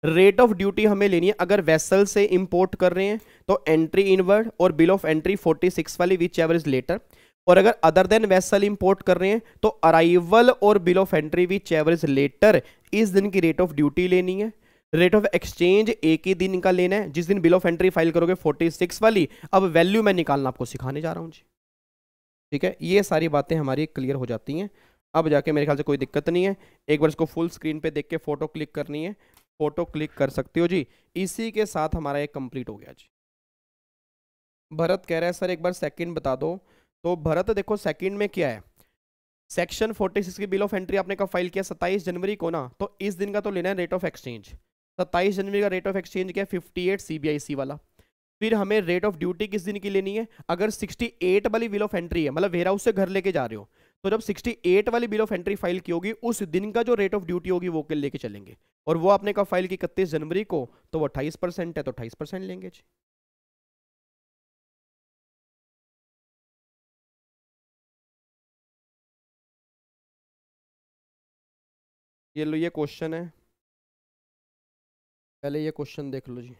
रेट ऑफ ड्यूटी हमें लेनी है अगर वेसल से इंपोर्ट कर रहे हैं तो एंट्री इनवर्ड और बिल ऑफ एंट्री 46 वाली विच एवर इज लेटर और अगर अदर देन वेसल इंपोर्ट कर रहे हैं तो अराइवल और bill of entry whichever is later इस दिन की रेट ऑफ ड्यूटी लेनी है रेट ऑफ एक्सचेंज एक ही दिन का लेना है जिस दिन बिल ऑफ एंट्री फाइल करोगे 46 वाली अब वैल्यू मैं निकालना आपको सिखाने जा रहा हूँ जी ठीक है ये सारी बातें हमारी क्लियर हो जाती हैं अब जाके मेरे ख्याल से कोई दिक्कत नहीं है एक बार इसको फुल स्क्रीन पे देख के फोटो क्लिक करनी है फोटो क्लिक कर सकते हो जी इसी के साथ हमारा ये कंप्लीट हो गया जी भरत कह रहा है सर एक बार सेकंड बता दो तो भरत देखो सेकंड में क्या है सेक्शन 46 की बिल ऑफ एंट्री आपने कब फाइल किया 27 जनवरी को ना तो इस दिन का तो लेना है रेट ऑफ एक्सचेंज 27 जनवरी का रेट ऑफ एक्सचेंज क्या है फिफ्टी एट वाला फिर हमें रेट ऑफ ड्यूटी किस दिन की लेनी है अगर 68 वाली बिल ऑफ एंट्री है मतलब वेयर हाउस से घर लेके जा रहे हो तो जब 68 वाली बिल ऑफ एंट्री फाइल की होगी उस दिन का जो रेट ऑफ ड्यूटी होगी वो कल लेके चलेंगे और वो आपने कहा फाइल की इकतीस जनवरी को तो वो अट्ठाईस परसेंट है तो अट्ठाईस परसेंट लेंगे जी ये लो ये क्वेश्चन है पहले ये क्वेश्चन देख लो जी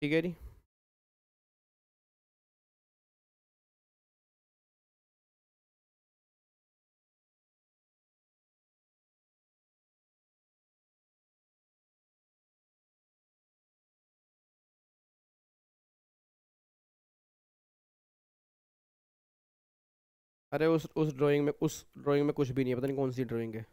ठीक है जी अरे उस उस ड्राइंग में उस ड्राइंग में कुछ भी नहीं है पता नहीं कौन सी ड्राइंग है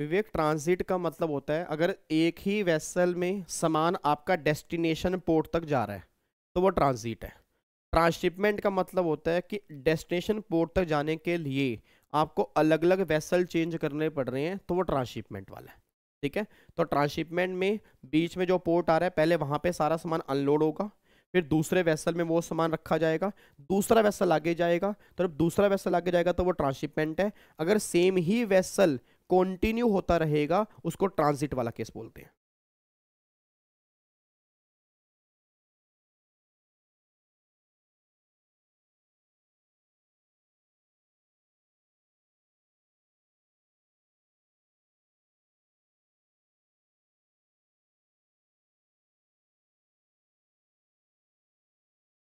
विवेक ट्रांजिट का मतलब होता है अगर एक ही वेसल में सामान आपका डेस्टिनेशन पोर्ट तक जा रहा है तो वो ट्रांजिट है ट्रांसशिपमेंट का मतलब होता है कि डेस्टिनेशन पोर्ट तक जाने के लिए आपको अलग अलग वेसल चेंज करने पड़ रहे हैं तो वो ट्रांसशिपमेंट वाला है ठीक है तो ट्रांसशिपमेंट में बीच में जो पोर्ट आ रहा है पहले वहाँ पर सारा सामान अनलोड होगा फिर दूसरे वेसल में वो सामान रखा जाएगा दूसरा वेसल आगे जाएगा तो जब दूसरा वेसल आगे जाएगा तो वो ट्रांसशिपमेंट है अगर सेम ही वेसल कॉन्टिन्यू होता रहेगा उसको ट्रांजिट वाला केस बोलते हैं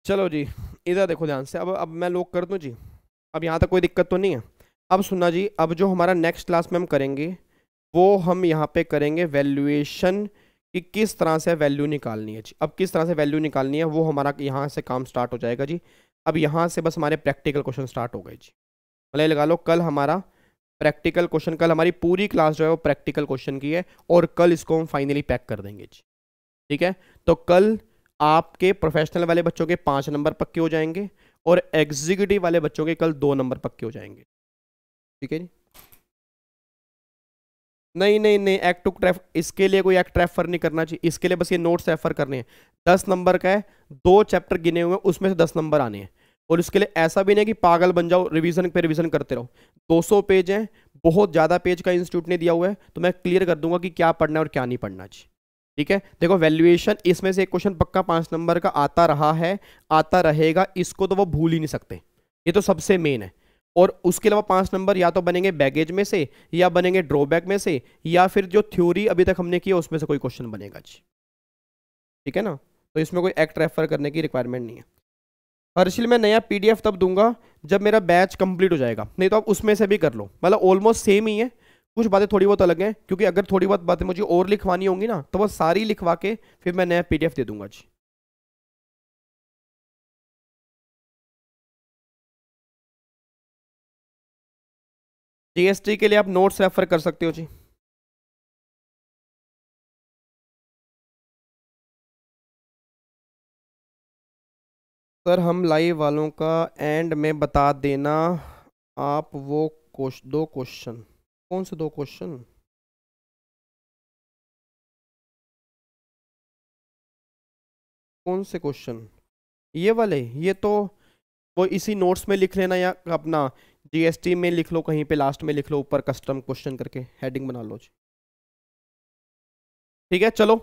चलो जी इधर देखो ध्यान से अब अब मैं लोग कर दूं जी अब यहाँ तक कोई दिक्कत तो नहीं है अब सुना जी अब जो हमारा नेक्स्ट क्लास में हम करेंगे वो हम यहाँ पे करेंगे वैल्यूएशन कि किस तरह से वैल्यू निकालनी है जी अब किस तरह से वैल्यू निकालनी है वो हमारा यहाँ से काम स्टार्ट हो जाएगा जी अब यहाँ से बस हमारे प्रैक्टिकल क्वेश्चन स्टार्ट हो गए जी भले लगा लो कल हमारा प्रैक्टिकल क्वेश्चन कल हमारी पूरी क्लास जो है वो प्रैक्टिकल क्वेश्चन की है और कल इसको हम फाइनली पैक कर देंगे जी ठीक है तो कल आपके प्रोफेशनल वाले बच्चों के पाँच नंबर पक्के हो जाएंगे और एग्जीक्यूटिव वाले बच्चों के कल दो नंबर पक्के हो जाएंगे ठीक है जी नहीं नहीं नहीं एक्ट टू ट्रैफ इसके लिए कोई एक्ट रेफर नहीं करना चाहिए इसके लिए बस ये नोट्स रेफर करने हैं दस नंबर का है दो चैप्टर गिने हुए हैं उसमें से दस नंबर आने हैं और इसके लिए ऐसा भी नहीं कि पागल बन जाओ रिवीजन पे रिवीजन करते रहो 200 पेज हैं बहुत ज़्यादा पेज का इंस्टीट्यूट ने दिया हुआ है तो मैं क्लियर कर दूंगा कि क्या पढ़ना है और क्या नहीं पढ़ना चाहिए ठीक है देखो वैल्यूएशन इसमें से एक क्वेश्चन पक्का पाँच नंबर का आता रहा है आता रहेगा इसको तो वो भूल ही नहीं सकते ये तो सबसे मेन है और उसके अलावा पांच नंबर या तो बनेंगे बैगेज में से या बनेंगे ड्रॉबैक में से या फिर जो थ्योरी अभी तक हमने किया उसमें से कोई क्वेश्चन बनेगा जी ठीक है ना तो इसमें कोई एक्ट रेफर करने की रिक्वायरमेंट नहीं है हर्षिल मैं नया पीडीएफ तब दूंगा जब मेरा बैच कंप्लीट हो जाएगा नहीं तो आप उसमें से भी कर लो मतलब ऑलमोस्ट सेम ही है कुछ बातें थोड़ी बहुत अलग हैं क्योंकि अगर थोड़ी बहुत बातें मुझे और लिखवानी होंगी ना तो वो सारी लिखवा के फिर मैं नया पीडीएफ दे दूंगा जी जीएसटी के लिए आप नोट्स रेफर कर सकते हो जी सर हम लाइव वालों का एंड में बता देना आप वो कोश, दो क्वेश्चन कौन से दो क्वेश्चन कौन से क्वेश्चन ये वाले ये तो वो इसी नोट्स में लिख लेना या अपना जीएसटी में लिख लो कहीं पे लास्ट में लिख लो ऊपर कस्टम क्वेश्चन करके हेडिंग बना लो जी ठीक है चलो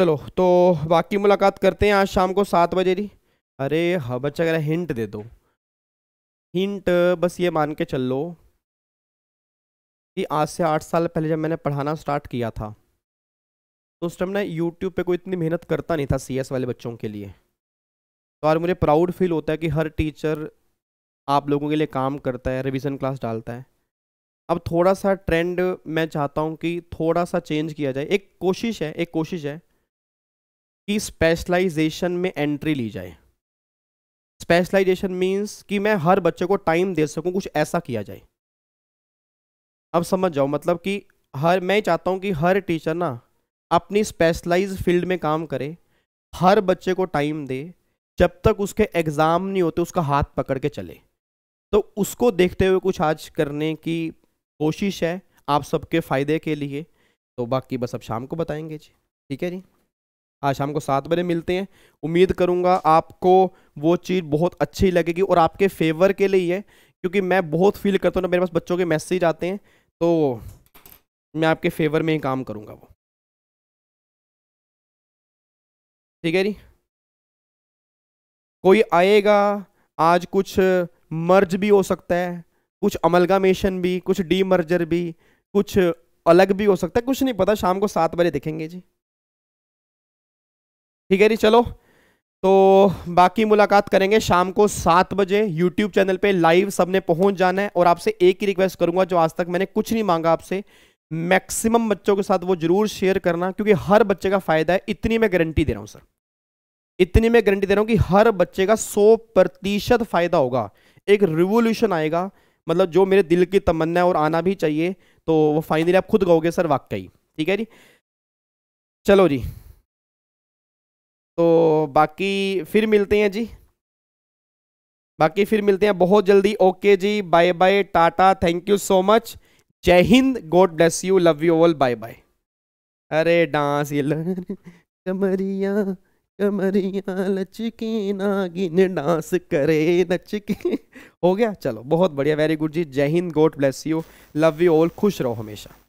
चलो तो बाकी मुलाकात करते हैं आज शाम को सात बजे जी अरे हाँ बच्चा कह रहा हिंट दे दो हिंट बस ये मान के चल लो कि आज से आठ साल पहले जब मैंने पढ़ाना स्टार्ट किया था तो उस टाइम ना यूट्यूब पे कोई इतनी मेहनत करता नहीं था सीएस वाले बच्चों के लिए तो और मुझे प्राउड फील होता है कि हर टीचर आप लोगों के लिए काम करता है रिविज़न क्लास डालता है अब थोड़ा सा ट्रेंड मैं चाहता हूँ कि थोड़ा सा चेंज किया जाए एक कोशिश है एक कोशिश है कि स्पेशलाइजेशन में एंट्री ली जाए स्पेशलाइजेशन मीन्स कि मैं हर बच्चे को टाइम दे सकूं कुछ ऐसा किया जाए अब समझ जाओ मतलब कि हर मैं चाहता हूं कि हर टीचर ना अपनी स्पेशलाइज फील्ड में काम करे हर बच्चे को टाइम दे जब तक उसके एग्ज़ाम नहीं होते उसका हाथ पकड़ के चले तो उसको देखते हुए कुछ आज करने की कोशिश है आप सबके फ़ायदे के लिए तो बाकी बस अब शाम को बताएंगे जी ठीक है जी आज शाम को सात बजे मिलते हैं उम्मीद करूँगा आपको वो चीज़ बहुत अच्छी लगेगी और आपके फेवर के लिए है क्योंकि मैं बहुत फील करता हूँ ना मेरे पास बच्चों के मैसेज आते हैं तो मैं आपके फेवर में ही काम करूँगा वो ठीक है जी कोई आएगा आज कुछ मर्ज भी हो सकता है कुछ अमलगामेशन भी कुछ डी मर्जर भी कुछ अलग भी हो सकता है कुछ नहीं पता शाम को सात बजे देखेंगे जी ठीक है जी चलो तो बाकी मुलाकात करेंगे शाम को सात बजे यूट्यूब चैनल पे लाइव सबने पहुंच जाना है और आपसे एक ही रिक्वेस्ट करूंगा जो आज तक मैंने कुछ नहीं मांगा आपसे मैक्सिमम बच्चों के साथ वो जरूर शेयर करना क्योंकि हर बच्चे का फायदा है इतनी मैं गारंटी दे रहा हूं सर इतनी मैं गारंटी दे रहा हूं कि हर बच्चे का सौ प्रतिशत फायदा होगा एक रिवोल्यूशन आएगा मतलब जो मेरे दिल की तमन्ना है और आना भी चाहिए तो वो फाइनली आप खुद कहोगे सर वाकई ठीक है जी चलो जी तो बाकी फिर मिलते हैं जी बाकी फिर मिलते हैं बहुत जल्दी ओके जी bye bye tata thank you so much जय हिंद God bless you love you all bye bye अरे डांस ये कमरिया कमरिया लचके नागिन डांस करे नचके हो गया चलो बहुत बढ़िया वेरी गुड जी जय हिंद God bless you love you all खुश रहो हमेशा